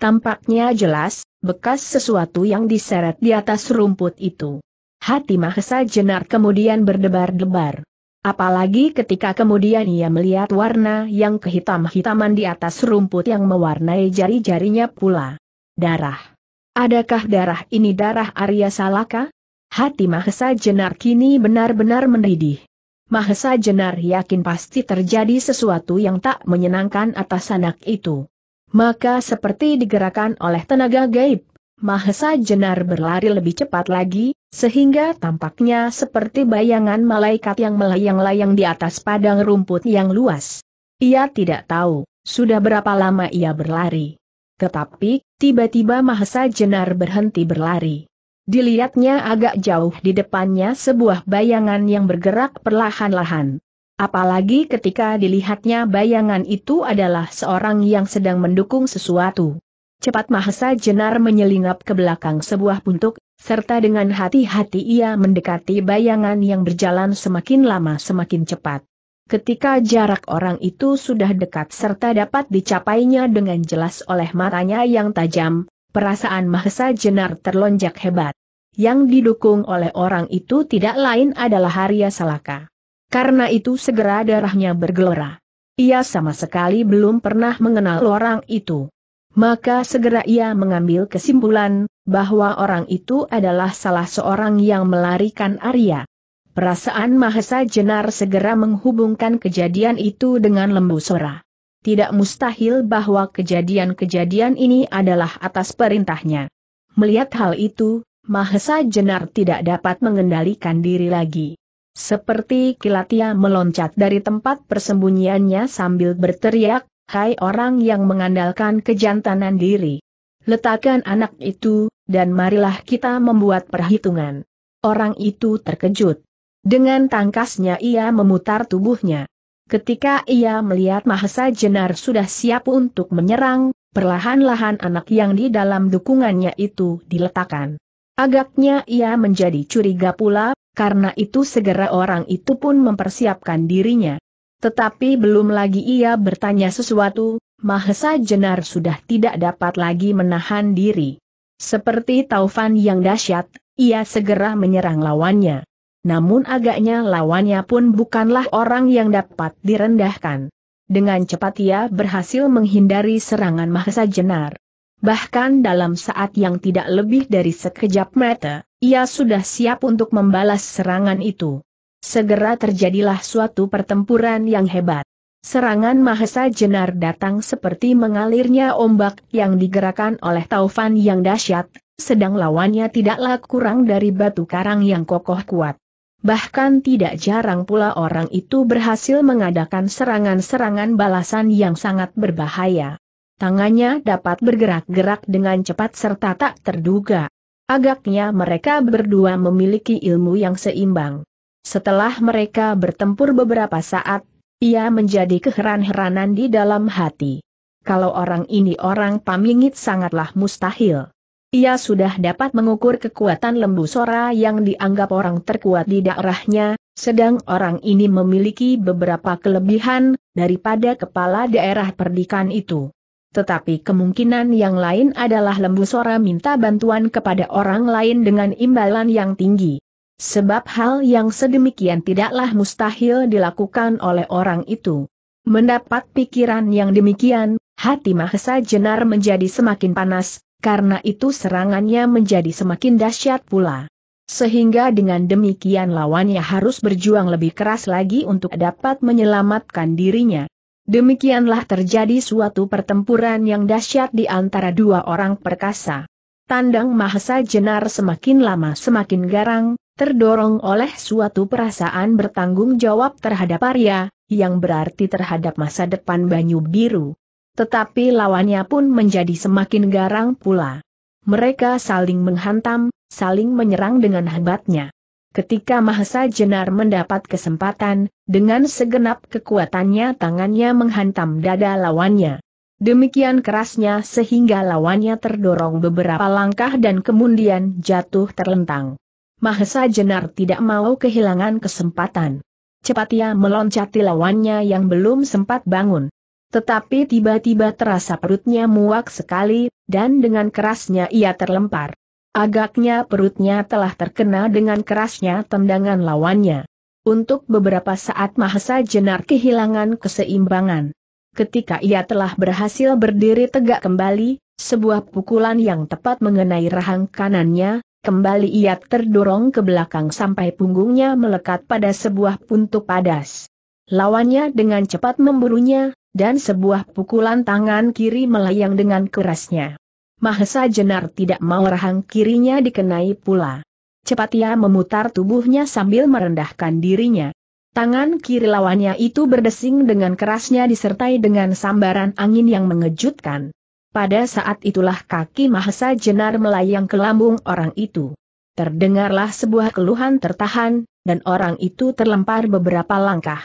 Tampaknya jelas, bekas sesuatu yang diseret di atas rumput itu. Hati Mahesa Jenar kemudian berdebar-debar. Apalagi ketika kemudian ia melihat warna yang kehitam-hitaman di atas rumput yang mewarnai jari-jarinya pula. Darah. Adakah darah ini darah Arya Salaka? Hati Mahesa Jenar kini benar-benar mendidih. Mahesa Jenar yakin pasti terjadi sesuatu yang tak menyenangkan atas anak itu. Maka seperti digerakkan oleh tenaga gaib, Mahesa Jenar berlari lebih cepat lagi, sehingga tampaknya seperti bayangan malaikat yang melayang-layang di atas padang rumput yang luas. Ia tidak tahu, sudah berapa lama ia berlari. Tetapi, tiba-tiba Mahesa Jenar berhenti berlari. Dilihatnya agak jauh di depannya sebuah bayangan yang bergerak perlahan-lahan. Apalagi ketika dilihatnya bayangan itu adalah seorang yang sedang mendukung sesuatu. Cepat Mahesa Jenar menyelinap ke belakang sebuah puntuk, serta dengan hati-hati ia mendekati bayangan yang berjalan semakin lama semakin cepat. Ketika jarak orang itu sudah dekat serta dapat dicapainya dengan jelas oleh matanya yang tajam, perasaan Mahesa Jenar terlonjak hebat. Yang didukung oleh orang itu tidak lain adalah Arya Salaka. Karena itu segera darahnya bergelora. Ia sama sekali belum pernah mengenal orang itu maka segera ia mengambil kesimpulan, bahwa orang itu adalah salah seorang yang melarikan Arya. Perasaan Mahesa Jenar segera menghubungkan kejadian itu dengan lembu sora. Tidak mustahil bahwa kejadian-kejadian ini adalah atas perintahnya. Melihat hal itu, Mahesa Jenar tidak dapat mengendalikan diri lagi. Seperti kilatia meloncat dari tempat persembunyiannya sambil berteriak, hai orang yang mengandalkan kejantanan diri. Letakkan anak itu, dan marilah kita membuat perhitungan. Orang itu terkejut. Dengan tangkasnya ia memutar tubuhnya. Ketika ia melihat Mahesa Jenar sudah siap untuk menyerang, perlahan-lahan anak yang di dalam dukungannya itu diletakkan. Agaknya ia menjadi curiga pula, karena itu segera orang itu pun mempersiapkan dirinya. Tetapi belum lagi ia bertanya sesuatu, Mahesa Jenar sudah tidak dapat lagi menahan diri. Seperti taufan yang dahsyat, ia segera menyerang lawannya. Namun agaknya lawannya pun bukanlah orang yang dapat direndahkan. Dengan cepat ia berhasil menghindari serangan Mahesa Jenar. Bahkan dalam saat yang tidak lebih dari sekejap mata, ia sudah siap untuk membalas serangan itu segera terjadilah suatu pertempuran yang hebat. Serangan Mahesa Jenar datang seperti mengalirnya ombak yang digerakkan oleh taufan yang dahsyat, sedang lawannya tidaklah kurang dari batu karang yang kokoh kuat. Bahkan tidak jarang pula orang itu berhasil mengadakan serangan-serangan balasan yang sangat berbahaya. Tangannya dapat bergerak-gerak dengan cepat serta tak terduga. Agaknya mereka berdua memiliki ilmu yang seimbang. Setelah mereka bertempur beberapa saat, ia menjadi keheran-heranan di dalam hati. Kalau orang ini orang pamingit sangatlah mustahil. Ia sudah dapat mengukur kekuatan lembu Sora yang dianggap orang terkuat di daerahnya, sedang orang ini memiliki beberapa kelebihan daripada kepala daerah perdikan itu. Tetapi kemungkinan yang lain adalah lembu Sora minta bantuan kepada orang lain dengan imbalan yang tinggi. Sebab hal yang sedemikian tidaklah mustahil dilakukan oleh orang itu. Mendapat pikiran yang demikian, hati Mahesa Jenar menjadi semakin panas, karena itu serangannya menjadi semakin dahsyat pula. Sehingga dengan demikian lawannya harus berjuang lebih keras lagi untuk dapat menyelamatkan dirinya. Demikianlah terjadi suatu pertempuran yang dahsyat di antara dua orang perkasa. Tandang Mahesa Jenar semakin lama semakin garang, Terdorong oleh suatu perasaan bertanggung jawab terhadap Arya, yang berarti terhadap masa depan Banyu Biru. Tetapi lawannya pun menjadi semakin garang pula. Mereka saling menghantam, saling menyerang dengan hebatnya. Ketika Mahesa Jenar mendapat kesempatan, dengan segenap kekuatannya tangannya menghantam dada lawannya. Demikian kerasnya sehingga lawannya terdorong beberapa langkah dan kemudian jatuh terlentang. Mahesa Jenar tidak mau kehilangan kesempatan. Cepat ia meloncati lawannya yang belum sempat bangun. Tetapi tiba-tiba terasa perutnya muak sekali, dan dengan kerasnya ia terlempar. Agaknya perutnya telah terkena dengan kerasnya tendangan lawannya. Untuk beberapa saat Mahesa Jenar kehilangan keseimbangan. Ketika ia telah berhasil berdiri tegak kembali, sebuah pukulan yang tepat mengenai rahang kanannya, Kembali ia terdorong ke belakang sampai punggungnya melekat pada sebuah puntuk padas. Lawannya dengan cepat memburunya, dan sebuah pukulan tangan kiri melayang dengan kerasnya. Mahesa Jenar tidak mau rahang kirinya dikenai pula. Cepat ia memutar tubuhnya sambil merendahkan dirinya. Tangan kiri lawannya itu berdesing dengan kerasnya disertai dengan sambaran angin yang mengejutkan. Pada saat itulah kaki Mahesa Jenar melayang ke lambung orang itu. Terdengarlah sebuah keluhan tertahan, dan orang itu terlempar beberapa langkah.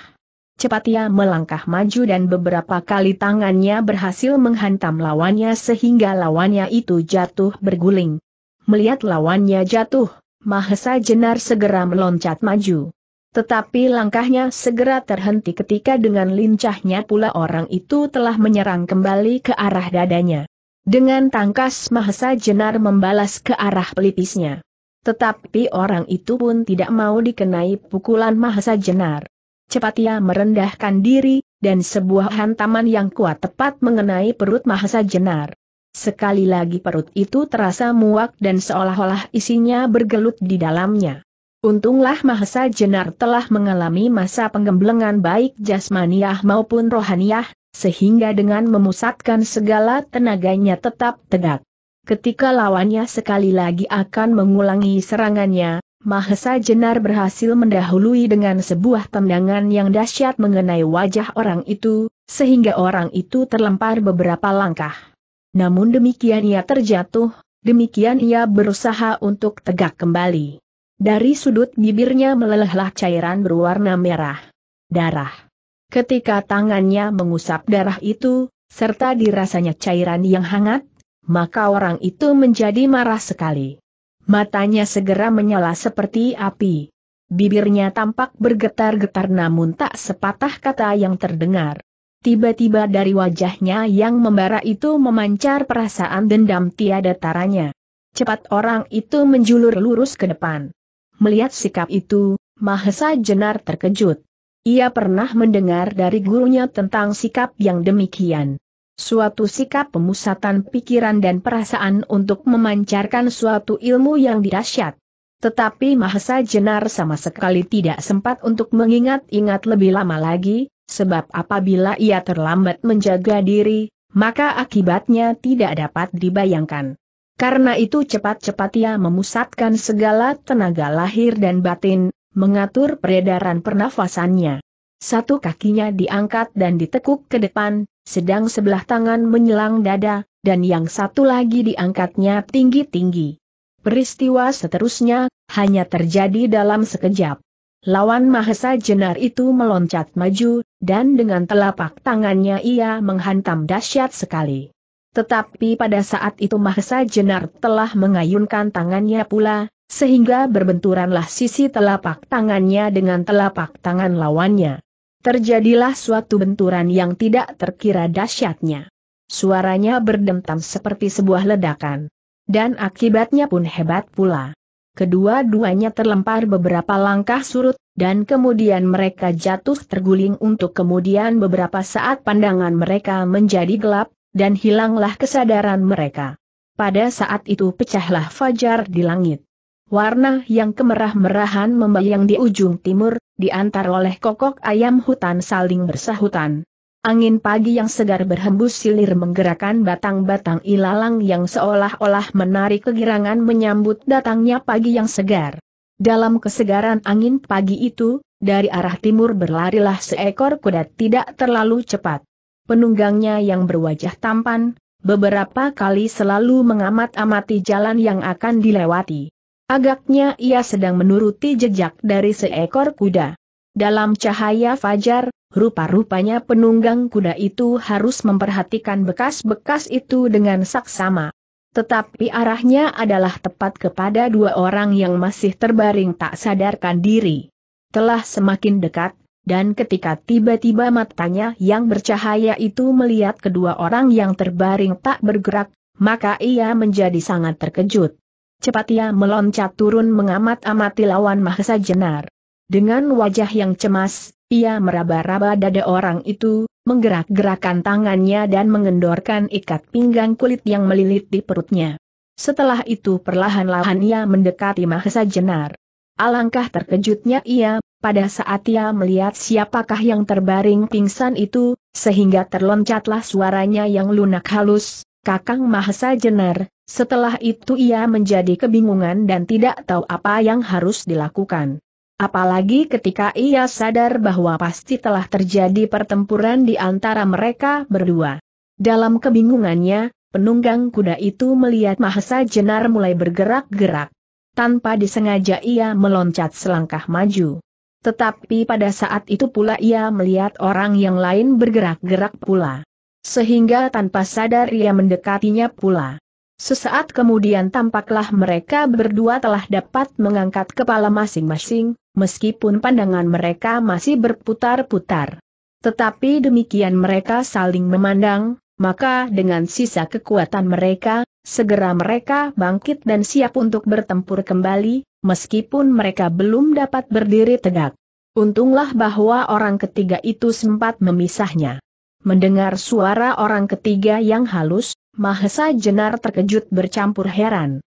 Cepat ia melangkah maju dan beberapa kali tangannya berhasil menghantam lawannya sehingga lawannya itu jatuh berguling. Melihat lawannya jatuh, Mahesa Jenar segera meloncat maju. Tetapi langkahnya segera terhenti ketika dengan lincahnya pula orang itu telah menyerang kembali ke arah dadanya. Dengan tangkas Mahesa Jenar membalas ke arah pelipisnya. Tetapi orang itu pun tidak mau dikenai pukulan Mahesa Jenar. Cepat ia merendahkan diri, dan sebuah hantaman yang kuat tepat mengenai perut Mahesa Jenar. Sekali lagi perut itu terasa muak dan seolah-olah isinya bergelut di dalamnya. Untunglah Mahesa Jenar telah mengalami masa penggemblengan baik jasmaniah maupun rohaniah, sehingga dengan memusatkan segala tenaganya tetap tegak. Ketika lawannya sekali lagi akan mengulangi serangannya, Mahesa Jenar berhasil mendahului dengan sebuah tendangan yang dahsyat mengenai wajah orang itu, sehingga orang itu terlempar beberapa langkah. Namun demikian ia terjatuh, demikian ia berusaha untuk tegak kembali. Dari sudut bibirnya melelehlah cairan berwarna merah. Darah. Ketika tangannya mengusap darah itu, serta dirasanya cairan yang hangat, maka orang itu menjadi marah sekali. Matanya segera menyala seperti api. Bibirnya tampak bergetar-getar namun tak sepatah kata yang terdengar. Tiba-tiba dari wajahnya yang membara itu memancar perasaan dendam tiada taranya. Cepat orang itu menjulur lurus ke depan. Melihat sikap itu, Mahesa Jenar terkejut. Ia pernah mendengar dari gurunya tentang sikap yang demikian. Suatu sikap pemusatan pikiran dan perasaan untuk memancarkan suatu ilmu yang dirasyat. Tetapi Mahesa Jenar sama sekali tidak sempat untuk mengingat-ingat lebih lama lagi, sebab apabila ia terlambat menjaga diri, maka akibatnya tidak dapat dibayangkan. Karena itu cepat-cepat ia memusatkan segala tenaga lahir dan batin, mengatur peredaran pernafasannya. Satu kakinya diangkat dan ditekuk ke depan, sedang sebelah tangan menyelang dada, dan yang satu lagi diangkatnya tinggi-tinggi. Peristiwa seterusnya, hanya terjadi dalam sekejap. Lawan Mahesa Jenar itu meloncat maju, dan dengan telapak tangannya ia menghantam dahsyat sekali. Tetapi pada saat itu Mahesa Jenar telah mengayunkan tangannya pula, sehingga berbenturanlah sisi telapak tangannya dengan telapak tangan lawannya. Terjadilah suatu benturan yang tidak terkira dahsyatnya. Suaranya berdentam seperti sebuah ledakan. Dan akibatnya pun hebat pula. Kedua-duanya terlempar beberapa langkah surut, dan kemudian mereka jatuh terguling untuk kemudian beberapa saat pandangan mereka menjadi gelap, dan hilanglah kesadaran mereka. Pada saat itu pecahlah fajar di langit. Warna yang kemerah-merahan membayang di ujung timur, diantar oleh kokok ayam hutan saling bersahutan. Angin pagi yang segar berhembus silir menggerakkan batang-batang ilalang yang seolah-olah menarik kegirangan menyambut datangnya pagi yang segar. Dalam kesegaran angin pagi itu, dari arah timur berlarilah seekor kuda tidak terlalu cepat penunggangnya yang berwajah tampan, beberapa kali selalu mengamat-amati jalan yang akan dilewati. Agaknya ia sedang menuruti jejak dari seekor kuda. Dalam cahaya fajar, rupa-rupanya penunggang kuda itu harus memperhatikan bekas-bekas itu dengan saksama. Tetapi arahnya adalah tepat kepada dua orang yang masih terbaring tak sadarkan diri. Telah semakin dekat, dan ketika tiba-tiba matanya yang bercahaya itu melihat kedua orang yang terbaring tak bergerak, maka ia menjadi sangat terkejut. Cepat ia meloncat turun mengamat-amati lawan Mahesa Jenar. Dengan wajah yang cemas, ia meraba-raba dada orang itu, menggerak-gerakan tangannya dan mengendorkan ikat pinggang kulit yang melilit di perutnya. Setelah itu perlahan-lahan ia mendekati Mahesa Jenar. Alangkah terkejutnya ia, pada saat ia melihat siapakah yang terbaring pingsan itu, sehingga terloncatlah suaranya yang lunak halus, Kakang Mahesa Jenar, setelah itu ia menjadi kebingungan dan tidak tahu apa yang harus dilakukan. Apalagi ketika ia sadar bahwa pasti telah terjadi pertempuran di antara mereka berdua. Dalam kebingungannya, penunggang kuda itu melihat Mahesa Jenar mulai bergerak-gerak. Tanpa disengaja ia meloncat selangkah maju. Tetapi pada saat itu pula ia melihat orang yang lain bergerak-gerak pula. Sehingga tanpa sadar ia mendekatinya pula. Sesaat kemudian tampaklah mereka berdua telah dapat mengangkat kepala masing-masing, meskipun pandangan mereka masih berputar-putar. Tetapi demikian mereka saling memandang, maka dengan sisa kekuatan mereka, Segera mereka bangkit dan siap untuk bertempur kembali, meskipun mereka belum dapat berdiri tegak. Untunglah bahwa orang ketiga itu sempat memisahnya. Mendengar suara orang ketiga yang halus, Mahesa Jenar terkejut bercampur heran.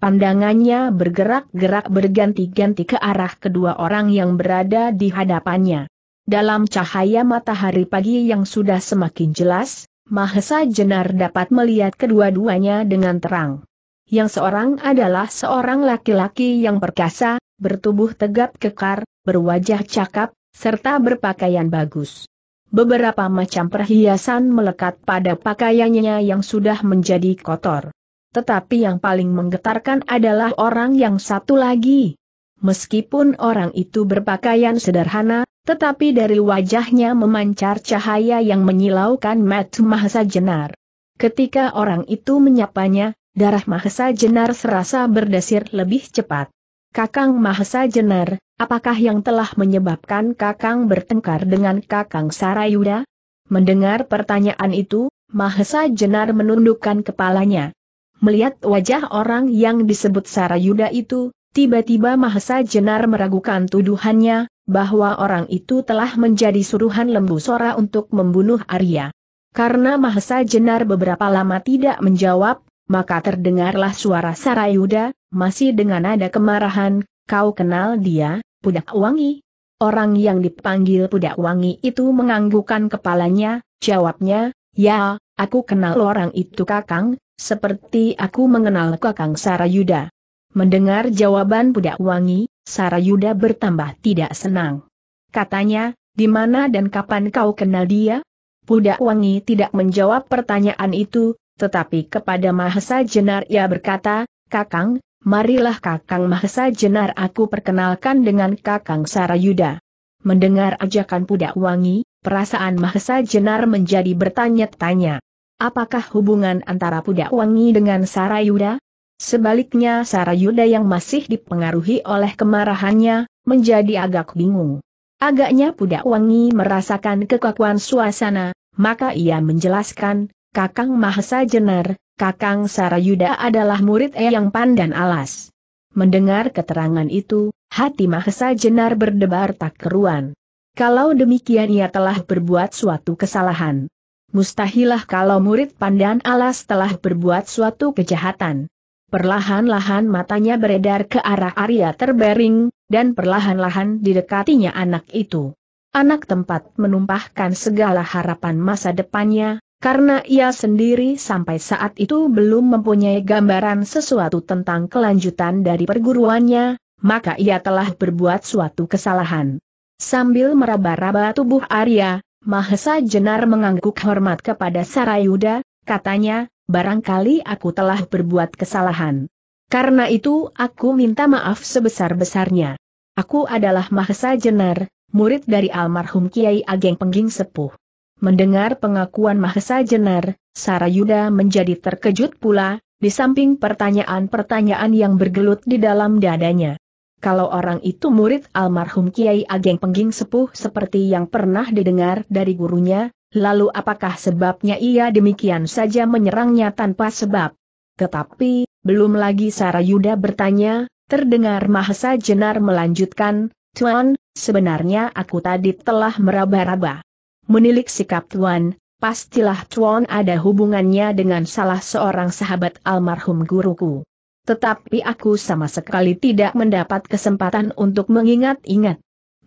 Pandangannya bergerak-gerak berganti-ganti ke arah kedua orang yang berada di hadapannya. Dalam cahaya matahari pagi yang sudah semakin jelas, Mahesa Jenar dapat melihat kedua-duanya dengan terang. Yang seorang adalah seorang laki-laki yang perkasa, bertubuh tegap kekar, berwajah cakap, serta berpakaian bagus. Beberapa macam perhiasan melekat pada pakaiannya yang sudah menjadi kotor. Tetapi yang paling menggetarkan adalah orang yang satu lagi. Meskipun orang itu berpakaian sederhana, tetapi dari wajahnya memancar cahaya yang menyilaukan Mat Mahesa Jenar. Ketika orang itu menyapanya, darah Mahesa Jenar serasa berdesir lebih cepat. Kakang Mahesa Jenar, apakah yang telah menyebabkan Kakang bertengkar dengan Kakang Sarayuda? Mendengar pertanyaan itu, Mahesa Jenar menundukkan kepalanya. Melihat wajah orang yang disebut Sarayuda itu, tiba-tiba Mahesa Jenar meragukan tuduhannya, bahwa orang itu telah menjadi suruhan lembu Sora untuk membunuh Arya. Karena Mahesa Jenar beberapa lama tidak menjawab, maka terdengarlah suara Sarayuda, masih dengan nada kemarahan, kau kenal dia, Pudak Wangi? Orang yang dipanggil Pudak Wangi itu menganggukkan kepalanya, jawabnya, ya, aku kenal orang itu kakang, seperti aku mengenal kakang Sarayuda. Mendengar jawaban budak Wangi, Sarayuda bertambah tidak senang. Katanya, di mana dan kapan kau kenal dia? Budak Wangi tidak menjawab pertanyaan itu, tetapi kepada Mahesa Jenar ia berkata, Kakang, marilah Kakang Mahesa Jenar aku perkenalkan dengan Kakang Sarayuda. Mendengar ajakan budak Wangi, perasaan Mahesa Jenar menjadi bertanya-tanya. Apakah hubungan antara Pudak Wangi dengan Sarayuda? Sebaliknya Sarayuda yang masih dipengaruhi oleh kemarahannya, menjadi agak bingung. Agaknya Pudak Wangi merasakan kekakuan suasana, maka ia menjelaskan, Kakang Mahesa Jenar, Kakang Sarayuda adalah murid Eyang Pandan Alas. Mendengar keterangan itu, hati Mahesa Jenar berdebar tak keruan. Kalau demikian ia telah berbuat suatu kesalahan. Mustahilah kalau murid Pandan Alas telah berbuat suatu kejahatan. Perlahan-lahan matanya beredar ke arah Arya terbaring, dan perlahan-lahan didekatinya anak itu. Anak tempat menumpahkan segala harapan masa depannya, karena ia sendiri sampai saat itu belum mempunyai gambaran sesuatu tentang kelanjutan dari perguruannya, maka ia telah berbuat suatu kesalahan. Sambil meraba-raba tubuh Arya, Mahesa Jenar mengangguk hormat kepada Sarayuda, katanya, barangkali aku telah berbuat kesalahan. Karena itu aku minta maaf sebesar-besarnya. Aku adalah Mahesa Jenar, murid dari almarhum Kiai Ageng Pengging Sepuh. Mendengar pengakuan Mahesa Jenar, Sarayuda menjadi terkejut pula, di samping pertanyaan-pertanyaan yang bergelut di dalam dadanya kalau orang itu murid almarhum Kiai Ageng Pengging Sepuh seperti yang pernah didengar dari gurunya, Lalu apakah sebabnya ia demikian saja menyerangnya tanpa sebab? Tetapi, belum lagi Sarayuda bertanya, terdengar Mahesa Jenar melanjutkan, Tuan, sebenarnya aku tadi telah meraba-raba. Menilik sikap Tuan, pastilah Tuan ada hubungannya dengan salah seorang sahabat almarhum guruku. Tetapi aku sama sekali tidak mendapat kesempatan untuk mengingat-ingat.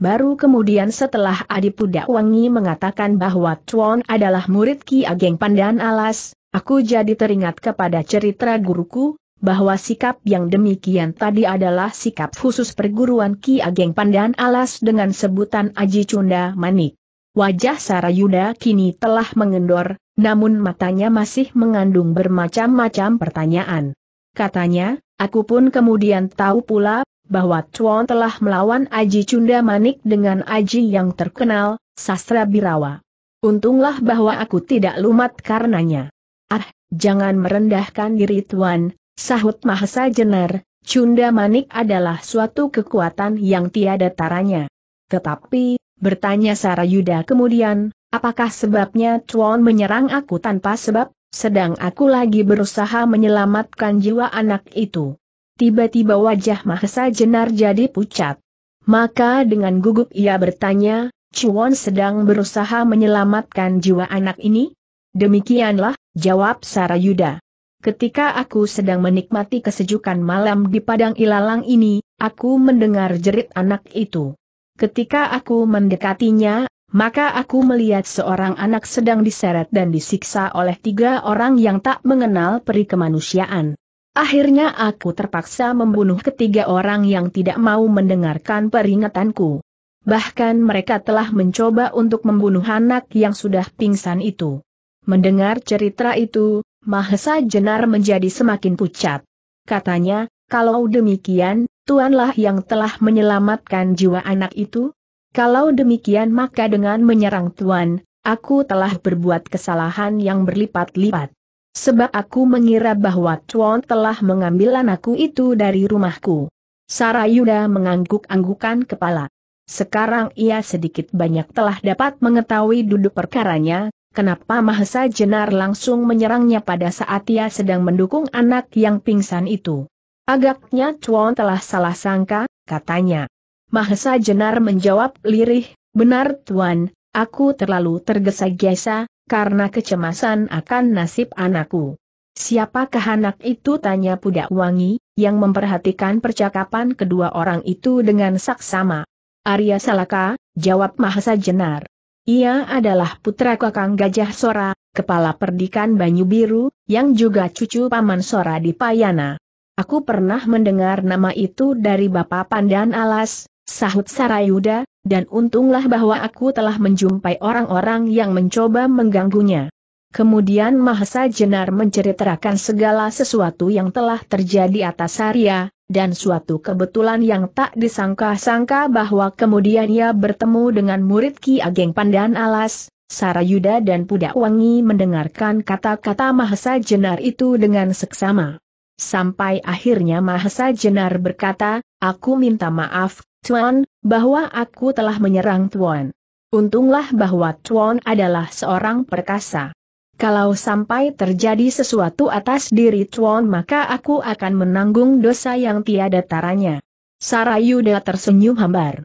Baru kemudian setelah Adipuda Wangi mengatakan bahwa Chuan adalah murid Ki Ageng Pandan Alas, aku jadi teringat kepada cerita guruku, bahwa sikap yang demikian tadi adalah sikap khusus perguruan Ki Ageng Pandan Alas dengan sebutan Aji Cunda Manik. Wajah Sarayuda kini telah mengendor, namun matanya masih mengandung bermacam-macam pertanyaan. Katanya, aku pun kemudian tahu pula bahwa Chuan telah melawan Aji Cunda Manik dengan Aji yang terkenal, Sastra Birawa. Untunglah bahwa aku tidak lumat karenanya. Ah, jangan merendahkan diri Tuan, sahut Mahesa Jenar, Cunda Manik adalah suatu kekuatan yang tiada taranya. Tetapi, bertanya Sarayuda kemudian, apakah sebabnya Chuan menyerang aku tanpa sebab, sedang aku lagi berusaha menyelamatkan jiwa anak itu tiba-tiba wajah Mahesa Jenar jadi pucat. Maka dengan gugup ia bertanya, Cuan sedang berusaha menyelamatkan jiwa anak ini? Demikianlah, jawab Sarayuda. Ketika aku sedang menikmati kesejukan malam di Padang Ilalang ini, aku mendengar jerit anak itu. Ketika aku mendekatinya, maka aku melihat seorang anak sedang diseret dan disiksa oleh tiga orang yang tak mengenal peri kemanusiaan. Akhirnya aku terpaksa membunuh ketiga orang yang tidak mau mendengarkan peringatanku. Bahkan mereka telah mencoba untuk membunuh anak yang sudah pingsan itu. Mendengar cerita itu, Mahesa Jenar menjadi semakin pucat. Katanya, kalau demikian, Tuanlah yang telah menyelamatkan jiwa anak itu? Kalau demikian maka dengan menyerang Tuan, aku telah berbuat kesalahan yang berlipat-lipat. Sebab aku mengira bahwa Tuan telah mengambil anakku itu dari rumahku. Sarayuda mengangguk-anggukan kepala. Sekarang ia sedikit banyak telah dapat mengetahui duduk perkaranya, kenapa Mahesa Jenar langsung menyerangnya pada saat ia sedang mendukung anak yang pingsan itu. Agaknya Chuan telah salah sangka, katanya. Mahesa Jenar menjawab lirih, benar Tuan, aku terlalu tergesa-gesa, karena kecemasan akan nasib anakku. Siapakah anak itu tanya Pudak Wangi, yang memperhatikan percakapan kedua orang itu dengan saksama. Arya Salaka, jawab Mahasa Jenar. Ia adalah putra Kakang Gajah Sora, kepala perdikan Banyu Biru, yang juga cucu Paman Sora di Payana. Aku pernah mendengar nama itu dari Bapak Pandan Alas, sahut Sarayuda, dan untunglah bahwa aku telah menjumpai orang-orang yang mencoba mengganggunya. Kemudian Mahesa Jenar menceritakan segala sesuatu yang telah terjadi atas Arya, dan suatu kebetulan yang tak disangka-sangka bahwa kemudian ia bertemu dengan murid Ki Ageng Pandan Alas, Sarayuda dan Pudakwangi Wangi mendengarkan kata-kata Mahesa Jenar itu dengan seksama sampai akhirnya Mahesa Jenar berkata, aku minta maaf, Tuan, bahwa aku telah menyerang Tuan. Untunglah bahwa Tuan adalah seorang perkasa. Kalau sampai terjadi sesuatu atas diri Tuan maka aku akan menanggung dosa yang tiada taranya. Sarayuda tersenyum hambar.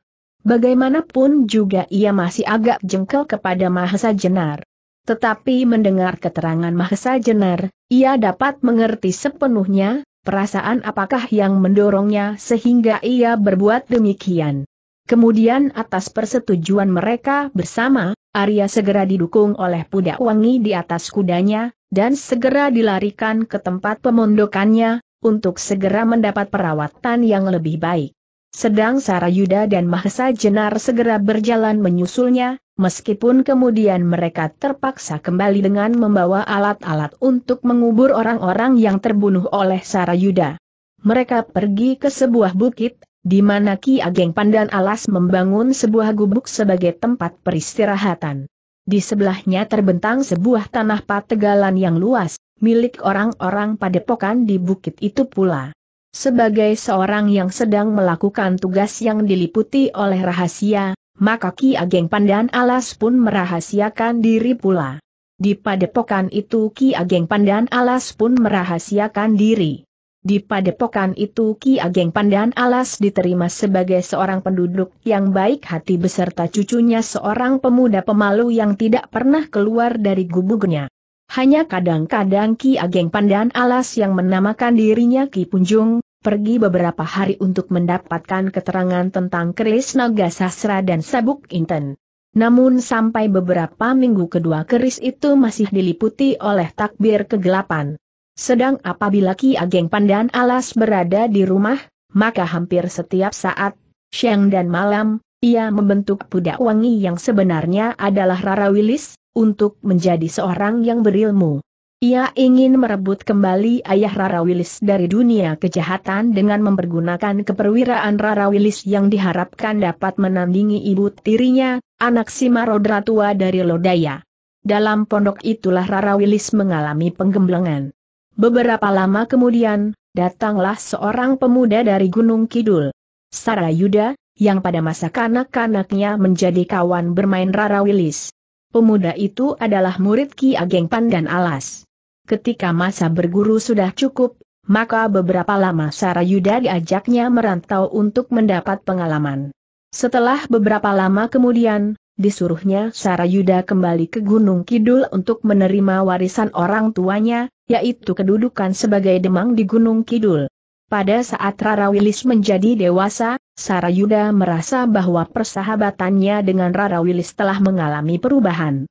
Bagaimanapun juga ia masih agak jengkel kepada Mahesa Jenar. Tetapi mendengar keterangan Mahesa Jenar, ia dapat mengerti sepenuhnya, perasaan apakah yang mendorongnya sehingga ia berbuat demikian. Kemudian atas persetujuan mereka bersama, Arya segera didukung oleh Pudak Wangi di atas kudanya, dan segera dilarikan ke tempat pemondokannya, untuk segera mendapat perawatan yang lebih baik. Sedang Sarayuda dan Mahesa Jenar segera berjalan menyusulnya, meskipun kemudian mereka terpaksa kembali dengan membawa alat-alat untuk mengubur orang-orang yang terbunuh oleh Sarayuda. Mereka pergi ke sebuah bukit, di mana Ki Ageng Pandan Alas membangun sebuah gubuk sebagai tempat peristirahatan. Di sebelahnya terbentang sebuah tanah pategalan yang luas, milik orang-orang padepokan di bukit itu pula. Sebagai seorang yang sedang melakukan tugas yang diliputi oleh rahasia, maka Ki Ageng Pandan Alas pun merahasiakan diri pula. Di padepokan itu Ki Ageng Pandan Alas pun merahasiakan diri. Di padepokan itu Ki Ageng Pandan Alas diterima sebagai seorang penduduk yang baik hati beserta cucunya seorang pemuda pemalu yang tidak pernah keluar dari gubuknya. Hanya kadang-kadang Ki Ageng Pandan Alas yang menamakan dirinya Ki Punjung, pergi beberapa hari untuk mendapatkan keterangan tentang keris naga sastra dan sabuk inten. Namun sampai beberapa minggu kedua keris itu masih diliputi oleh takbir kegelapan. Sedang apabila Ki Ageng Pandan Alas berada di rumah, maka hampir setiap saat, siang dan malam, ia membentuk pudak wangi yang sebenarnya adalah Rara Wilis, untuk menjadi seorang yang berilmu. Ia ingin merebut kembali ayah Rara Wilis dari dunia kejahatan dengan mempergunakan keperwiraan Rara Wilis yang diharapkan dapat menandingi ibu tirinya, anak Marodra tua dari Lodaya. Dalam pondok itulah Rara Wilis mengalami penggemblengan. Beberapa lama kemudian, datanglah seorang pemuda dari Gunung Kidul. Sarayuda, yang pada masa kanak-kanaknya menjadi kawan bermain Rara Wilis. Pemuda itu adalah murid Ki Ageng Pandan Alas. Ketika masa berguru sudah cukup, maka beberapa lama Sarayuda diajaknya merantau untuk mendapat pengalaman. Setelah beberapa lama kemudian, disuruhnya Sarayuda kembali ke Gunung Kidul untuk menerima warisan orang tuanya, yaitu kedudukan sebagai demang di Gunung Kidul. Pada saat Rara Wilis menjadi dewasa, Sarayuda merasa bahwa persahabatannya dengan Rara Wilis telah mengalami perubahan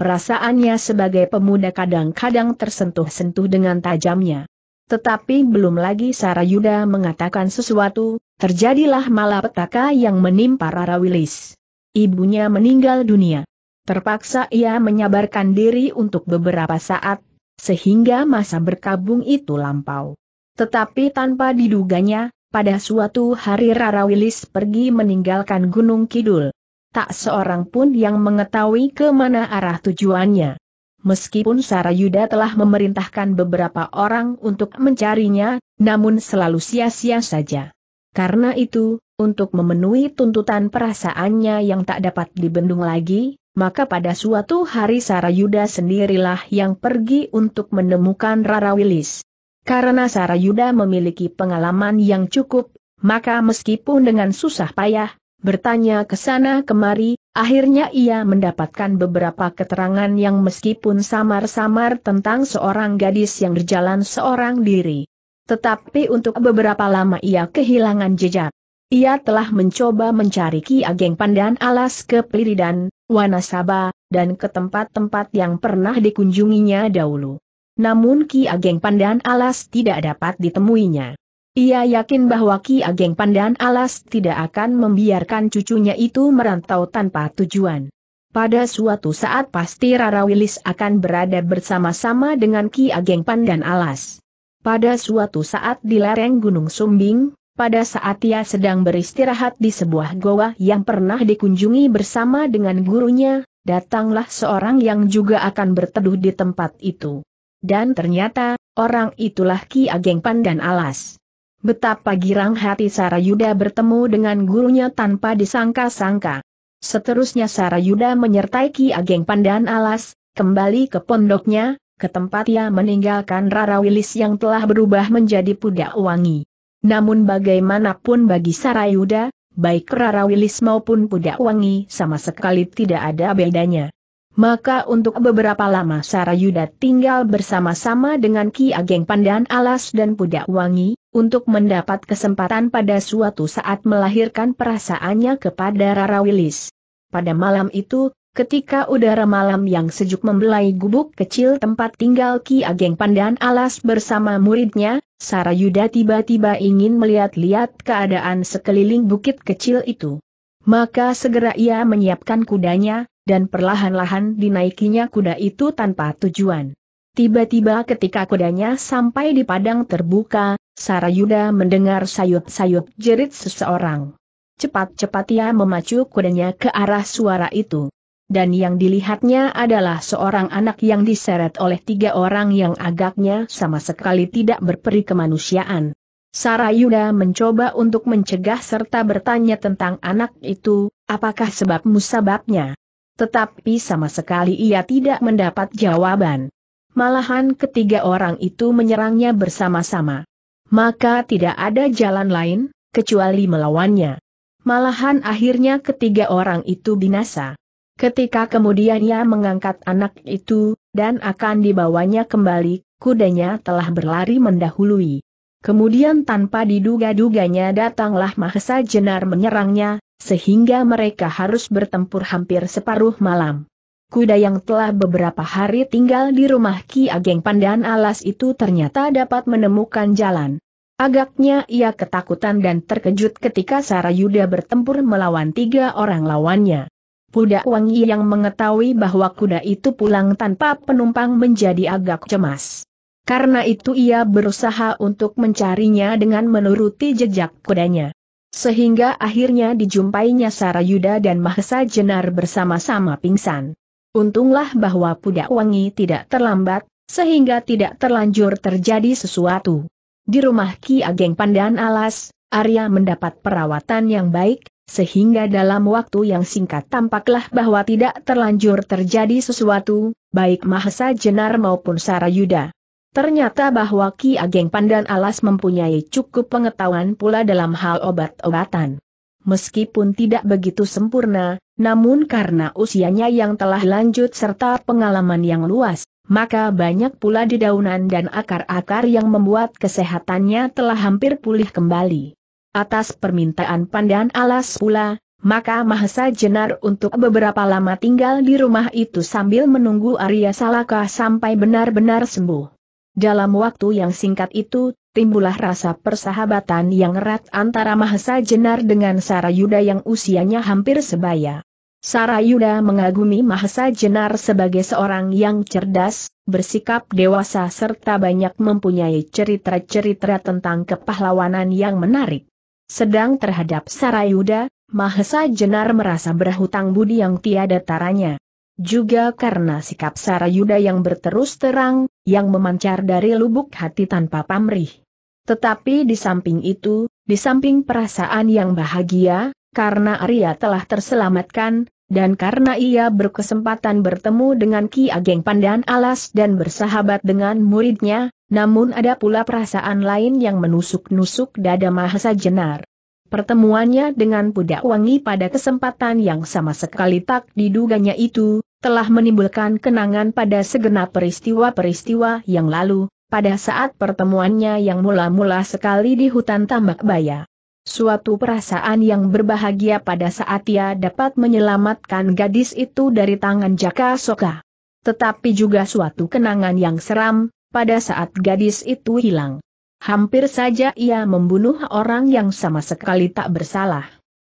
perasaannya sebagai pemuda kadang-kadang tersentuh-sentuh dengan tajamnya. Tetapi belum lagi Sarayuda mengatakan sesuatu, terjadilah malapetaka yang menimpa Rara Wilis. Ibunya meninggal dunia. Terpaksa ia menyabarkan diri untuk beberapa saat, sehingga masa berkabung itu lampau. Tetapi tanpa diduganya, pada suatu hari Rara Wilis pergi meninggalkan Gunung Kidul tak seorang pun yang mengetahui ke mana arah tujuannya. Meskipun Sarayuda telah memerintahkan beberapa orang untuk mencarinya, namun selalu sia-sia saja. Karena itu, untuk memenuhi tuntutan perasaannya yang tak dapat dibendung lagi, maka pada suatu hari Sarayuda sendirilah yang pergi untuk menemukan Rara Wilis. Karena Sarayuda memiliki pengalaman yang cukup, maka meskipun dengan susah payah, bertanya ke sana kemari, akhirnya ia mendapatkan beberapa keterangan yang meskipun samar-samar tentang seorang gadis yang berjalan seorang diri. Tetapi untuk beberapa lama ia kehilangan jejak. Ia telah mencoba mencari Ki Ageng Pandan alas ke Piridan, Wanasaba, dan ke tempat-tempat yang pernah dikunjunginya dahulu. Namun Ki Ageng Pandan alas tidak dapat ditemuinya. Ia yakin bahwa Ki Ageng Pandan Alas tidak akan membiarkan cucunya itu merantau tanpa tujuan. Pada suatu saat pasti Rara Wilis akan berada bersama-sama dengan Ki Ageng Pandan Alas. Pada suatu saat di lereng Gunung Sumbing, pada saat ia sedang beristirahat di sebuah goa yang pernah dikunjungi bersama dengan gurunya, datanglah seorang yang juga akan berteduh di tempat itu. Dan ternyata, orang itulah Ki Ageng Pandan Alas. Betapa girang hati Sarayuda bertemu dengan gurunya tanpa disangka-sangka. Seterusnya Sarayuda menyertai Ki Ageng Pandan Alas, kembali ke pondoknya, ke tempat ia meninggalkan Rara Wilis yang telah berubah menjadi pudak wangi. Namun bagaimanapun bagi Sarayuda, baik Rara Wilis maupun pudak wangi sama sekali tidak ada bedanya. Maka untuk beberapa lama Sarayuda tinggal bersama-sama dengan Ki Ageng Pandan Alas dan Pudak Wangi, untuk mendapat kesempatan pada suatu saat melahirkan perasaannya kepada Rara Wilis. Pada malam itu, ketika udara malam yang sejuk membelai gubuk kecil tempat tinggal Ki Ageng Pandan Alas bersama muridnya, Sarayuda tiba-tiba ingin melihat-lihat keadaan sekeliling bukit kecil itu. Maka segera ia menyiapkan kudanya, dan perlahan-lahan dinaikinya kuda itu tanpa tujuan. Tiba-tiba ketika kudanya sampai di padang terbuka, Sarayuda mendengar sayup-sayup jerit seseorang. Cepat-cepat ia memacu kudanya ke arah suara itu. Dan yang dilihatnya adalah seorang anak yang diseret oleh tiga orang yang agaknya sama sekali tidak berperi kemanusiaan. Sarayuda mencoba untuk mencegah serta bertanya tentang anak itu, apakah sebab musababnya. Tetapi sama sekali ia tidak mendapat jawaban. Malahan ketiga orang itu menyerangnya bersama-sama. Maka tidak ada jalan lain, kecuali melawannya. Malahan akhirnya ketiga orang itu binasa. Ketika kemudian ia mengangkat anak itu, dan akan dibawanya kembali, kudanya telah berlari mendahului. Kemudian tanpa diduga-duganya datanglah Mahesa Jenar menyerangnya, sehingga mereka harus bertempur hampir separuh malam. Kuda yang telah beberapa hari tinggal di rumah Ki Ageng Pandan Alas itu ternyata dapat menemukan jalan. Agaknya ia ketakutan dan terkejut ketika Sarayuda bertempur melawan tiga orang lawannya. Puda Wangi yang mengetahui bahwa kuda itu pulang tanpa penumpang menjadi agak cemas. Karena itu ia berusaha untuk mencarinya dengan menuruti jejak kudanya. Sehingga akhirnya dijumpainya Sarayuda dan Mahesa Jenar bersama-sama pingsan. Untunglah bahwa Pudak Wangi tidak terlambat, sehingga tidak terlanjur terjadi sesuatu. Di rumah Ki Ageng Pandan Alas, Arya mendapat perawatan yang baik, sehingga dalam waktu yang singkat tampaklah bahwa tidak terlanjur terjadi sesuatu, baik Mahesa Jenar maupun Sarayuda. Ternyata bahwa Ki Ageng Pandan Alas mempunyai cukup pengetahuan pula dalam hal obat-obatan. Meskipun tidak begitu sempurna, namun karena usianya yang telah lanjut serta pengalaman yang luas, maka banyak pula dedaunan dan akar-akar yang membuat kesehatannya telah hampir pulih kembali. Atas permintaan Pandan Alas pula, maka Mahesa Jenar untuk beberapa lama tinggal di rumah itu sambil menunggu Arya Salaka sampai benar-benar sembuh. Dalam waktu yang singkat itu, timbullah rasa persahabatan yang erat antara Mahesa Jenar dengan Sarayuda yang usianya hampir sebaya. Sarayuda mengagumi Mahesa Jenar sebagai seorang yang cerdas, bersikap dewasa serta banyak mempunyai cerita-cerita tentang kepahlawanan yang menarik. Sedang terhadap Sarayuda, Mahesa Jenar merasa berhutang budi yang tiada taranya. Juga karena sikap Sarayuda yang berterus terang, yang memancar dari lubuk hati tanpa pamrih. Tetapi di samping itu, di samping perasaan yang bahagia, karena Arya telah terselamatkan, dan karena ia berkesempatan bertemu dengan Ki Ageng Pandan Alas dan bersahabat dengan muridnya, namun ada pula perasaan lain yang menusuk-nusuk dada Mahesa Jenar. Pertemuannya dengan Pudak Wangi pada kesempatan yang sama sekali tak diduganya itu, telah menimbulkan kenangan pada segenap peristiwa-peristiwa yang lalu, pada saat pertemuannya yang mula-mula sekali di hutan tambak baya. Suatu perasaan yang berbahagia pada saat ia dapat menyelamatkan gadis itu dari tangan Jaka Soka. Tetapi juga suatu kenangan yang seram, pada saat gadis itu hilang. Hampir saja ia membunuh orang yang sama sekali tak bersalah.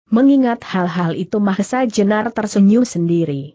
Mengingat hal-hal itu Mahesa Jenar tersenyum sendiri.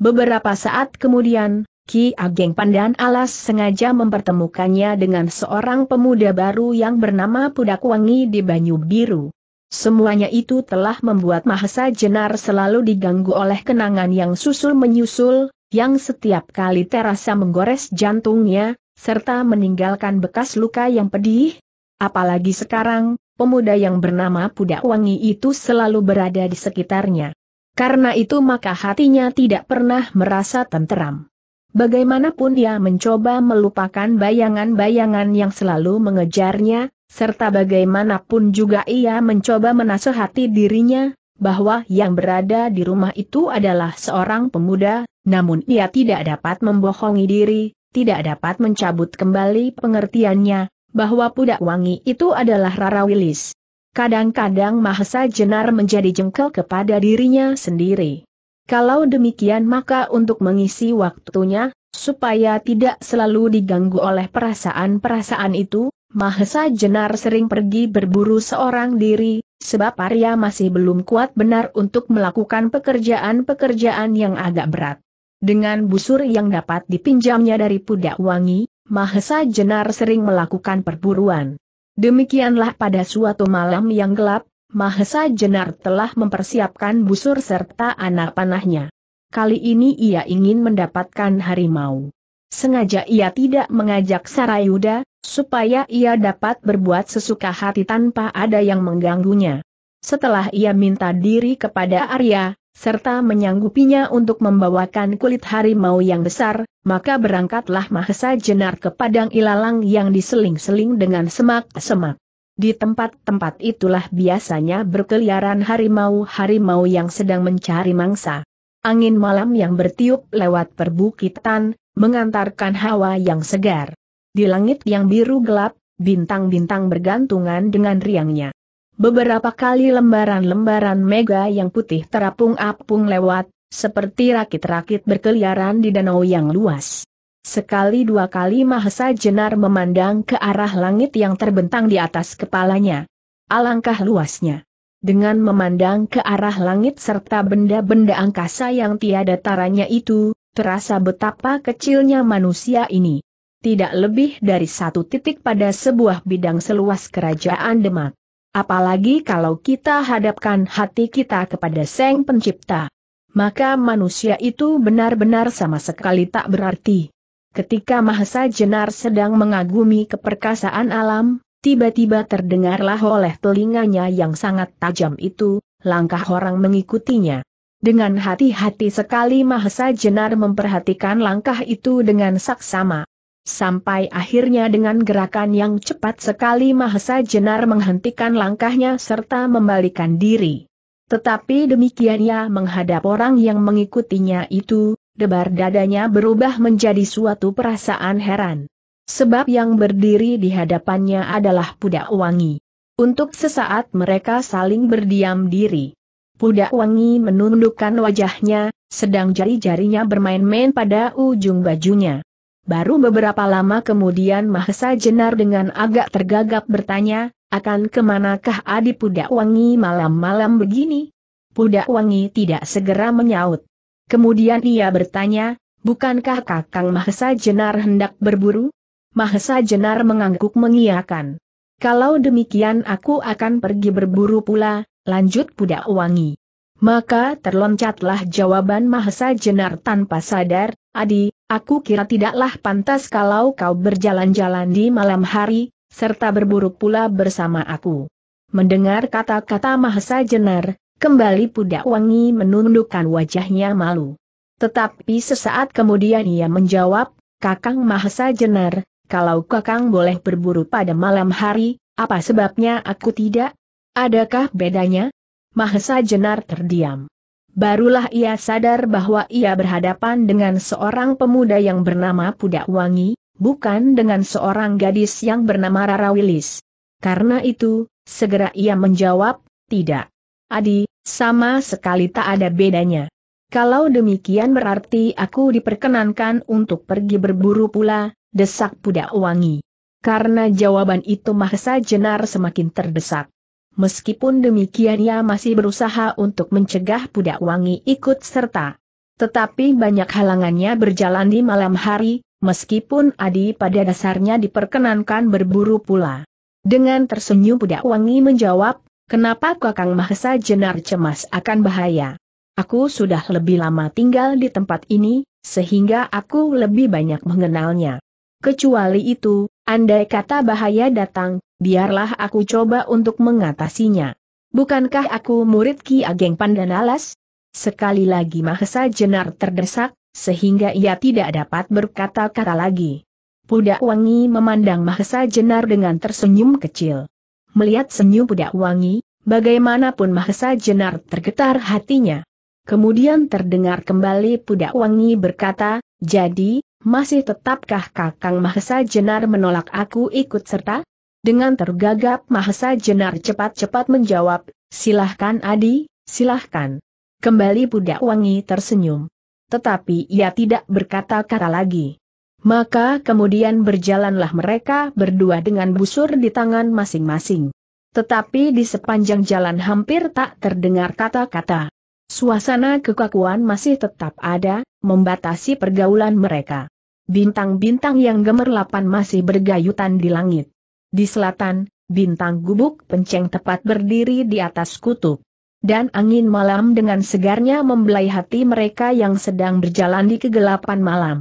Beberapa saat kemudian, Ki Ageng Pandan Alas sengaja mempertemukannya dengan seorang pemuda baru yang bernama Pudakwangi di Banyu Biru. Semuanya itu telah membuat Mahesa Jenar selalu diganggu oleh kenangan yang susul-menyusul, yang setiap kali terasa menggores jantungnya, serta meninggalkan bekas luka yang pedih. Apalagi sekarang, pemuda yang bernama Pudakwangi itu selalu berada di sekitarnya. Karena itu maka hatinya tidak pernah merasa tenteram. Bagaimanapun dia mencoba melupakan bayangan-bayangan yang selalu mengejarnya, serta bagaimanapun juga ia mencoba menasehati dirinya, bahwa yang berada di rumah itu adalah seorang pemuda, namun ia tidak dapat membohongi diri, tidak dapat mencabut kembali pengertiannya, bahwa pudak wangi itu adalah Rara Willis. Kadang-kadang Mahesa Jenar menjadi jengkel kepada dirinya sendiri. Kalau demikian maka untuk mengisi waktunya, supaya tidak selalu diganggu oleh perasaan-perasaan itu, Mahesa Jenar sering pergi berburu seorang diri, sebab Arya masih belum kuat benar untuk melakukan pekerjaan-pekerjaan yang agak berat. Dengan busur yang dapat dipinjamnya dari Pudak Wangi, Mahesa Jenar sering melakukan perburuan. Demikianlah pada suatu malam yang gelap, Mahesa Jenar telah mempersiapkan busur serta anak panahnya. Kali ini ia ingin mendapatkan harimau. Sengaja ia tidak mengajak Sarayuda, supaya ia dapat berbuat sesuka hati tanpa ada yang mengganggunya. Setelah ia minta diri kepada Arya, serta menyanggupinya untuk membawakan kulit harimau yang besar, maka berangkatlah Mahesa Jenar ke padang ilalang yang diseling-seling dengan semak-semak. Di tempat-tempat itulah biasanya berkeliaran harimau-harimau yang sedang mencari mangsa. Angin malam yang bertiup lewat perbukitan, mengantarkan hawa yang segar. Di langit yang biru gelap, bintang-bintang bergantungan dengan riangnya. Beberapa kali lembaran-lembaran mega yang putih terapung-apung lewat, seperti rakit-rakit berkeliaran di danau yang luas. Sekali dua kali Mahesa Jenar memandang ke arah langit yang terbentang di atas kepalanya. Alangkah luasnya. Dengan memandang ke arah langit serta benda-benda angkasa yang tiada taranya itu, terasa betapa kecilnya manusia ini tidak lebih dari satu titik pada sebuah bidang seluas kerajaan Demak. Apalagi kalau kita hadapkan hati kita kepada Sang Pencipta. Maka manusia itu benar-benar sama sekali tak berarti. Ketika Mahesa Jenar sedang mengagumi keperkasaan alam, tiba-tiba terdengarlah oleh telinganya yang sangat tajam itu, langkah orang mengikutinya. Dengan hati-hati sekali Mahesa Jenar memperhatikan langkah itu dengan saksama. Sampai akhirnya dengan gerakan yang cepat sekali Mahesa Jenar menghentikan langkahnya serta membalikan diri. Tetapi demikian ia menghadap orang yang mengikutinya itu, debar dadanya berubah menjadi suatu perasaan heran. Sebab yang berdiri di hadapannya adalah pudak wangi. Untuk sesaat mereka saling berdiam diri. Pudak wangi menundukkan wajahnya, sedang jari-jarinya bermain-main pada ujung bajunya. Baru beberapa lama kemudian Mahesa Jenar dengan agak tergagap bertanya, akan kemanakah Adi Pudak Wangi malam-malam begini? Pudak Wangi tidak segera menyaut. Kemudian ia bertanya, bukankah Kakang Mahesa Jenar hendak berburu? Mahesa Jenar mengangguk mengiakan. Kalau demikian aku akan pergi berburu pula, lanjut Pudak Wangi. Maka terloncatlah jawaban Mahesa Jenar tanpa sadar, Adi, Aku kira tidaklah pantas kalau kau berjalan-jalan di malam hari, serta berburu pula bersama aku. Mendengar kata-kata Mahesa Jenar, kembali Pudak Wangi menundukkan wajahnya malu. Tetapi sesaat kemudian ia menjawab, Kakang Mahesa Jenar, kalau kakang boleh berburu pada malam hari, apa sebabnya aku tidak? Adakah bedanya? Mahesa Jenar terdiam. Barulah ia sadar bahwa ia berhadapan dengan seorang pemuda yang bernama Pudak Wangi, bukan dengan seorang gadis yang bernama Rara Wilis. Karena itu, segera ia menjawab, tidak. Adi, sama sekali tak ada bedanya. Kalau demikian berarti aku diperkenankan untuk pergi berburu pula, desak Pudak Wangi. Karena jawaban itu Mahesa Jenar semakin terdesak. Meskipun demikian ia masih berusaha untuk mencegah pudak wangi ikut serta. Tetapi banyak halangannya berjalan di malam hari, meskipun Adi pada dasarnya diperkenankan berburu pula. Dengan tersenyum pudak wangi menjawab, kenapa Kakang Mahesa Jenar cemas akan bahaya? Aku sudah lebih lama tinggal di tempat ini, sehingga aku lebih banyak mengenalnya. Kecuali itu, andai kata bahaya datang, biarlah aku coba untuk mengatasinya. Bukankah aku murid Ki Ageng Pandanalas? Sekali lagi Mahesa Jenar terdesak, sehingga ia tidak dapat berkata-kata lagi. Pudak Wangi memandang Mahesa Jenar dengan tersenyum kecil. Melihat senyum Pudak Wangi, bagaimanapun Mahesa Jenar tergetar hatinya. Kemudian terdengar kembali Pudak Wangi berkata, jadi, masih tetapkah Kakang Mahesa Jenar menolak aku ikut serta? Dengan tergagap Mahesa Jenar cepat-cepat menjawab, silahkan Adi, silahkan. Kembali budak wangi tersenyum. Tetapi ia tidak berkata-kata lagi. Maka kemudian berjalanlah mereka berdua dengan busur di tangan masing-masing. Tetapi di sepanjang jalan hampir tak terdengar kata-kata. Suasana kekakuan masih tetap ada, membatasi pergaulan mereka. Bintang-bintang yang gemerlapan masih bergayutan di langit. Di selatan, bintang gubuk penceng tepat berdiri di atas kutub. Dan angin malam dengan segarnya membelai hati mereka yang sedang berjalan di kegelapan malam.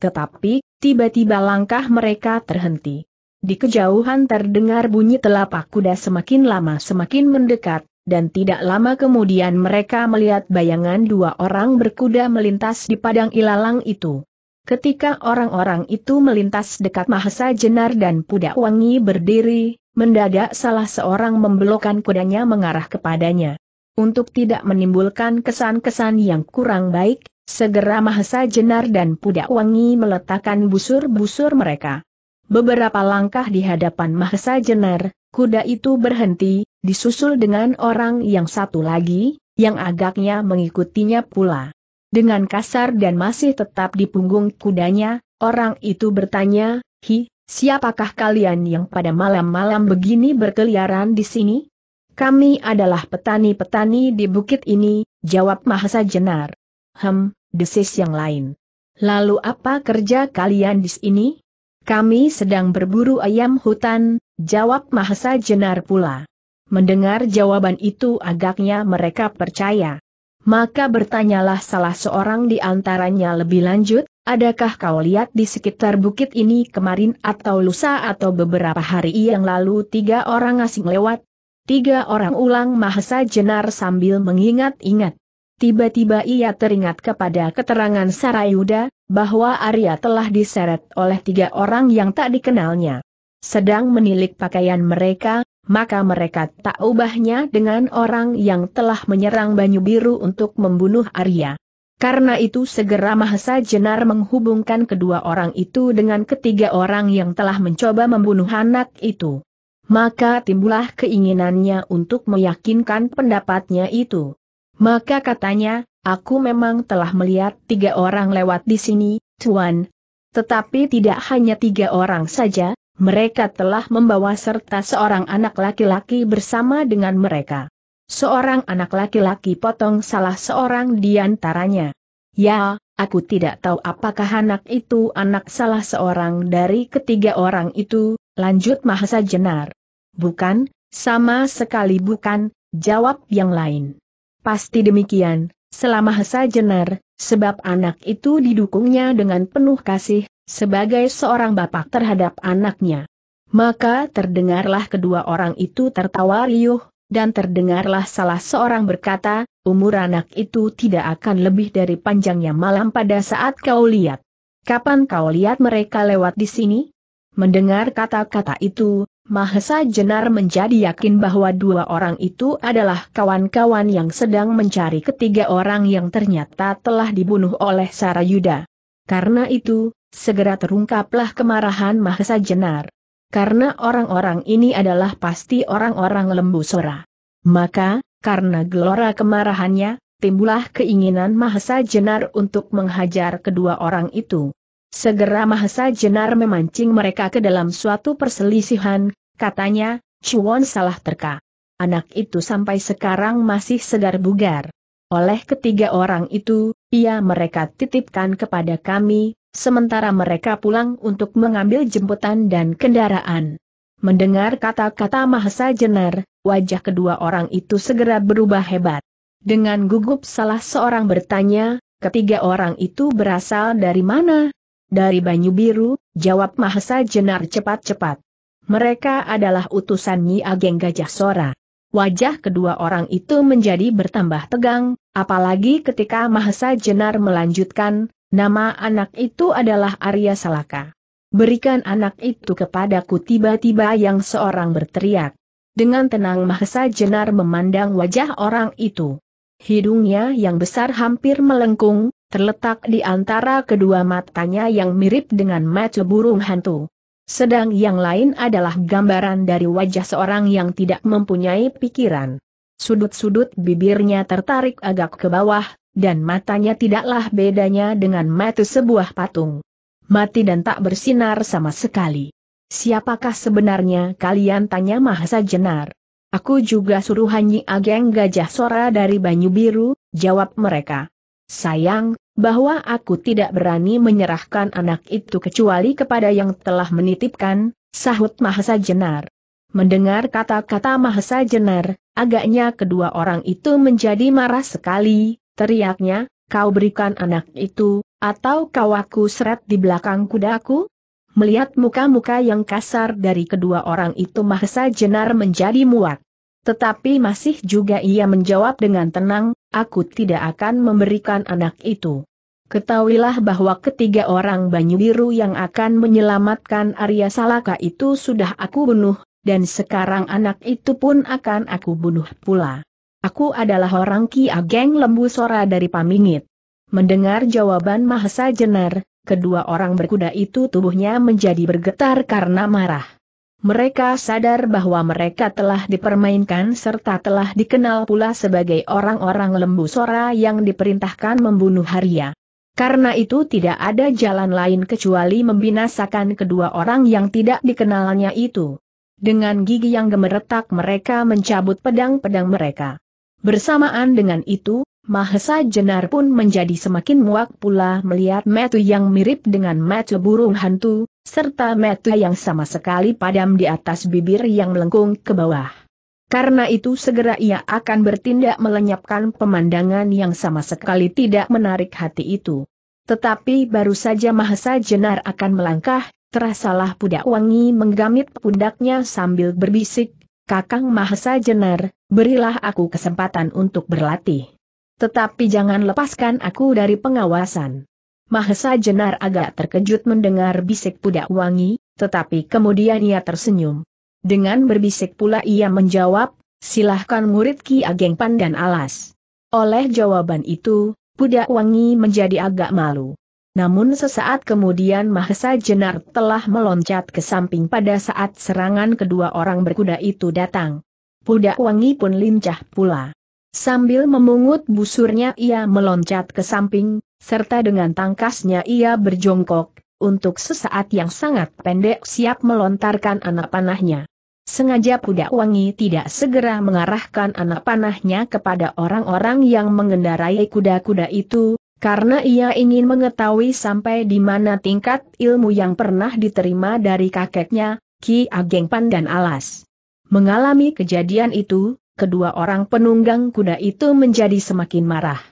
Tetapi, tiba-tiba langkah mereka terhenti. Di kejauhan terdengar bunyi telapak kuda semakin lama semakin mendekat, dan tidak lama kemudian mereka melihat bayangan dua orang berkuda melintas di padang ilalang itu. Ketika orang-orang itu melintas dekat Mahesa Jenar dan Pudak Wangi berdiri, mendadak salah seorang membelokkan kudanya mengarah kepadanya. Untuk tidak menimbulkan kesan-kesan yang kurang baik, segera Mahesa Jenar dan Pudak Wangi meletakkan busur-busur mereka. Beberapa langkah di hadapan Mahesa Jenar, kuda itu berhenti, disusul dengan orang yang satu lagi, yang agaknya mengikutinya pula. Dengan kasar dan masih tetap di punggung kudanya, orang itu bertanya, Hi, siapakah kalian yang pada malam-malam begini berkeliaran di sini? Kami adalah petani-petani di bukit ini, jawab Mahasa Jenar. Hem, desis yang lain. Lalu apa kerja kalian di sini? Kami sedang berburu ayam hutan, jawab Mahasa Jenar pula. Mendengar jawaban itu agaknya mereka percaya maka bertanyalah salah seorang di antaranya lebih lanjut, adakah kau lihat di sekitar bukit ini kemarin atau lusa atau beberapa hari yang lalu tiga orang asing lewat? Tiga orang ulang Mahesa Jenar sambil mengingat-ingat. Tiba-tiba ia teringat kepada keterangan Sarayuda, bahwa Arya telah diseret oleh tiga orang yang tak dikenalnya. Sedang menilik pakaian mereka, maka mereka tak ubahnya dengan orang yang telah menyerang Banyu Biru untuk membunuh Arya. Karena itu segera Mahesa Jenar menghubungkan kedua orang itu dengan ketiga orang yang telah mencoba membunuh anak itu. Maka timbullah keinginannya untuk meyakinkan pendapatnya itu. Maka katanya, aku memang telah melihat tiga orang lewat di sini, Tuan, tetapi tidak hanya tiga orang saja, mereka telah membawa serta seorang anak laki-laki bersama dengan mereka. Seorang anak laki-laki potong salah seorang di antaranya. Ya, aku tidak tahu apakah anak itu anak salah seorang dari ketiga orang itu, lanjut Mahasa Jenar. Bukan, sama sekali bukan, jawab yang lain. Pasti demikian, selama Mahasa Jenar, Sebab anak itu didukungnya dengan penuh kasih, sebagai seorang bapak terhadap anaknya. Maka terdengarlah kedua orang itu tertawa riuh, dan terdengarlah salah seorang berkata, umur anak itu tidak akan lebih dari panjangnya malam pada saat kau lihat. Kapan kau lihat mereka lewat di sini? Mendengar kata-kata itu, Mahesa Jenar menjadi yakin bahwa dua orang itu adalah kawan-kawan yang sedang mencari ketiga orang yang ternyata telah dibunuh oleh Sarayuda. Karena itu, segera terungkaplah kemarahan Mahesa Jenar. Karena orang-orang ini adalah pasti orang-orang lembu sora. Maka, karena gelora kemarahannya, timbullah keinginan Mahesa Jenar untuk menghajar kedua orang itu. Segera Mahesa Jenar memancing mereka ke dalam suatu perselisihan, katanya, Chuan salah terka. Anak itu sampai sekarang masih segar bugar. Oleh ketiga orang itu, ia mereka titipkan kepada kami, sementara mereka pulang untuk mengambil jemputan dan kendaraan. Mendengar kata-kata Mahasa Jenar, wajah kedua orang itu segera berubah hebat. Dengan gugup salah seorang bertanya, ketiga orang itu berasal dari mana? Dari Banyu Biru, jawab Mahasa Jenar cepat-cepat. Mereka adalah utusan Nyi Ageng Gajah Sora. Wajah kedua orang itu menjadi bertambah tegang, apalagi ketika Mahesa Jenar melanjutkan, nama anak itu adalah Arya Salaka. Berikan anak itu kepadaku tiba-tiba yang seorang berteriak. Dengan tenang Mahesa Jenar memandang wajah orang itu. Hidungnya yang besar hampir melengkung, terletak di antara kedua matanya yang mirip dengan mata burung hantu. Sedang yang lain adalah gambaran dari wajah seorang yang tidak mempunyai pikiran. Sudut-sudut bibirnya tertarik agak ke bawah, dan matanya tidaklah bedanya dengan mata sebuah patung. Mati dan tak bersinar sama sekali. Siapakah sebenarnya kalian tanya Mahasa Jenar? Aku juga suruh Hanyi Ageng Gajah Sora dari Banyu Biru, jawab mereka. Sayang, bahwa aku tidak berani menyerahkan anak itu kecuali kepada yang telah menitipkan, sahut Mahesa Jenar. Mendengar kata-kata Mahesa Jenar, agaknya kedua orang itu menjadi marah sekali, teriaknya, kau berikan anak itu, atau kau aku seret di belakang kudaku? Melihat muka-muka yang kasar dari kedua orang itu Mahesa Jenar menjadi muak. Tetapi masih juga ia menjawab dengan tenang, aku tidak akan memberikan anak itu. Ketahuilah bahwa ketiga orang Banyu Biru yang akan menyelamatkan Arya Salaka itu sudah aku bunuh, dan sekarang anak itu pun akan aku bunuh pula. Aku adalah orang Ki Ageng Lembu Sora dari Pamingit. Mendengar jawaban Mahesa Jenar, kedua orang berkuda itu tubuhnya menjadi bergetar karena marah. Mereka sadar bahwa mereka telah dipermainkan serta telah dikenal pula sebagai orang-orang Lembu Sora yang diperintahkan membunuh Arya. Karena itu tidak ada jalan lain kecuali membinasakan kedua orang yang tidak dikenalnya itu. Dengan gigi yang gemeretak mereka mencabut pedang-pedang mereka. Bersamaan dengan itu, Mahesa Jenar pun menjadi semakin muak pula melihat metu yang mirip dengan metu burung hantu, serta metu yang sama sekali padam di atas bibir yang melengkung ke bawah. Karena itu segera ia akan bertindak melenyapkan pemandangan yang sama sekali tidak menarik hati itu. Tetapi baru saja Mahesa Jenar akan melangkah, terasalah pudak wangi menggamit pundaknya sambil berbisik, Kakang Mahesa Jenar, berilah aku kesempatan untuk berlatih. Tetapi jangan lepaskan aku dari pengawasan. Mahesa Jenar agak terkejut mendengar bisik pudak wangi, tetapi kemudian ia tersenyum. Dengan berbisik pula ia menjawab, silahkan murid Ki Ageng Pandan Alas. Oleh jawaban itu, Budak Wangi menjadi agak malu. Namun sesaat kemudian Mahesa Jenar telah meloncat ke samping pada saat serangan kedua orang berkuda itu datang. Budak Wangi pun lincah pula. Sambil memungut busurnya ia meloncat ke samping, serta dengan tangkasnya ia berjongkok, untuk sesaat yang sangat pendek siap melontarkan anak panahnya. Sengaja kuda wangi tidak segera mengarahkan anak panahnya kepada orang-orang yang mengendarai kuda-kuda itu, karena ia ingin mengetahui sampai di mana tingkat ilmu yang pernah diterima dari kakeknya, Ki Ageng Pandan Alas. Mengalami kejadian itu, kedua orang penunggang kuda itu menjadi semakin marah.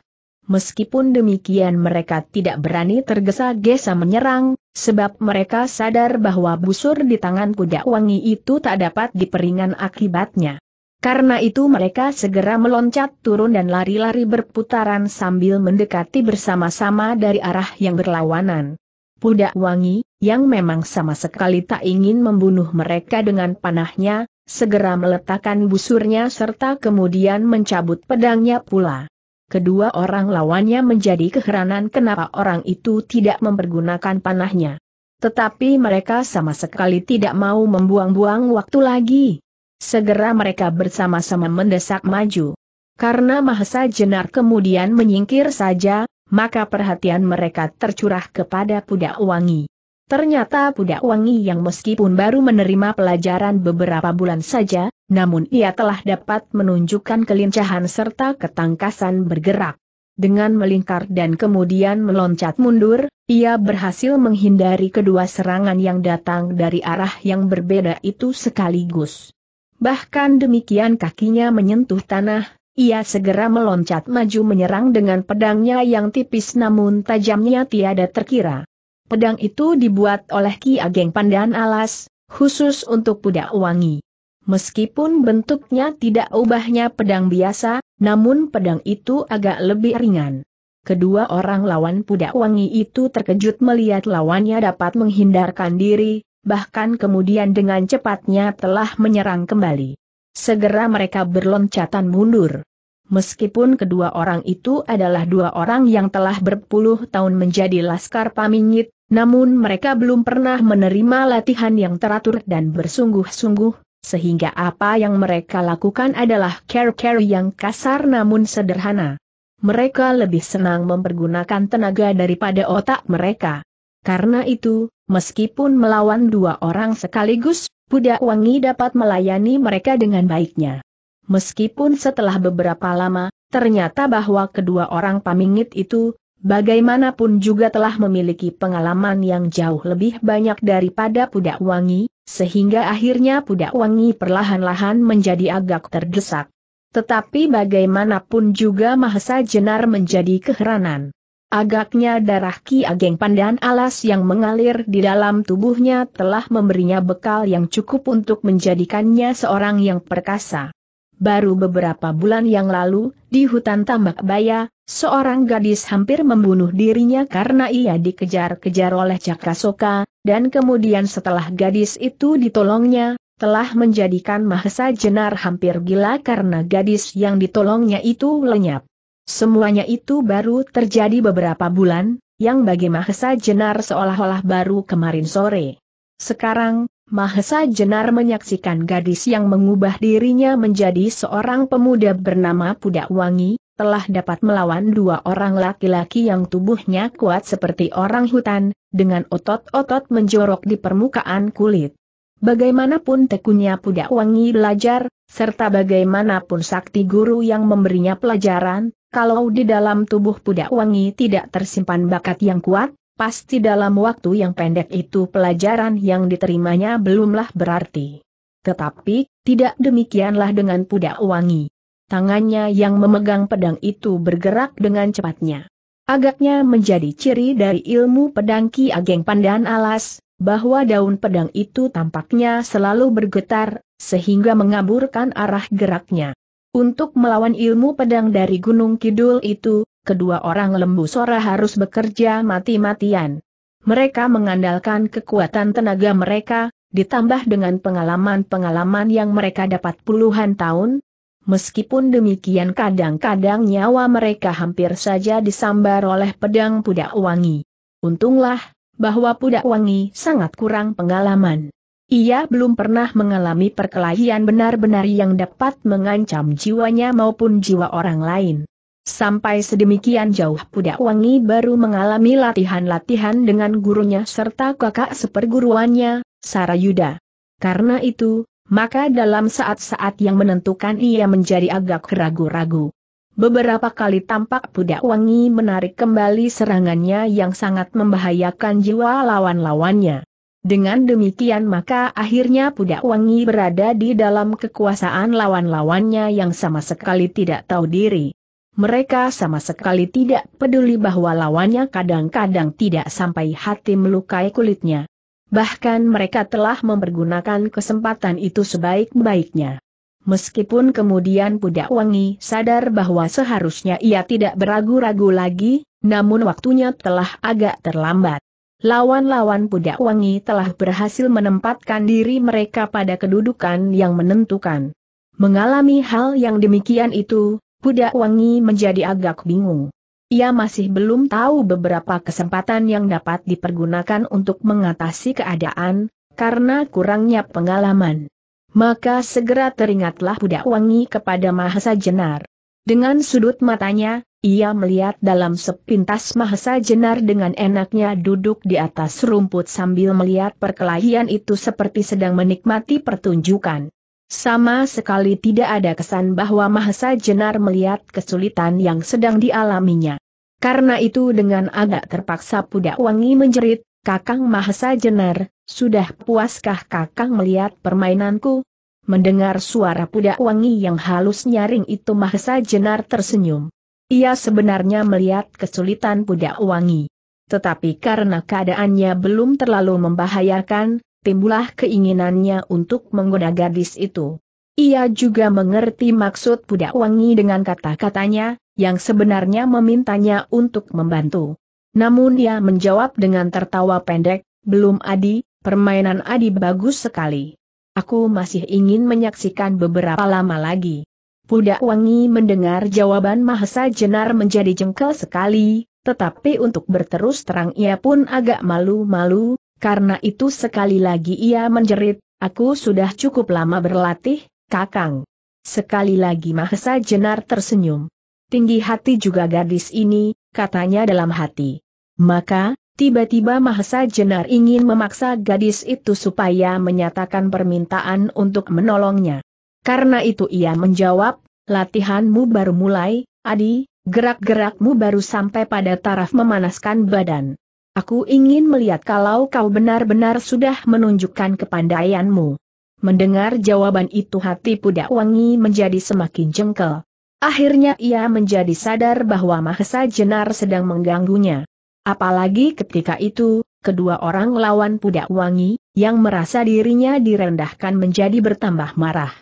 Meskipun demikian mereka tidak berani tergesa-gesa menyerang, sebab mereka sadar bahwa busur di tangan kuda wangi itu tak dapat diperingan akibatnya. Karena itu mereka segera meloncat turun dan lari-lari berputaran sambil mendekati bersama-sama dari arah yang berlawanan. Puda Wangi, yang memang sama sekali tak ingin membunuh mereka dengan panahnya, segera meletakkan busurnya serta kemudian mencabut pedangnya pula kedua orang lawannya menjadi keheranan kenapa orang itu tidak mempergunakan panahnya. Tetapi mereka sama sekali tidak mau membuang-buang waktu lagi. Segera mereka bersama-sama mendesak maju. Karena Mahesa Jenar kemudian menyingkir saja, maka perhatian mereka tercurah kepada Pudak Wangi. Ternyata budak wangi yang meskipun baru menerima pelajaran beberapa bulan saja, namun ia telah dapat menunjukkan kelincahan serta ketangkasan bergerak. Dengan melingkar dan kemudian meloncat mundur, ia berhasil menghindari kedua serangan yang datang dari arah yang berbeda itu sekaligus. Bahkan demikian kakinya menyentuh tanah, ia segera meloncat maju menyerang dengan pedangnya yang tipis namun tajamnya tiada terkira. Pedang itu dibuat oleh Ki Ageng Pandan Alas, khusus untuk Puda wangi. Meskipun bentuknya tidak ubahnya pedang biasa, namun pedang itu agak lebih ringan. Kedua orang lawan Puda wangi itu terkejut melihat lawannya dapat menghindarkan diri, bahkan kemudian dengan cepatnya telah menyerang kembali. Segera mereka berloncatan mundur. Meskipun kedua orang itu adalah dua orang yang telah berpuluh tahun menjadi laskar paminyit, namun mereka belum pernah menerima latihan yang teratur dan bersungguh-sungguh, sehingga apa yang mereka lakukan adalah care-care yang kasar namun sederhana. Mereka lebih senang mempergunakan tenaga daripada otak mereka. Karena itu, meskipun melawan dua orang sekaligus, Budak Wangi dapat melayani mereka dengan baiknya. Meskipun setelah beberapa lama, ternyata bahwa kedua orang pamingit itu, bagaimanapun juga telah memiliki pengalaman yang jauh lebih banyak daripada Pudak Wangi, sehingga akhirnya Pudak Wangi perlahan-lahan menjadi agak terdesak. Tetapi bagaimanapun juga Mahesa Jenar menjadi keheranan. Agaknya darah Ki Ageng Pandan Alas yang mengalir di dalam tubuhnya telah memberinya bekal yang cukup untuk menjadikannya seorang yang perkasa. Baru beberapa bulan yang lalu, di hutan Tambak Baya, Seorang gadis hampir membunuh dirinya karena ia dikejar-kejar oleh Cakrasoka, dan kemudian setelah gadis itu ditolongnya, telah menjadikan Mahesa Jenar hampir gila karena gadis yang ditolongnya itu lenyap. Semuanya itu baru terjadi beberapa bulan, yang bagi Mahesa Jenar seolah-olah baru kemarin sore. Sekarang, Mahesa Jenar menyaksikan gadis yang mengubah dirinya menjadi seorang pemuda bernama Pudak Wangi, telah dapat melawan dua orang laki-laki yang tubuhnya kuat seperti orang hutan, dengan otot-otot menjorok di permukaan kulit. Bagaimanapun tekunnya Pudak Wangi belajar, serta bagaimanapun sakti guru yang memberinya pelajaran, kalau di dalam tubuh Pudak Wangi tidak tersimpan bakat yang kuat, pasti dalam waktu yang pendek itu pelajaran yang diterimanya belumlah berarti. Tetapi, tidak demikianlah dengan Pudak Wangi tangannya yang memegang pedang itu bergerak dengan cepatnya. Agaknya menjadi ciri dari ilmu pedang Ki Ageng Pandan Alas, bahwa daun pedang itu tampaknya selalu bergetar, sehingga mengaburkan arah geraknya. Untuk melawan ilmu pedang dari Gunung Kidul itu, kedua orang lembu Sora harus bekerja mati-matian. Mereka mengandalkan kekuatan tenaga mereka, ditambah dengan pengalaman-pengalaman yang mereka dapat puluhan tahun, Meskipun demikian kadang-kadang nyawa mereka hampir saja disambar oleh pedang pudak wangi. Untunglah, bahwa pudak wangi sangat kurang pengalaman. Ia belum pernah mengalami perkelahian benar-benar yang dapat mengancam jiwanya maupun jiwa orang lain. Sampai sedemikian jauh pudak wangi baru mengalami latihan-latihan dengan gurunya serta kakak seperguruannya, Sarayuda. Karena itu, maka dalam saat-saat yang menentukan ia menjadi agak ragu-ragu. Beberapa kali tampak Pudak Wangi menarik kembali serangannya yang sangat membahayakan jiwa lawan-lawannya. Dengan demikian maka akhirnya Pudak Wangi berada di dalam kekuasaan lawan-lawannya yang sama sekali tidak tahu diri. Mereka sama sekali tidak peduli bahwa lawannya kadang-kadang tidak sampai hati melukai kulitnya. Bahkan mereka telah mempergunakan kesempatan itu sebaik-baiknya. Meskipun kemudian Pudak Wangi sadar bahwa seharusnya ia tidak beragu-ragu lagi, namun waktunya telah agak terlambat. Lawan-lawan Pudak Wangi telah berhasil menempatkan diri mereka pada kedudukan yang menentukan. Mengalami hal yang demikian itu, Pudak Wangi menjadi agak bingung. Ia masih belum tahu beberapa kesempatan yang dapat dipergunakan untuk mengatasi keadaan, karena kurangnya pengalaman. Maka segera teringatlah Budak Wangi kepada Mahesa Jenar. Dengan sudut matanya, ia melihat dalam sepintas Mahesa Jenar dengan enaknya duduk di atas rumput sambil melihat perkelahian itu seperti sedang menikmati pertunjukan. Sama sekali tidak ada kesan bahwa Mahesa Jenar melihat kesulitan yang sedang dialaminya. Karena itu dengan agak terpaksa Pudak Wangi menjerit, Kakang Mahesa Jenar, sudah puaskah Kakang melihat permainanku? Mendengar suara Pudak Wangi yang halus nyaring itu Mahesa Jenar tersenyum. Ia sebenarnya melihat kesulitan Pudak Wangi. Tetapi karena keadaannya belum terlalu membahayakan, timbulah keinginannya untuk menggoda gadis itu. Ia juga mengerti maksud budak wangi dengan kata-katanya, yang sebenarnya memintanya untuk membantu. Namun ia menjawab dengan tertawa pendek, belum Adi, permainan Adi bagus sekali. Aku masih ingin menyaksikan beberapa lama lagi. Budak wangi mendengar jawaban Mahesa Jenar menjadi jengkel sekali, tetapi untuk berterus terang ia pun agak malu-malu, karena itu sekali lagi ia menjerit, aku sudah cukup lama berlatih, kakang. Sekali lagi Mahesa Jenar tersenyum. Tinggi hati juga gadis ini, katanya dalam hati. Maka, tiba-tiba Mahesa Jenar ingin memaksa gadis itu supaya menyatakan permintaan untuk menolongnya. Karena itu ia menjawab, latihanmu baru mulai, Adi, gerak-gerakmu baru sampai pada taraf memanaskan badan. Aku ingin melihat kalau kau benar-benar sudah menunjukkan kepandaianmu. Mendengar jawaban itu hati Pudak Wangi menjadi semakin jengkel. Akhirnya ia menjadi sadar bahwa Mahesa Jenar sedang mengganggunya. Apalagi ketika itu, kedua orang lawan Pudak Wangi, yang merasa dirinya direndahkan menjadi bertambah marah.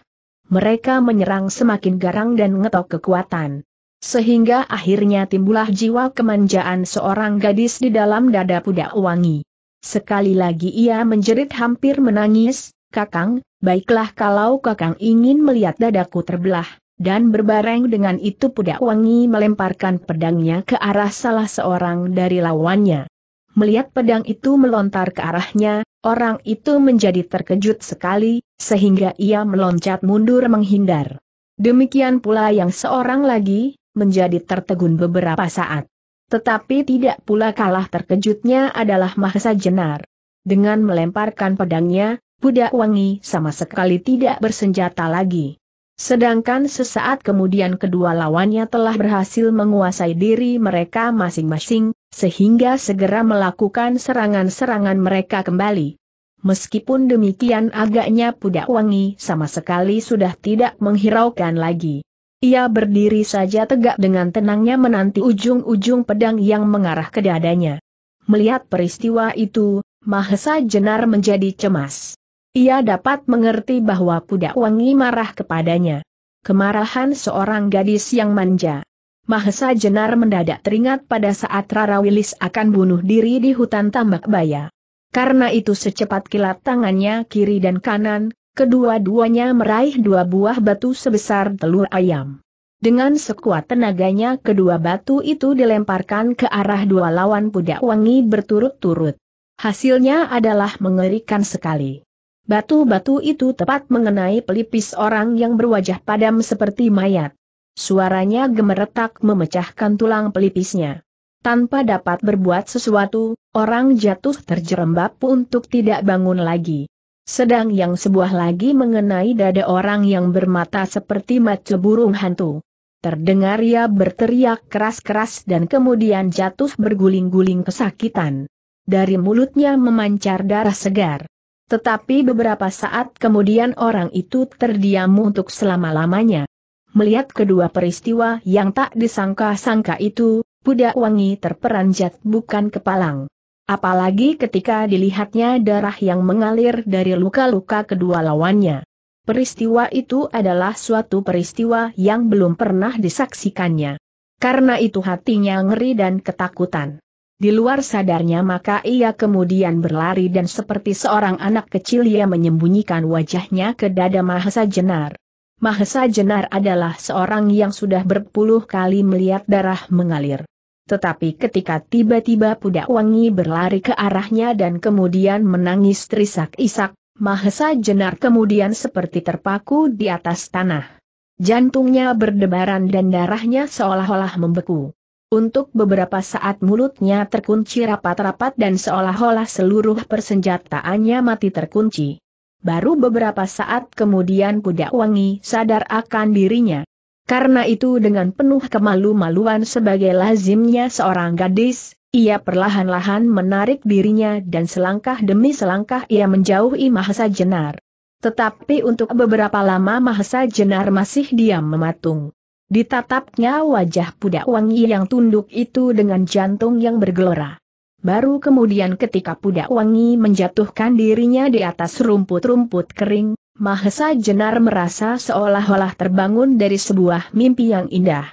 Mereka menyerang semakin garang dan ngetok kekuatan sehingga akhirnya timbullah jiwa kemanjaan seorang gadis di dalam dada puda wangi. Sekali lagi ia menjerit hampir menangis, Kakang, baiklah kalau Kakang ingin melihat dadaku terbelah, dan berbareng dengan itu puda wangi melemparkan pedangnya ke arah salah seorang dari lawannya. Melihat pedang itu melontar ke arahnya, orang itu menjadi terkejut sekali, sehingga ia meloncat mundur menghindar. Demikian pula yang seorang lagi, menjadi tertegun beberapa saat. Tetapi tidak pula kalah terkejutnya adalah Mahesa Jenar. Dengan melemparkan pedangnya, budak wangi sama sekali tidak bersenjata lagi. Sedangkan sesaat kemudian kedua lawannya telah berhasil menguasai diri mereka masing-masing, sehingga segera melakukan serangan-serangan mereka kembali. Meskipun demikian agaknya Pudak Wangi sama sekali sudah tidak menghiraukan lagi. Ia berdiri saja tegak dengan tenangnya menanti ujung-ujung pedang yang mengarah ke dadanya. Melihat peristiwa itu, Mahesa Jenar menjadi cemas. Ia dapat mengerti bahwa Puda Wangi marah kepadanya. Kemarahan seorang gadis yang manja. Mahesa Jenar mendadak teringat pada saat Rara Wilis akan bunuh diri di hutan tambak baya. Karena itu secepat kilat tangannya kiri dan kanan, Kedua-duanya meraih dua buah batu sebesar telur ayam. Dengan sekuat tenaganya kedua batu itu dilemparkan ke arah dua lawan pudak wangi berturut-turut. Hasilnya adalah mengerikan sekali. Batu-batu itu tepat mengenai pelipis orang yang berwajah padam seperti mayat. Suaranya gemeretak memecahkan tulang pelipisnya. Tanpa dapat berbuat sesuatu, orang jatuh terjerembab untuk tidak bangun lagi. Sedang yang sebuah lagi mengenai dada orang yang bermata seperti mata burung hantu. Terdengar ia berteriak keras-keras dan kemudian jatuh berguling-guling kesakitan. Dari mulutnya memancar darah segar. Tetapi beberapa saat kemudian orang itu terdiam untuk selama-lamanya. Melihat kedua peristiwa yang tak disangka-sangka itu, budak wangi terperanjat bukan kepalang. Apalagi ketika dilihatnya darah yang mengalir dari luka-luka kedua lawannya. Peristiwa itu adalah suatu peristiwa yang belum pernah disaksikannya. Karena itu hatinya ngeri dan ketakutan. Di luar sadarnya maka ia kemudian berlari dan seperti seorang anak kecil ia menyembunyikan wajahnya ke dada Mahesa Jenar. Mahesa Jenar adalah seorang yang sudah berpuluh kali melihat darah mengalir. Tetapi ketika tiba-tiba Pudak Wangi berlari ke arahnya dan kemudian menangis terisak-isak, Mahesa Jenar kemudian seperti terpaku di atas tanah. Jantungnya berdebaran dan darahnya seolah-olah membeku. Untuk beberapa saat mulutnya terkunci rapat-rapat dan seolah-olah seluruh persenjataannya mati terkunci. Baru beberapa saat kemudian Pudak Wangi sadar akan dirinya. Karena itu dengan penuh kemalu-maluan sebagai lazimnya seorang gadis, ia perlahan-lahan menarik dirinya dan selangkah demi selangkah ia menjauhi Mahasa Jenar. Tetapi untuk beberapa lama Mahasa Jenar masih diam mematung. Ditatapnya wajah pudak wangi yang tunduk itu dengan jantung yang bergelora. Baru kemudian ketika pudak wangi menjatuhkan dirinya di atas rumput-rumput kering, Mahesa Jenar merasa seolah-olah terbangun dari sebuah mimpi yang indah.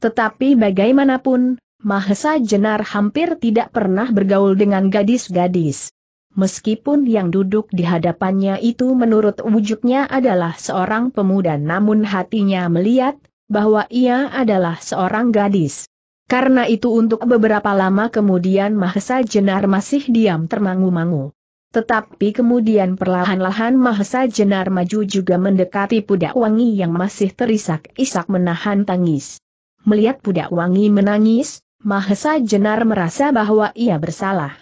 Tetapi bagaimanapun, Mahesa Jenar hampir tidak pernah bergaul dengan gadis-gadis. Meskipun yang duduk di hadapannya itu menurut wujudnya adalah seorang pemuda namun hatinya melihat, bahwa ia adalah seorang gadis. Karena itu untuk beberapa lama kemudian Mahesa Jenar masih diam termangu-mangu. Tetapi kemudian perlahan-lahan Mahesa Jenar maju juga mendekati Pudak Wangi yang masih terisak-isak menahan tangis. Melihat Pudak Wangi menangis, Mahesa Jenar merasa bahwa ia bersalah.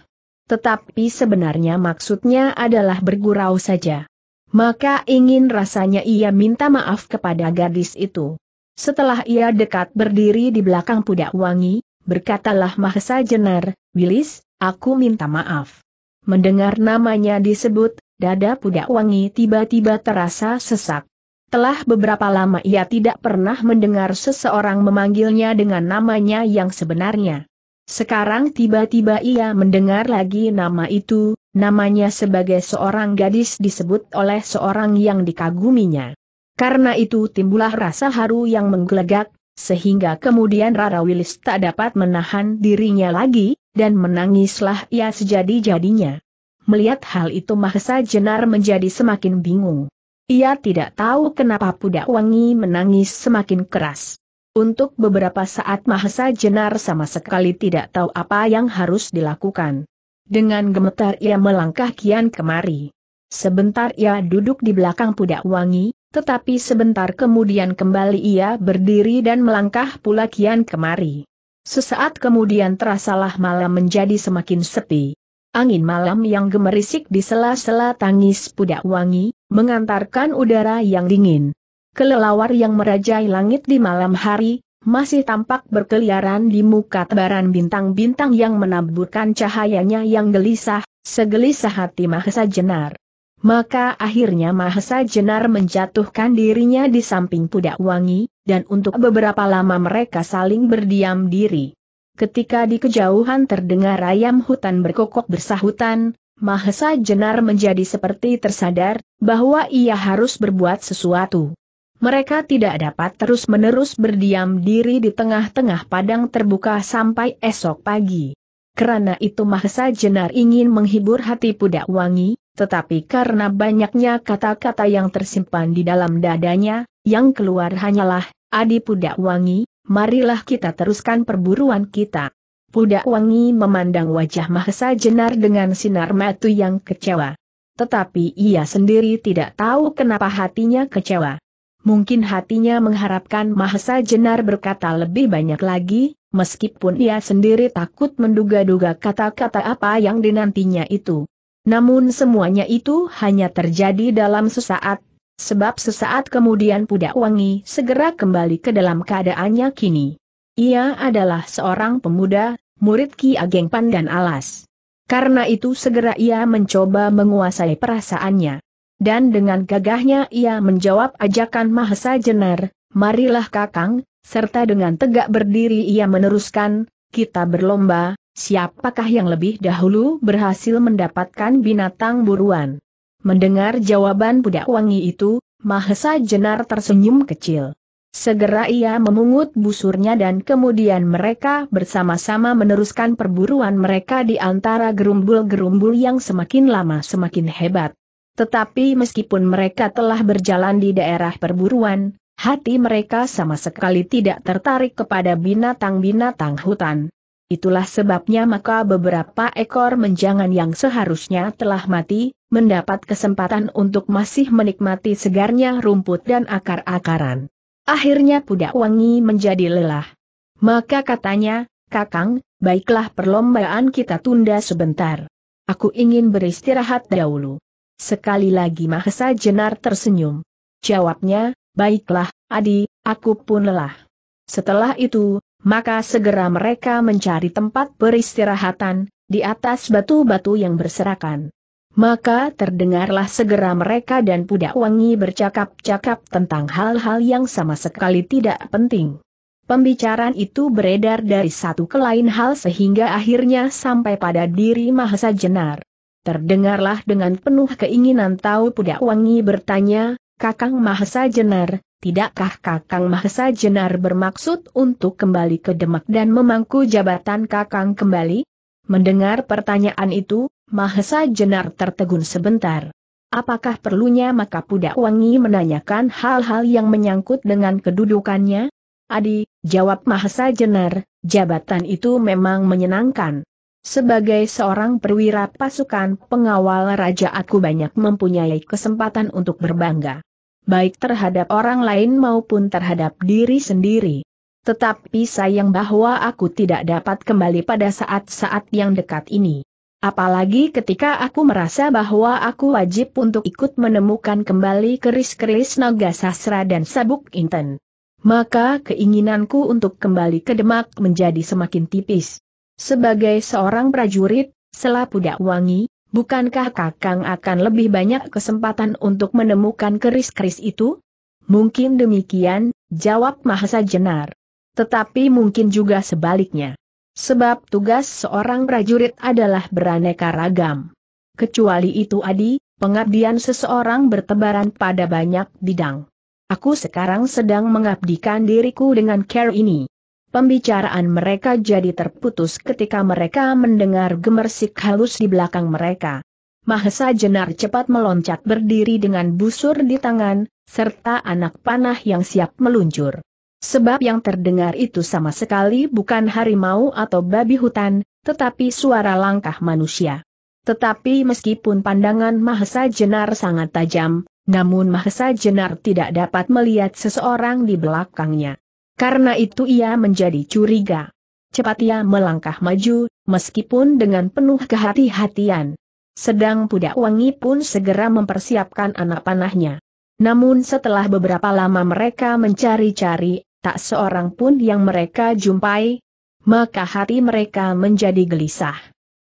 Tetapi sebenarnya maksudnya adalah bergurau saja. Maka ingin rasanya ia minta maaf kepada gadis itu. Setelah ia dekat berdiri di belakang Pudak Wangi, berkatalah Mahesa Jenar, Wilis, aku minta maaf. Mendengar namanya disebut, dada pudak wangi tiba-tiba terasa sesak. Telah beberapa lama ia tidak pernah mendengar seseorang memanggilnya dengan namanya yang sebenarnya. Sekarang tiba-tiba ia mendengar lagi nama itu, namanya sebagai seorang gadis disebut oleh seorang yang dikaguminya. Karena itu timbullah rasa haru yang menggelegak, sehingga kemudian Rara Wilis tak dapat menahan dirinya lagi, dan menangislah ia sejadi-jadinya. Melihat hal itu Mahesa Jenar menjadi semakin bingung. Ia tidak tahu kenapa Pudak Wangi menangis semakin keras. Untuk beberapa saat Mahesa Jenar sama sekali tidak tahu apa yang harus dilakukan. Dengan gemetar ia melangkah kian kemari. Sebentar ia duduk di belakang Pudak Wangi, tetapi sebentar kemudian kembali ia berdiri dan melangkah pula kian kemari. Sesaat kemudian terasalah malam menjadi semakin sepi. Angin malam yang gemerisik di sela-sela tangis pudak wangi, mengantarkan udara yang dingin. Kelelawar yang merajai langit di malam hari, masih tampak berkeliaran di muka tebaran bintang-bintang yang menaburkan cahayanya yang gelisah, segelisah hati Mahesa Jenar. Maka akhirnya Mahesa Jenar menjatuhkan dirinya di samping Pudak Wangi, dan untuk beberapa lama mereka saling berdiam diri. Ketika di kejauhan terdengar ayam hutan berkokok bersahutan, Mahesa Jenar menjadi seperti tersadar, bahwa ia harus berbuat sesuatu. Mereka tidak dapat terus-menerus berdiam diri di tengah-tengah padang terbuka sampai esok pagi. Karena itu Mahesa Jenar ingin menghibur hati Pudak Wangi, tetapi karena banyaknya kata-kata yang tersimpan di dalam dadanya, yang keluar hanyalah, Adi Pudak Wangi, marilah kita teruskan perburuan kita. Pudak Wangi memandang wajah Mahesa Jenar dengan sinar matu yang kecewa. Tetapi ia sendiri tidak tahu kenapa hatinya kecewa. Mungkin hatinya mengharapkan Mahesa Jenar berkata lebih banyak lagi, meskipun ia sendiri takut menduga-duga kata-kata apa yang dinantinya itu. Namun semuanya itu hanya terjadi dalam sesaat, sebab sesaat kemudian Pudak Wangi segera kembali ke dalam keadaannya kini. Ia adalah seorang pemuda, murid Ki Ageng Pandan Alas. Karena itu segera ia mencoba menguasai perasaannya. Dan dengan gagahnya ia menjawab ajakan Mahesa Jenar, marilah kakang, serta dengan tegak berdiri ia meneruskan, kita berlomba, siapakah yang lebih dahulu berhasil mendapatkan binatang buruan. Mendengar jawaban budak wangi itu, Mahesa Jenar tersenyum kecil. Segera ia memungut busurnya dan kemudian mereka bersama-sama meneruskan perburuan mereka di antara gerumbul-gerumbul yang semakin lama semakin hebat. Tetapi meskipun mereka telah berjalan di daerah perburuan, hati mereka sama sekali tidak tertarik kepada binatang-binatang hutan. Itulah sebabnya maka beberapa ekor menjangan yang seharusnya telah mati, mendapat kesempatan untuk masih menikmati segarnya rumput dan akar-akaran. Akhirnya pudak wangi menjadi lelah. Maka katanya, Kakang, baiklah perlombaan kita tunda sebentar. Aku ingin beristirahat dahulu. Sekali lagi Mahesa Jenar tersenyum. Jawabnya, baiklah, Adi, aku pun lelah. Setelah itu, maka segera mereka mencari tempat peristirahatan, di atas batu-batu yang berserakan. Maka terdengarlah segera mereka dan Pudak Wangi bercakap-cakap tentang hal-hal yang sama sekali tidak penting. Pembicaraan itu beredar dari satu ke lain hal sehingga akhirnya sampai pada diri Mahesa Jenar. Terdengarlah dengan penuh keinginan tahu Pudak Wangi bertanya, Kakang Mahesa Jenar, tidakkah Kakang Mahesa Jenar bermaksud untuk kembali ke Demak dan memangku jabatan Kakang kembali? Mendengar pertanyaan itu, Mahesa Jenar tertegun sebentar. Apakah perlunya maka Pudak Wangi menanyakan hal-hal yang menyangkut dengan kedudukannya? Adi, jawab Mahesa Jenar, jabatan itu memang menyenangkan. Sebagai seorang perwira pasukan pengawal raja aku banyak mempunyai kesempatan untuk berbangga baik terhadap orang lain maupun terhadap diri sendiri. Tetapi sayang bahwa aku tidak dapat kembali pada saat-saat yang dekat ini. Apalagi ketika aku merasa bahwa aku wajib untuk ikut menemukan kembali keris-keris naga sastra dan sabuk inten. Maka keinginanku untuk kembali ke Demak menjadi semakin tipis. Sebagai seorang prajurit, selapu dakwangi, Bukankah Kakang akan lebih banyak kesempatan untuk menemukan keris-keris itu? Mungkin demikian, jawab Mahasa Jenar. Tetapi mungkin juga sebaliknya. Sebab tugas seorang prajurit adalah beraneka ragam. Kecuali itu Adi, pengabdian seseorang bertebaran pada banyak bidang. Aku sekarang sedang mengabdikan diriku dengan care ini. Pembicaraan mereka jadi terputus ketika mereka mendengar gemersik halus di belakang mereka. Mahesa Jenar cepat meloncat berdiri dengan busur di tangan, serta anak panah yang siap meluncur. Sebab yang terdengar itu sama sekali bukan harimau atau babi hutan, tetapi suara langkah manusia. Tetapi meskipun pandangan Mahesa Jenar sangat tajam, namun Mahesa Jenar tidak dapat melihat seseorang di belakangnya. Karena itu ia menjadi curiga. Cepat ia melangkah maju, meskipun dengan penuh kehati-hatian. Sedang Pudak Wangi pun segera mempersiapkan anak panahnya. Namun setelah beberapa lama mereka mencari-cari, tak seorang pun yang mereka jumpai, maka hati mereka menjadi gelisah.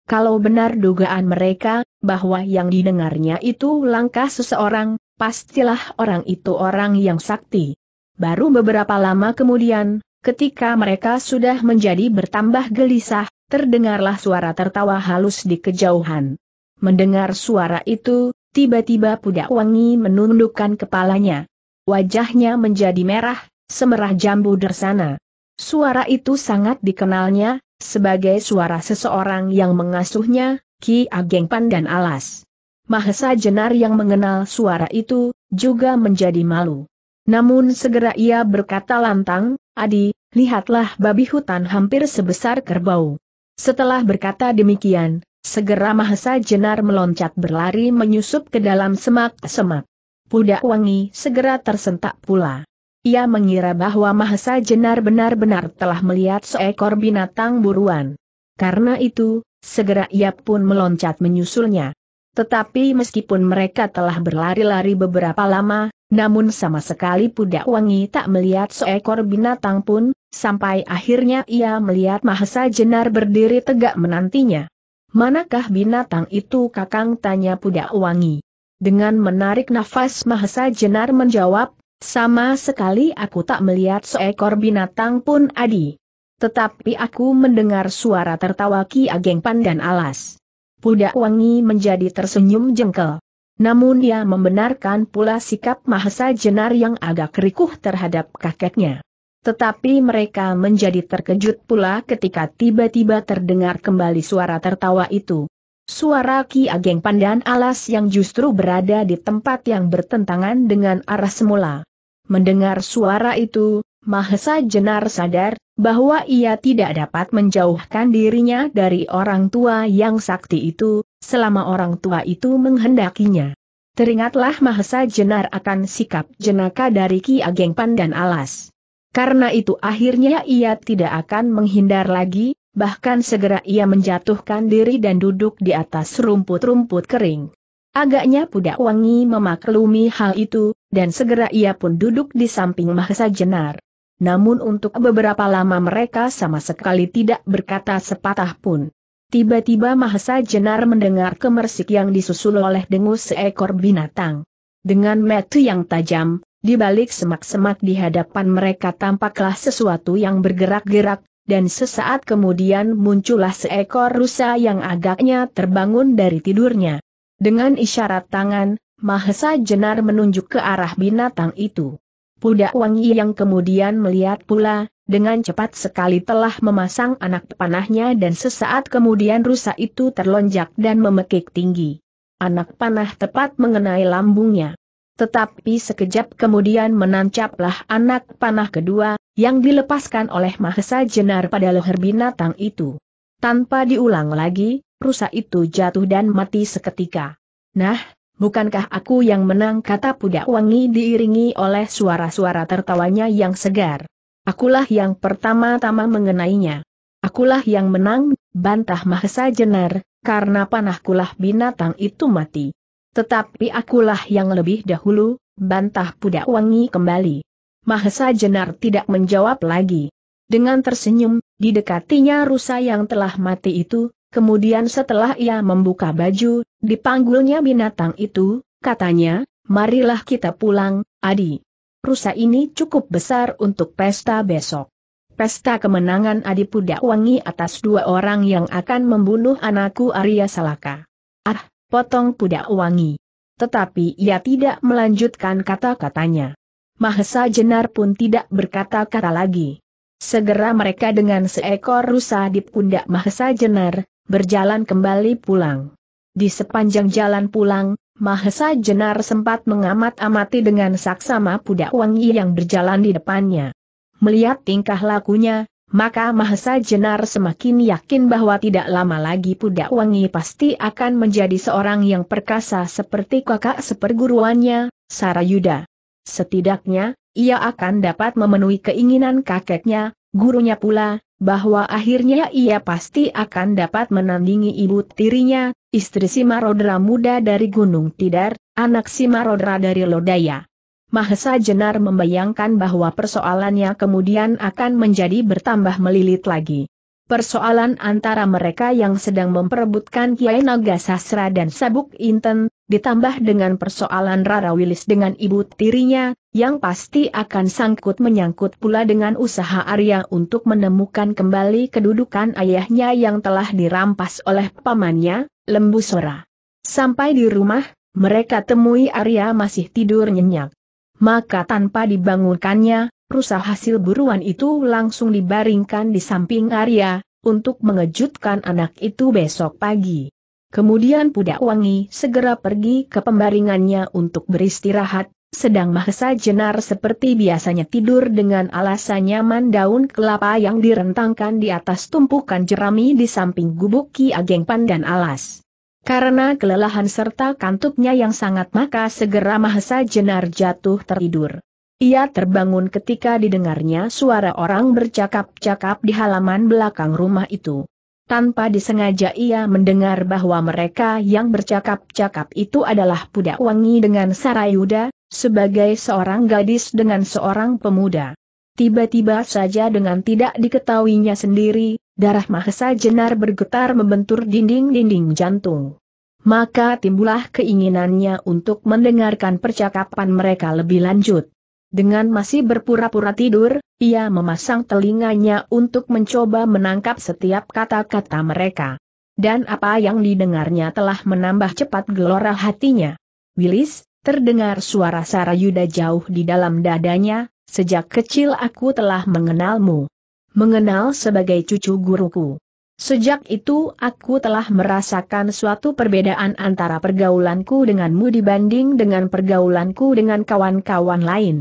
Kalau benar dugaan mereka, bahwa yang didengarnya itu langkah seseorang, pastilah orang itu orang yang sakti. Baru beberapa lama kemudian, ketika mereka sudah menjadi bertambah gelisah, terdengarlah suara tertawa halus di kejauhan. Mendengar suara itu, tiba-tiba Pudak Wangi menundukkan kepalanya. Wajahnya menjadi merah, semerah jambu dersana. Suara itu sangat dikenalnya, sebagai suara seseorang yang mengasuhnya, Ki Ageng Pandan Alas. Mahesa Jenar yang mengenal suara itu, juga menjadi malu. Namun segera ia berkata lantang, Adi, lihatlah babi hutan hampir sebesar kerbau. Setelah berkata demikian, segera Mahesa Jenar meloncat berlari menyusup ke dalam semak-semak. Pudak wangi segera tersentak pula. Ia mengira bahwa Mahesa Jenar benar-benar telah melihat seekor binatang buruan. Karena itu, segera ia pun meloncat menyusulnya. Tetapi meskipun mereka telah berlari-lari beberapa lama, namun sama sekali Pudak Wangi tak melihat seekor binatang pun, sampai akhirnya ia melihat Mahesa Jenar berdiri tegak menantinya. Manakah binatang itu kakang tanya Pudak Wangi. Dengan menarik nafas Mahesa Jenar menjawab, sama sekali aku tak melihat seekor binatang pun adi. Tetapi aku mendengar suara tertawa Ki Ageng Pandan Alas. Pudak Wangi menjadi tersenyum jengkel. Namun ia membenarkan pula sikap Mahesa Jenar yang agak rikuh terhadap kakeknya. Tetapi mereka menjadi terkejut pula ketika tiba-tiba terdengar kembali suara tertawa itu. Suara Ki Ageng Pandan Alas yang justru berada di tempat yang bertentangan dengan arah semula. Mendengar suara itu, Mahesa Jenar sadar bahwa ia tidak dapat menjauhkan dirinya dari orang tua yang sakti itu, selama orang tua itu menghendakinya. Teringatlah Mahesa Jenar akan sikap jenaka dari Ki Ageng Pandan Alas. Karena itu akhirnya ia tidak akan menghindar lagi, bahkan segera ia menjatuhkan diri dan duduk di atas rumput-rumput kering. Agaknya Pudak Wangi memaklumi hal itu, dan segera ia pun duduk di samping Mahesa Jenar. Namun untuk beberapa lama mereka sama sekali tidak berkata sepatah pun. Tiba-tiba Mahesa Jenar mendengar kemersik yang disusul oleh dengus seekor binatang. Dengan metu yang tajam, di balik semak-semak di hadapan mereka tampaklah sesuatu yang bergerak-gerak, dan sesaat kemudian muncullah seekor rusa yang agaknya terbangun dari tidurnya. Dengan isyarat tangan, Mahesa Jenar menunjuk ke arah binatang itu. Pudak Wangi yang kemudian melihat pula, dengan cepat sekali telah memasang anak panahnya dan sesaat kemudian rusa itu terlonjak dan memekik tinggi. Anak panah tepat mengenai lambungnya. Tetapi sekejap kemudian menancaplah anak panah kedua, yang dilepaskan oleh Mahesa Jenar pada leher binatang itu. Tanpa diulang lagi, rusa itu jatuh dan mati seketika. Nah, bukankah aku yang menang kata Pudak Wangi diiringi oleh suara-suara tertawanya yang segar. Akulah yang pertama-tama mengenainya. Akulah yang menang, bantah Mahesa Jenar, karena panahkulah binatang itu mati. Tetapi akulah yang lebih dahulu, bantah Pudak Wangi kembali. Mahesa Jenar tidak menjawab lagi. Dengan tersenyum, didekatinya rusa yang telah mati itu, kemudian setelah ia membuka baju, dipanggulnya binatang itu, katanya, marilah kita pulang, Adi rusa ini cukup besar untuk pesta besok. Pesta kemenangan Adipuda Wangi atas dua orang yang akan membunuh anakku Arya Salaka. Ah, potong Puda Wangi. Tetapi ia tidak melanjutkan kata-katanya. Mahesa Jenar pun tidak berkata-kata lagi. Segera mereka dengan seekor rusa di pundak Mahesa Jenar, berjalan kembali pulang. Di sepanjang jalan pulang, Mahesa Jenar sempat mengamat-amati dengan saksama Pudak Wangi yang berjalan di depannya. Melihat tingkah lakunya, maka Mahesa Jenar semakin yakin bahwa tidak lama lagi Pudak Wangi pasti akan menjadi seorang yang perkasa seperti kakak seperguruannya, Sarayuda. Setidaknya, ia akan dapat memenuhi keinginan kakeknya, gurunya pula, bahwa akhirnya ia pasti akan dapat menandingi ibu tirinya, istri Simarodra muda dari Gunung Tidar, anak Simarodra dari Lodaya. Mahesa Jenar membayangkan bahwa persoalannya kemudian akan menjadi bertambah melilit lagi. Persoalan antara mereka yang sedang memperebutkan Kiai Naga Sasra dan Sabuk Inten, ditambah dengan persoalan Rara Wilis dengan ibu tirinya, yang pasti akan sangkut menyangkut pula dengan usaha Arya untuk menemukan kembali kedudukan ayahnya yang telah dirampas oleh pamannya, Lembu Sora. Sampai di rumah, mereka temui Arya masih tidur nyenyak. Maka tanpa dibangunkannya, rusa hasil buruan itu langsung dibaringkan di samping Arya, untuk mengejutkan anak itu besok pagi. Kemudian Pudak Wangi segera pergi ke pembaringannya untuk beristirahat, sedang Mahesa Jenar seperti biasanya tidur dengan alasan nyaman daun kelapa yang direntangkan di atas tumpukan jerami di samping gubuk Ki Ageng Pandan Alas. Karena kelelahan serta kantuknya yang sangat maka segera Mahesa Jenar jatuh tertidur. Ia terbangun ketika didengarnya suara orang bercakap-cakap di halaman belakang rumah itu. Tanpa disengaja ia mendengar bahwa mereka yang bercakap-cakap itu adalah Pudak Wangi dengan Sarayuda, sebagai seorang gadis dengan seorang pemuda. Tiba-tiba saja dengan tidak diketahuinya sendiri, darah Mahesa Jenar bergetar membentur dinding-dinding jantung. Maka timbullah keinginannya untuk mendengarkan percakapan mereka lebih lanjut. Dengan masih berpura-pura tidur, ia memasang telinganya untuk mencoba menangkap setiap kata-kata mereka. Dan apa yang didengarnya telah menambah cepat gelora hatinya. Willis, terdengar suara Yuda jauh di dalam dadanya, sejak kecil aku telah mengenalmu. Mengenal sebagai cucu guruku. Sejak itu aku telah merasakan suatu perbedaan antara pergaulanku denganmu dibanding dengan pergaulanku dengan kawan-kawan lain.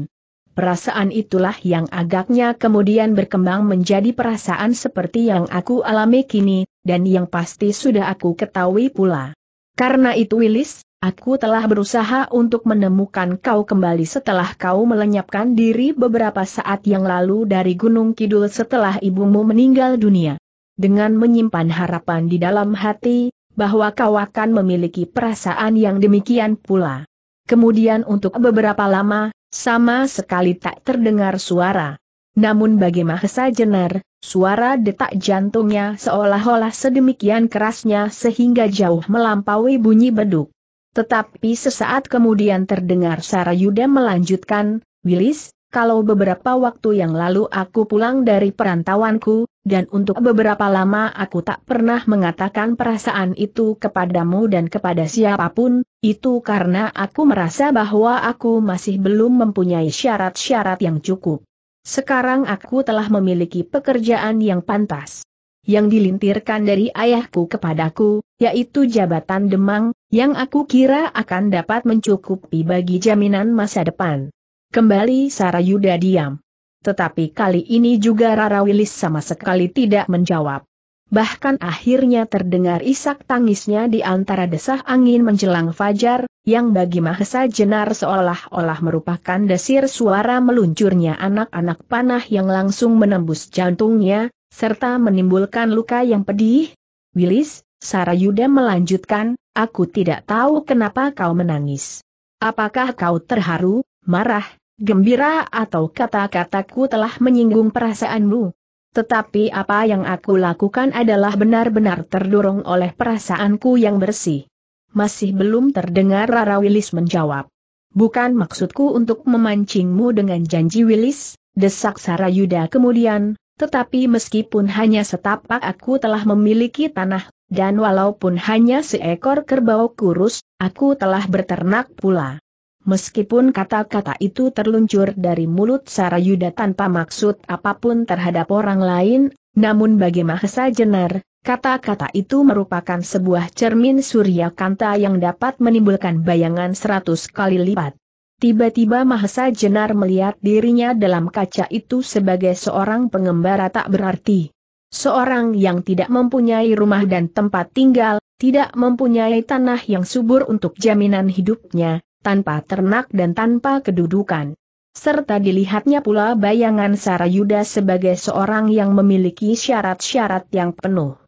Perasaan itulah yang agaknya kemudian berkembang menjadi perasaan seperti yang aku alami kini, dan yang pasti sudah aku ketahui pula. Karena itu Willis, aku telah berusaha untuk menemukan kau kembali setelah kau melenyapkan diri beberapa saat yang lalu dari Gunung Kidul setelah ibumu meninggal dunia. Dengan menyimpan harapan di dalam hati, bahwa kau akan memiliki perasaan yang demikian pula. Kemudian untuk beberapa lama, sama sekali tak terdengar suara. Namun bagi Mahesa Jenar, suara detak jantungnya seolah-olah sedemikian kerasnya sehingga jauh melampaui bunyi beduk. Tetapi sesaat kemudian terdengar Sarayuda melanjutkan, Wilis, kalau beberapa waktu yang lalu aku pulang dari perantauanku, dan untuk beberapa lama aku tak pernah mengatakan perasaan itu kepadamu dan kepada siapapun, itu karena aku merasa bahwa aku masih belum mempunyai syarat-syarat yang cukup. Sekarang aku telah memiliki pekerjaan yang pantas. Yang dilintirkan dari ayahku kepadaku, yaitu jabatan demang, yang aku kira akan dapat mencukupi bagi jaminan masa depan. Kembali Sarah Yuda diam. Tetapi kali ini juga Rara Wilis sama sekali tidak menjawab. Bahkan akhirnya terdengar isak tangisnya di antara desah angin menjelang fajar, yang bagi Mahesa Jenar seolah-olah merupakan desir suara meluncurnya anak-anak panah yang langsung menembus jantungnya, serta menimbulkan luka yang pedih. Wilis, Yuda melanjutkan, aku tidak tahu kenapa kau menangis. Apakah kau terharu, marah, gembira atau kata-kataku telah menyinggung perasaanmu. Tetapi apa yang aku lakukan adalah benar-benar terdorong oleh perasaanku yang bersih. Masih belum terdengar Rara Willis menjawab. Bukan maksudku untuk memancingmu dengan janji Willis, desak Yuda kemudian, tetapi meskipun hanya setapak aku telah memiliki tanah, dan walaupun hanya seekor kerbau kurus, aku telah berternak pula. Meskipun kata-kata itu terluncur dari mulut Sarayuda tanpa maksud apapun terhadap orang lain, namun bagi Mahesa Jenar, kata-kata itu merupakan sebuah cermin surya kanta yang dapat menimbulkan bayangan seratus kali lipat. Tiba-tiba Mahesa Jenar melihat dirinya dalam kaca itu sebagai seorang pengembara tak berarti. Seorang yang tidak mempunyai rumah dan tempat tinggal, tidak mempunyai tanah yang subur untuk jaminan hidupnya, tanpa ternak dan tanpa kedudukan. Serta dilihatnya pula bayangan Sarayuda sebagai seorang yang memiliki syarat-syarat yang penuh.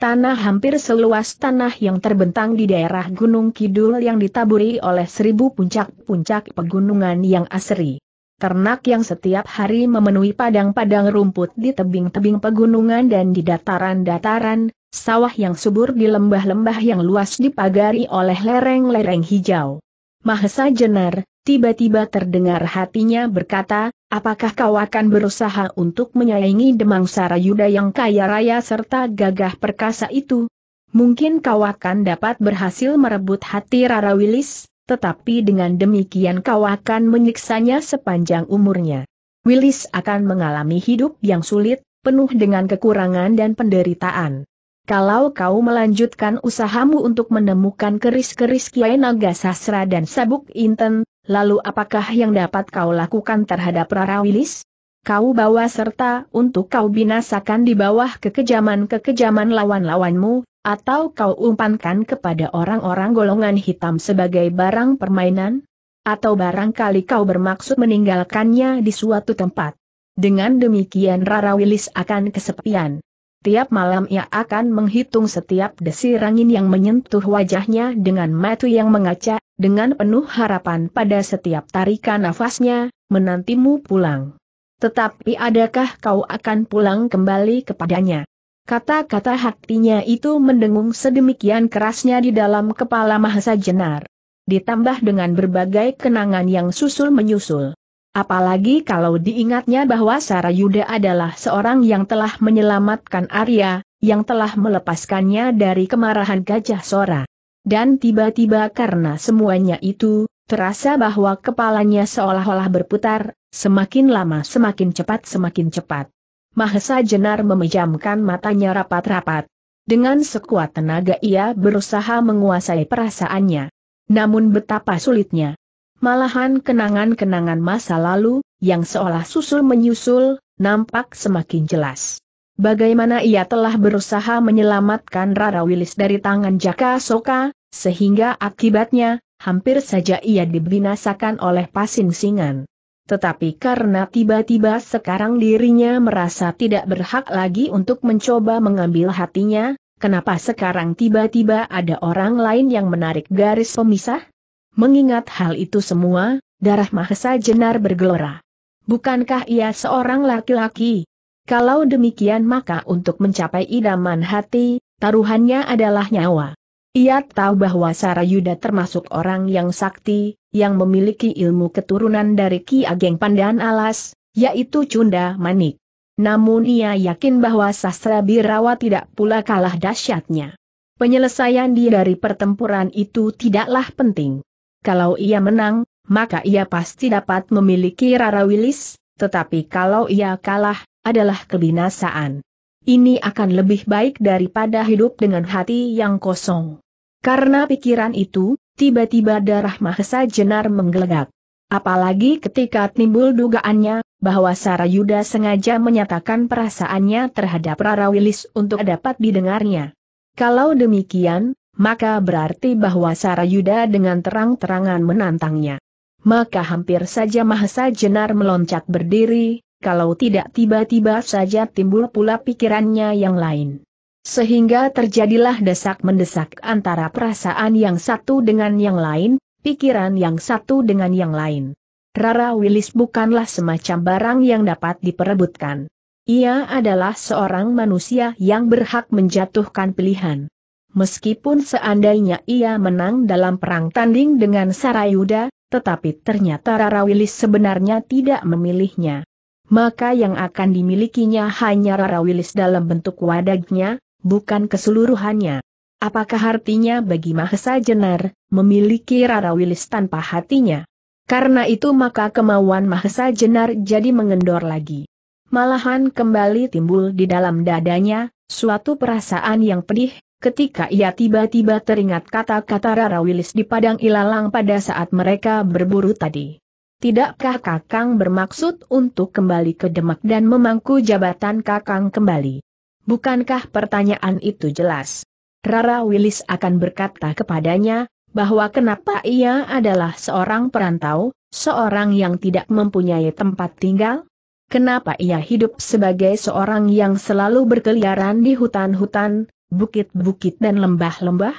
Tanah hampir seluas tanah yang terbentang di daerah Gunung Kidul yang ditaburi oleh seribu puncak-puncak pegunungan yang asri. Ternak yang setiap hari memenuhi padang-padang rumput di tebing-tebing pegunungan dan di dataran-dataran, sawah yang subur di lembah-lembah yang luas dipagari oleh lereng-lereng hijau. Mahesa Jenar, tiba-tiba terdengar hatinya berkata, apakah kau akan berusaha untuk menyaingi Demang Sarayuda yang kaya raya serta gagah perkasa itu? Mungkin kau akan dapat berhasil merebut hati Rara Wilis, tetapi dengan demikian kau akan menyiksanya sepanjang umurnya. Wilis akan mengalami hidup yang sulit, penuh dengan kekurangan dan penderitaan. Kalau kau melanjutkan usahamu untuk menemukan keris-keris Kiai Naga Sasra dan Sabuk Inten, lalu apakah yang dapat kau lakukan terhadap Rara Wilis? Kau bawa serta untuk kau binasakan di bawah kekejaman-kekejaman lawan-lawanmu, atau kau umpankan kepada orang-orang golongan hitam sebagai barang permainan? Atau barangkali kau bermaksud meninggalkannya di suatu tempat? Dengan demikian Rara Wilis akan kesepian. Tiap malam ia akan menghitung setiap desir angin yang menyentuh wajahnya dengan mata yang mengaca, dengan penuh harapan pada setiap tarikan nafasnya, menantimu pulang. Tetapi adakah kau akan pulang kembali kepadanya? Kata-kata hatinya itu mendengung sedemikian kerasnya di dalam kepala Mahasa Jenar. Ditambah dengan berbagai kenangan yang susul-menyusul. Apalagi kalau diingatnya bahwa Sarayuda adalah seorang yang telah menyelamatkan Arya, yang telah melepaskannya dari kemarahan Gajah Sora. Dan tiba-tiba karena semuanya itu, terasa bahwa kepalanya seolah-olah berputar, semakin lama semakin cepat semakin cepat. Mahesa Jenar memejamkan matanya rapat-rapat. Dengan sekuat tenaga ia berusaha menguasai perasaannya. Namun betapa sulitnya. Malahan kenangan-kenangan masa lalu, yang seolah susul menyusul, nampak semakin jelas. Bagaimana ia telah berusaha menyelamatkan Rara Wilis dari tangan Jaka Soka, sehingga akibatnya, hampir saja ia dibinasakan oleh Pasin Singan. Tetapi karena tiba-tiba sekarang dirinya merasa tidak berhak lagi untuk mencoba mengambil hatinya, kenapa sekarang tiba-tiba ada orang lain yang menarik garis pemisah? Mengingat hal itu semua, darah Mahesa Jenar bergelora. Bukankah ia seorang laki-laki? Kalau demikian maka untuk mencapai idaman hati, taruhannya adalah nyawa. Ia tahu bahwa Sarayuda termasuk orang yang sakti, yang memiliki ilmu keturunan dari Ki Ageng Pandan Alas, yaitu Cunda Manik. Namun ia yakin bahwa sastra birawa tidak pula kalah dahsyatnya. Penyelesaian dia dari pertempuran itu tidaklah penting. Kalau ia menang, maka ia pasti dapat memiliki Rara Wilis, tetapi kalau ia kalah, adalah kebinasaan. Ini akan lebih baik daripada hidup dengan hati yang kosong. Karena pikiran itu, tiba-tiba darah Mahesa Jenar menggelegak. Apalagi ketika timbul dugaannya, bahwa Yuda sengaja menyatakan perasaannya terhadap Rara Wilis untuk dapat didengarnya. Kalau demikian, maka berarti bahwa Sarayuda dengan terang-terangan menantangnya. Maka hampir saja Mahesa Jenar meloncat berdiri, kalau tidak tiba-tiba saja timbul pula pikirannya yang lain. Sehingga terjadilah desak-mendesak antara perasaan yang satu dengan yang lain, pikiran yang satu dengan yang lain. Rara Willis bukanlah semacam barang yang dapat diperebutkan. Ia adalah seorang manusia yang berhak menjatuhkan pilihan meskipun seandainya ia menang dalam perang tanding dengan Sarayuda, tetapi ternyata Rara Wilis sebenarnya tidak memilihnya. Maka yang akan dimilikinya hanya Rara Wilis dalam bentuk wadagnya, bukan keseluruhannya. Apakah artinya bagi Mahesa Jenar, memiliki Rara Wilis tanpa hatinya? Karena itu maka kemauan Mahesa Jenar jadi mengendor lagi. Malahan kembali timbul di dalam dadanya, suatu perasaan yang pedih, ketika ia tiba-tiba teringat kata-kata Rara Wilis di Padang Ilalang pada saat mereka berburu tadi. Tidakkah Kakang bermaksud untuk kembali ke Demak dan memangku jabatan Kakang kembali? Bukankah pertanyaan itu jelas? Rara Wilis akan berkata kepadanya, bahwa kenapa ia adalah seorang perantau, seorang yang tidak mempunyai tempat tinggal? Kenapa ia hidup sebagai seorang yang selalu berkeliaran di hutan-hutan, bukit-bukit dan lembah-lembah?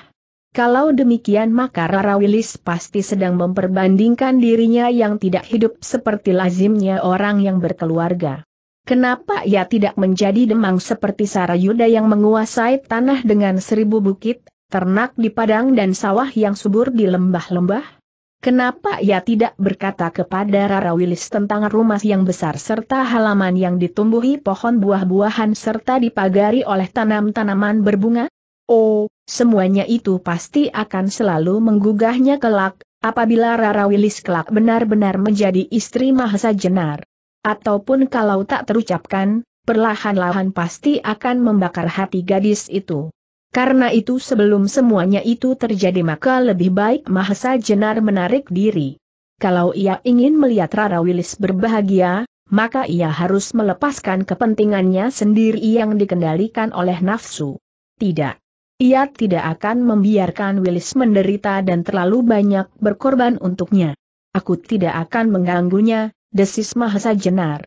Kalau demikian maka Rara Willis pasti sedang memperbandingkan dirinya yang tidak hidup seperti lazimnya orang yang berkeluarga. Kenapa ia tidak menjadi demang seperti Sarayuda yang menguasai tanah dengan seribu bukit, ternak di padang dan sawah yang subur di lembah-lembah? Kenapa ia tidak berkata kepada Rara Wilis tentang rumah yang besar serta halaman yang ditumbuhi pohon buah-buahan serta dipagari oleh tanam-tanaman berbunga? Oh, semuanya itu pasti akan selalu menggugahnya kelak, apabila Rara Wilis kelak benar-benar menjadi istri Mahesa Jenar. Ataupun kalau tak terucapkan, perlahan-lahan pasti akan membakar hati gadis itu. Karena itu sebelum semuanya itu terjadi maka lebih baik Mahesa Jenar menarik diri. Kalau ia ingin melihat Rara Wilis berbahagia, maka ia harus melepaskan kepentingannya sendiri yang dikendalikan oleh nafsu. Tidak. Ia tidak akan membiarkan Willis menderita dan terlalu banyak berkorban untuknya. Aku tidak akan mengganggunya, desis Mahesa Jenar.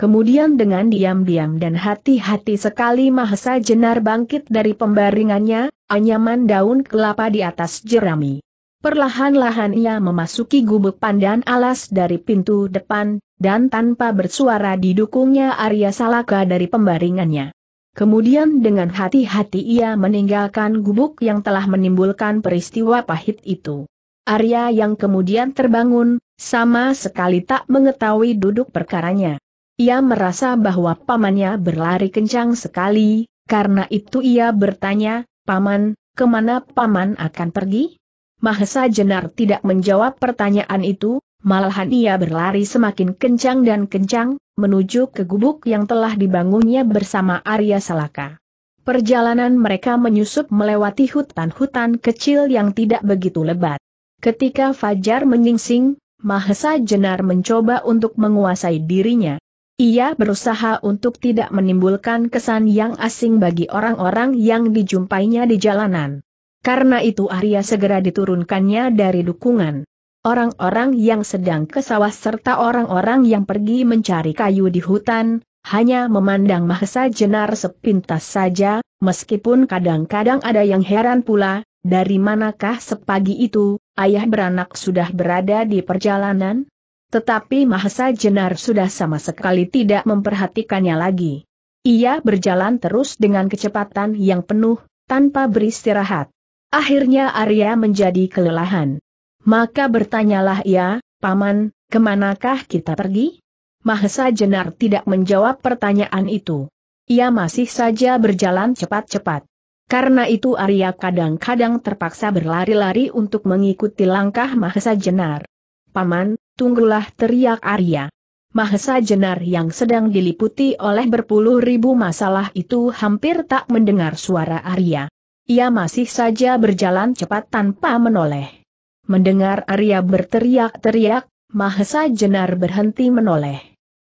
Kemudian dengan diam-diam dan hati-hati sekali Mahesa Jenar bangkit dari pembaringannya, anyaman daun kelapa di atas jerami. Perlahan-lahan ia memasuki gubuk pandan alas dari pintu depan, dan tanpa bersuara didukungnya Arya Salaka dari pembaringannya. Kemudian dengan hati-hati ia meninggalkan gubuk yang telah menimbulkan peristiwa pahit itu. Arya yang kemudian terbangun, sama sekali tak mengetahui duduk perkaranya. Ia merasa bahwa pamannya berlari kencang sekali, karena itu ia bertanya, Paman, kemana Paman akan pergi? Mahesa Jenar tidak menjawab pertanyaan itu, malahan ia berlari semakin kencang dan kencang, menuju ke gubuk yang telah dibangunnya bersama Arya Salaka. Perjalanan mereka menyusup melewati hutan-hutan kecil yang tidak begitu lebat. Ketika Fajar menyingsing, Mahesa Jenar mencoba untuk menguasai dirinya. Ia berusaha untuk tidak menimbulkan kesan yang asing bagi orang-orang yang dijumpainya di jalanan. Karena itu Arya segera diturunkannya dari dukungan. Orang-orang yang sedang ke sawah serta orang-orang yang pergi mencari kayu di hutan, hanya memandang Mahesa Jenar sepintas saja, meskipun kadang-kadang ada yang heran pula, dari manakah sepagi itu, ayah beranak sudah berada di perjalanan? Tetapi Mahesa Jenar sudah sama sekali tidak memperhatikannya lagi. Ia berjalan terus dengan kecepatan yang penuh, tanpa beristirahat. Akhirnya Arya menjadi kelelahan. Maka bertanyalah ia, Paman, kemanakah kita pergi? Mahesa Jenar tidak menjawab pertanyaan itu. Ia masih saja berjalan cepat-cepat. Karena itu Arya kadang-kadang terpaksa berlari-lari untuk mengikuti langkah Mahesa Jenar. Paman, Tunggulah teriak Arya. Mahesa Jenar yang sedang diliputi oleh berpuluh ribu masalah itu hampir tak mendengar suara Arya. Ia masih saja berjalan cepat tanpa menoleh. Mendengar Arya berteriak-teriak, Mahesa Jenar berhenti menoleh.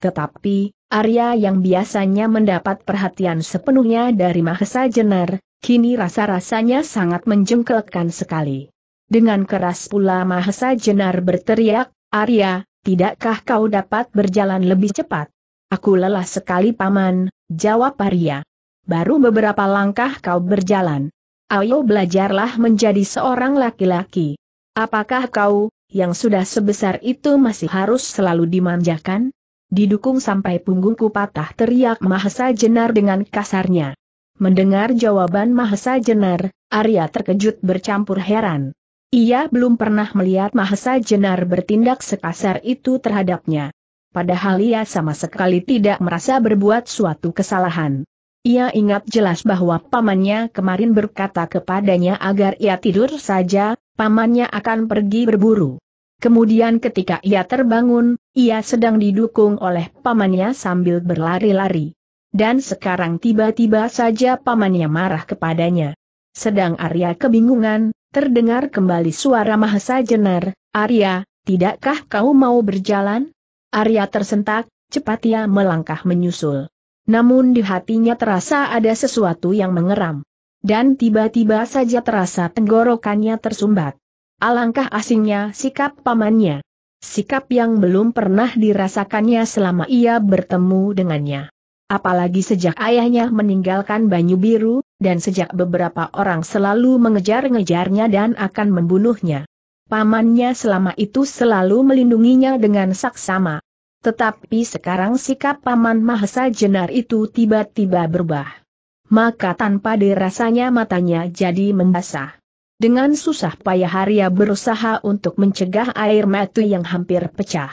Tetapi, Arya yang biasanya mendapat perhatian sepenuhnya dari Mahesa Jenar, kini rasa-rasanya sangat menjengkelkan sekali. Dengan keras pula Mahesa Jenar berteriak, Arya, tidakkah kau dapat berjalan lebih cepat? Aku lelah sekali paman, jawab Arya. Baru beberapa langkah kau berjalan. Ayo belajarlah menjadi seorang laki-laki. Apakah kau, yang sudah sebesar itu masih harus selalu dimanjakan? Didukung sampai punggungku patah teriak Mahesa Jenar dengan kasarnya. Mendengar jawaban Mahesa Jenar, Arya terkejut bercampur heran. Ia belum pernah melihat Mahesa Jenar bertindak sekasar itu terhadapnya. Padahal ia sama sekali tidak merasa berbuat suatu kesalahan. Ia ingat jelas bahwa pamannya kemarin berkata kepadanya agar ia tidur saja, pamannya akan pergi berburu. Kemudian ketika ia terbangun, ia sedang didukung oleh pamannya sambil berlari-lari. Dan sekarang tiba-tiba saja pamannya marah kepadanya. Sedang Arya kebingungan, Terdengar kembali suara Mahesa Jenar, Arya, tidakkah kau mau berjalan? Arya tersentak, cepat ia melangkah menyusul. Namun di hatinya terasa ada sesuatu yang mengeram. Dan tiba-tiba saja terasa tenggorokannya tersumbat. Alangkah asingnya sikap pamannya. Sikap yang belum pernah dirasakannya selama ia bertemu dengannya. Apalagi sejak ayahnya meninggalkan Banyu Biru, dan sejak beberapa orang selalu mengejar-ngejarnya dan akan membunuhnya. Pamannya selama itu selalu melindunginya dengan saksama. Tetapi sekarang sikap Paman Mahesa Jenar itu tiba-tiba berubah. Maka tanpa dirasanya matanya jadi membasah. Dengan susah payah Arya berusaha untuk mencegah air mata yang hampir pecah.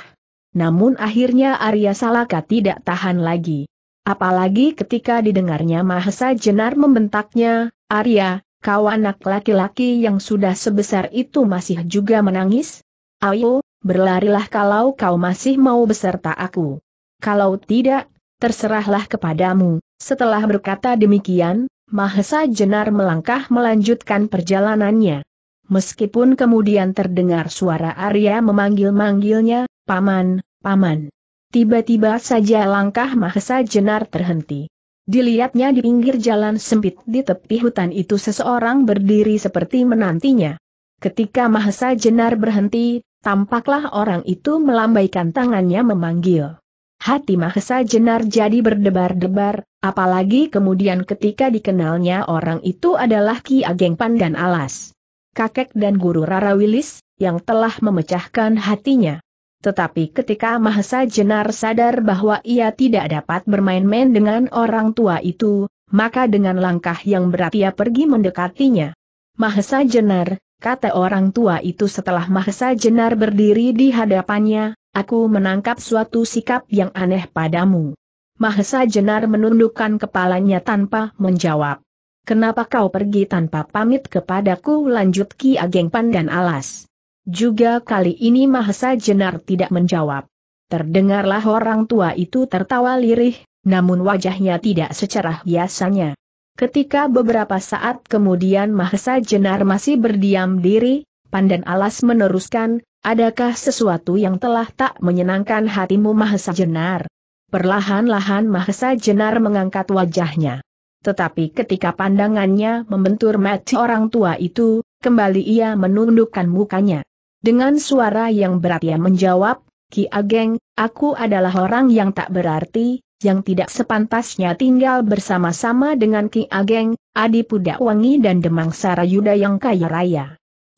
Namun akhirnya Arya Salaka tidak tahan lagi. Apalagi ketika didengarnya Mahesa Jenar membentaknya, Arya, kau anak laki-laki yang sudah sebesar itu masih juga menangis? Ayo, berlarilah kalau kau masih mau beserta aku. Kalau tidak, terserahlah kepadamu. Setelah berkata demikian, Mahesa Jenar melangkah melanjutkan perjalanannya. Meskipun kemudian terdengar suara Arya memanggil-manggilnya, Paman, Paman. Tiba-tiba saja langkah Mahesa Jenar terhenti. Dilihatnya di pinggir jalan sempit di tepi hutan itu seseorang berdiri seperti menantinya. Ketika Mahesa Jenar berhenti, tampaklah orang itu melambaikan tangannya memanggil. Hati Mahesa Jenar jadi berdebar-debar, apalagi kemudian ketika dikenalnya orang itu adalah Ki Ageng Pandan Alas. Kakek dan guru Rara Wilis, yang telah memecahkan hatinya. Tetapi ketika Mahesa Jenar sadar bahwa ia tidak dapat bermain-main dengan orang tua itu, maka dengan langkah yang berat ia pergi mendekatinya. Mahesa Jenar, kata orang tua itu setelah Mahesa Jenar berdiri di hadapannya, aku menangkap suatu sikap yang aneh padamu. Mahesa Jenar menundukkan kepalanya tanpa menjawab. Kenapa kau pergi tanpa pamit kepadaku lanjut Ki Ageng Pandan Alas? Juga kali ini Mahesa Jenar tidak menjawab. Terdengarlah orang tua itu tertawa lirih, namun wajahnya tidak secerah biasanya. Ketika beberapa saat kemudian Mahesa Jenar masih berdiam diri, Pandan Alas meneruskan, adakah sesuatu yang telah tak menyenangkan hatimu Mahesa Jenar? Perlahan-lahan Mahesa Jenar mengangkat wajahnya. Tetapi ketika pandangannya membentur mati orang tua itu, kembali ia menundukkan mukanya. Dengan suara yang berat ia menjawab, Ki Ageng, aku adalah orang yang tak berarti, yang tidak sepantasnya tinggal bersama-sama dengan Ki Ageng, Pudak Wangi dan Demang Sarayuda yang kaya raya.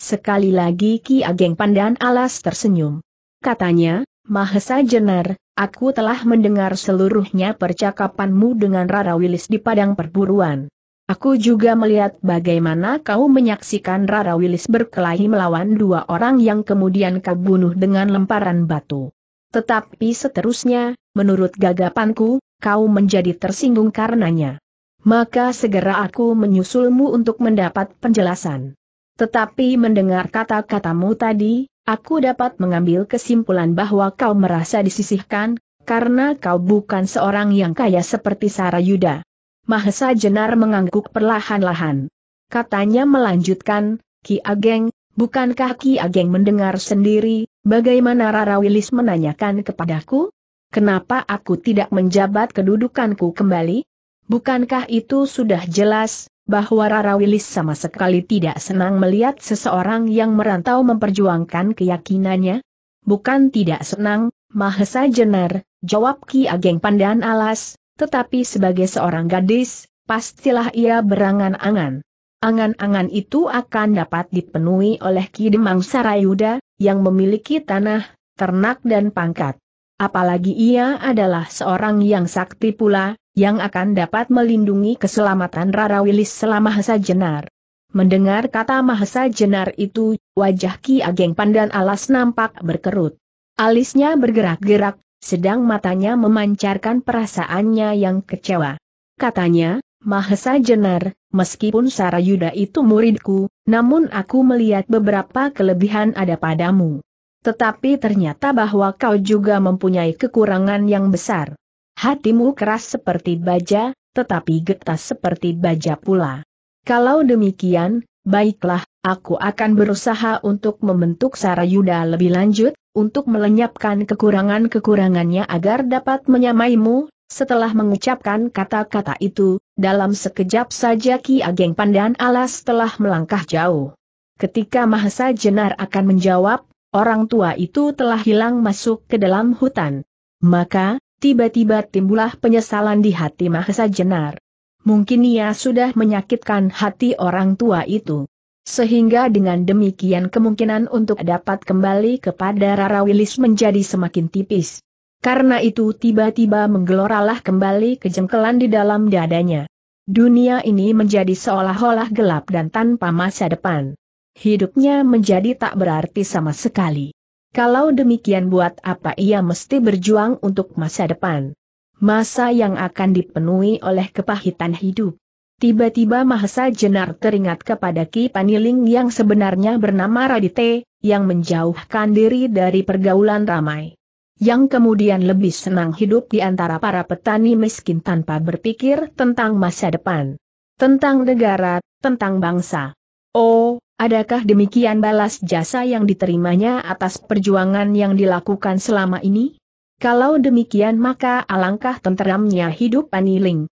Sekali lagi Ki Ageng Pandan Alas tersenyum. Katanya, Mahesa Jenar, aku telah mendengar seluruhnya percakapanmu dengan Rara Wilis di Padang Perburuan. Aku juga melihat bagaimana kau menyaksikan Rara Willis berkelahi melawan dua orang yang kemudian kau bunuh dengan lemparan batu. Tetapi seterusnya, menurut gagapanku, kau menjadi tersinggung karenanya. Maka segera aku menyusulmu untuk mendapat penjelasan. Tetapi mendengar kata-katamu tadi, aku dapat mengambil kesimpulan bahwa kau merasa disisihkan, karena kau bukan seorang yang kaya seperti Sarah Yuda. Mahesa Jenar mengangguk perlahan-lahan. Katanya melanjutkan, Ki Ageng, bukankah Ki Ageng mendengar sendiri, bagaimana Rara Wilis menanyakan kepadaku? Kenapa aku tidak menjabat kedudukanku kembali? Bukankah itu sudah jelas, bahwa Rara Wilis sama sekali tidak senang melihat seseorang yang merantau memperjuangkan keyakinannya? Bukan tidak senang, Mahesa Jenar, jawab Ki Ageng Pandan Alas, tetapi sebagai seorang gadis, pastilah ia berangan-angan. Angan-angan itu akan dapat dipenuhi oleh Ki Sarayuda, yang memiliki tanah, ternak dan pangkat. Apalagi ia adalah seorang yang sakti pula, yang akan dapat melindungi keselamatan Rara Wilis selama Hasa Jenar. Mendengar kata Mahasa Jenar itu, wajah Ki Ageng Pandan Alas nampak berkerut. Alisnya bergerak-gerak, sedang matanya memancarkan perasaannya yang kecewa. Katanya, Mahesa Jenar, meskipun Sarayuda itu muridku, namun aku melihat beberapa kelebihan ada padamu. Tetapi ternyata bahwa kau juga mempunyai kekurangan yang besar. Hatimu keras seperti baja, tetapi getas seperti baja pula. Kalau demikian, baiklah, aku akan berusaha untuk membentuk Sarayuda lebih lanjut, untuk melenyapkan kekurangan-kekurangannya agar dapat menyamaimu, setelah mengucapkan kata-kata itu, dalam sekejap saja Ki Ageng Pandan Alas telah melangkah jauh. Ketika Mahesa Jenar akan menjawab, orang tua itu telah hilang masuk ke dalam hutan. Maka, tiba-tiba timbullah penyesalan di hati Mahesa Jenar. Mungkin ia sudah menyakitkan hati orang tua itu. Sehingga dengan demikian kemungkinan untuk dapat kembali kepada Rara Wilis menjadi semakin tipis. Karena itu tiba-tiba menggeloralah kembali kejengkelan di dalam dadanya. Dunia ini menjadi seolah-olah gelap dan tanpa masa depan. Hidupnya menjadi tak berarti sama sekali. Kalau demikian buat apa ia mesti berjuang untuk masa depan? Masa yang akan dipenuhi oleh kepahitan hidup. Tiba-tiba Mahesa Jenar teringat kepada Ki Paniling yang sebenarnya bernama Radite, yang menjauhkan diri dari pergaulan ramai. Yang kemudian lebih senang hidup di antara para petani miskin tanpa berpikir tentang masa depan. Tentang negara, tentang bangsa. Oh, adakah demikian balas jasa yang diterimanya atas perjuangan yang dilakukan selama ini? Kalau demikian maka alangkah tenteramnya hidup Paniling.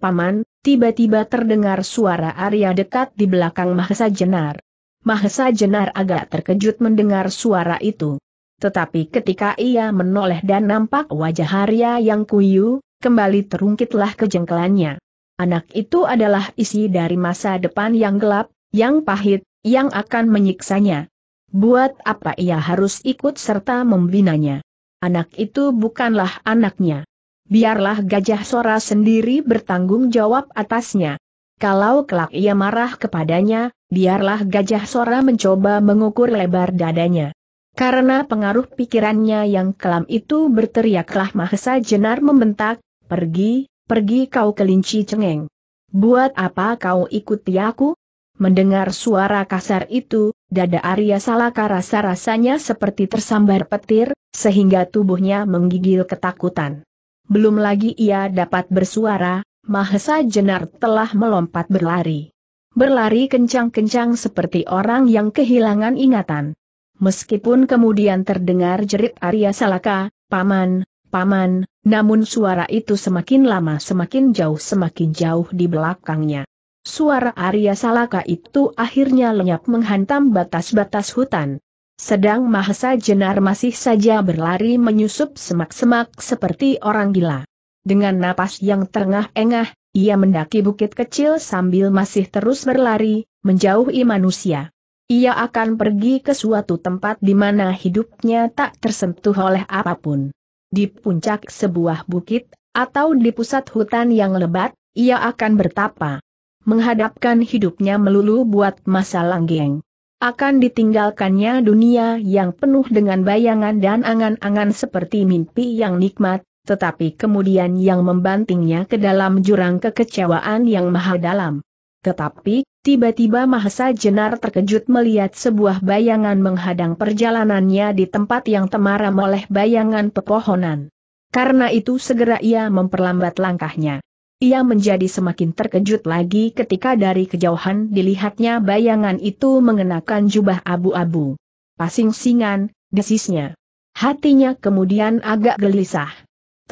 Paman, tiba-tiba terdengar suara Arya dekat di belakang Mahesa Jenar. Mahesa Jenar agak terkejut mendengar suara itu. Tetapi ketika ia menoleh dan nampak wajah Arya yang kuyu, kembali terungkitlah kejengkelannya. Anak itu adalah isi dari masa depan yang gelap, yang pahit, yang akan menyiksanya. Buat apa ia harus ikut serta membinanya? Anak itu bukanlah anaknya biarlah gajah sora sendiri bertanggung jawab atasnya. Kalau kelak ia marah kepadanya, biarlah gajah sora mencoba mengukur lebar dadanya. Karena pengaruh pikirannya yang kelam itu berteriaklah Mahesa Jenar membentak, pergi, pergi kau kelinci cengeng. Buat apa kau ikuti aku? Mendengar suara kasar itu, dada Arya Salaka rasa-rasanya seperti tersambar petir, sehingga tubuhnya menggigil ketakutan belum lagi ia dapat bersuara, Mahesa Jenar telah melompat berlari. Berlari kencang-kencang seperti orang yang kehilangan ingatan. Meskipun kemudian terdengar jerit Arya Salaka, Paman, Paman, namun suara itu semakin lama semakin jauh semakin jauh di belakangnya. Suara Arya Salaka itu akhirnya lenyap menghantam batas-batas hutan. Sedang Mahesa Jenar masih saja berlari menyusup semak-semak seperti orang gila. Dengan napas yang terengah-engah, ia mendaki bukit kecil sambil masih terus berlari, menjauhi manusia. Ia akan pergi ke suatu tempat di mana hidupnya tak tersentuh oleh apapun. Di puncak sebuah bukit, atau di pusat hutan yang lebat, ia akan bertapa. Menghadapkan hidupnya melulu buat masa langgeng akan ditinggalkannya dunia yang penuh dengan bayangan dan angan-angan seperti mimpi yang nikmat, tetapi kemudian yang membantingnya ke dalam jurang kekecewaan yang maha dalam. Tetapi, tiba-tiba Mahesa Jenar terkejut melihat sebuah bayangan menghadang perjalanannya di tempat yang temaram oleh bayangan pepohonan. Karena itu segera ia memperlambat langkahnya. Ia menjadi semakin terkejut lagi ketika dari kejauhan dilihatnya bayangan itu mengenakan jubah abu-abu. Pasing-singan, desisnya. Hatinya kemudian agak gelisah.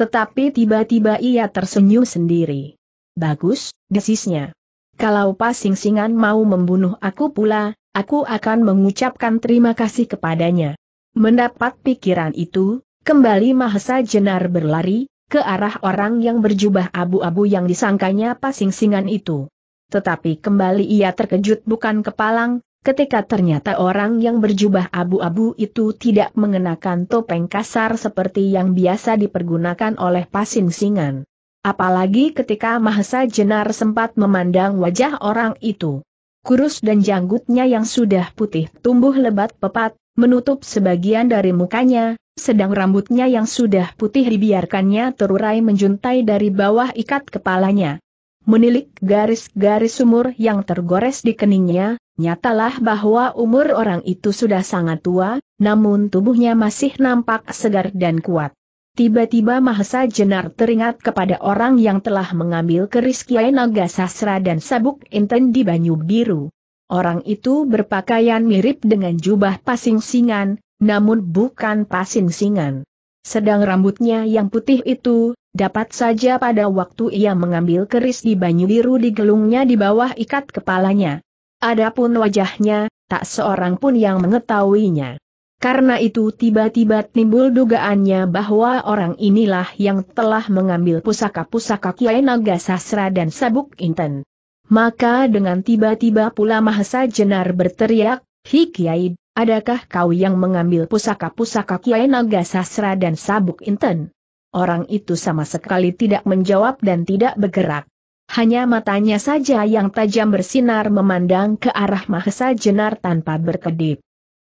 Tetapi tiba-tiba ia tersenyum sendiri. Bagus, desisnya. Kalau pasing-singan mau membunuh aku pula, aku akan mengucapkan terima kasih kepadanya. Mendapat pikiran itu, kembali Mahesa Jenar berlari, ke arah orang yang berjubah abu-abu yang disangkanya pasing-singan itu. Tetapi kembali ia terkejut bukan kepalang, ketika ternyata orang yang berjubah abu-abu itu tidak mengenakan topeng kasar seperti yang biasa dipergunakan oleh pasing-singan. Apalagi ketika Mahesa Jenar sempat memandang wajah orang itu kurus dan janggutnya yang sudah putih tumbuh lebat pepat, menutup sebagian dari mukanya, sedang rambutnya yang sudah putih dibiarkannya terurai menjuntai dari bawah ikat kepalanya. Menilik garis-garis umur yang tergores di keningnya, nyatalah bahwa umur orang itu sudah sangat tua, namun tubuhnya masih nampak segar dan kuat. Tiba-tiba Mahesa Jenar teringat kepada orang yang telah mengambil keris Kiai Naga Sasra dan Sabuk Inten di Banyu Biru. Orang itu berpakaian mirip dengan jubah pasing singan, namun bukan pasing singan. Sedang rambutnya yang putih itu, dapat saja pada waktu ia mengambil keris di banyu biru di gelungnya di bawah ikat kepalanya. Adapun wajahnya, tak seorang pun yang mengetahuinya. Karena itu tiba-tiba timbul dugaannya bahwa orang inilah yang telah mengambil pusaka-pusaka Kiai Naga Sasra dan Sabuk Inten. Maka dengan tiba-tiba pula Mahesa Jenar berteriak, Hi adakah kau yang mengambil pusaka-pusaka Kiai Naga Sasra dan Sabuk Inten? Orang itu sama sekali tidak menjawab dan tidak bergerak. Hanya matanya saja yang tajam bersinar memandang ke arah Mahesa Jenar tanpa berkedip.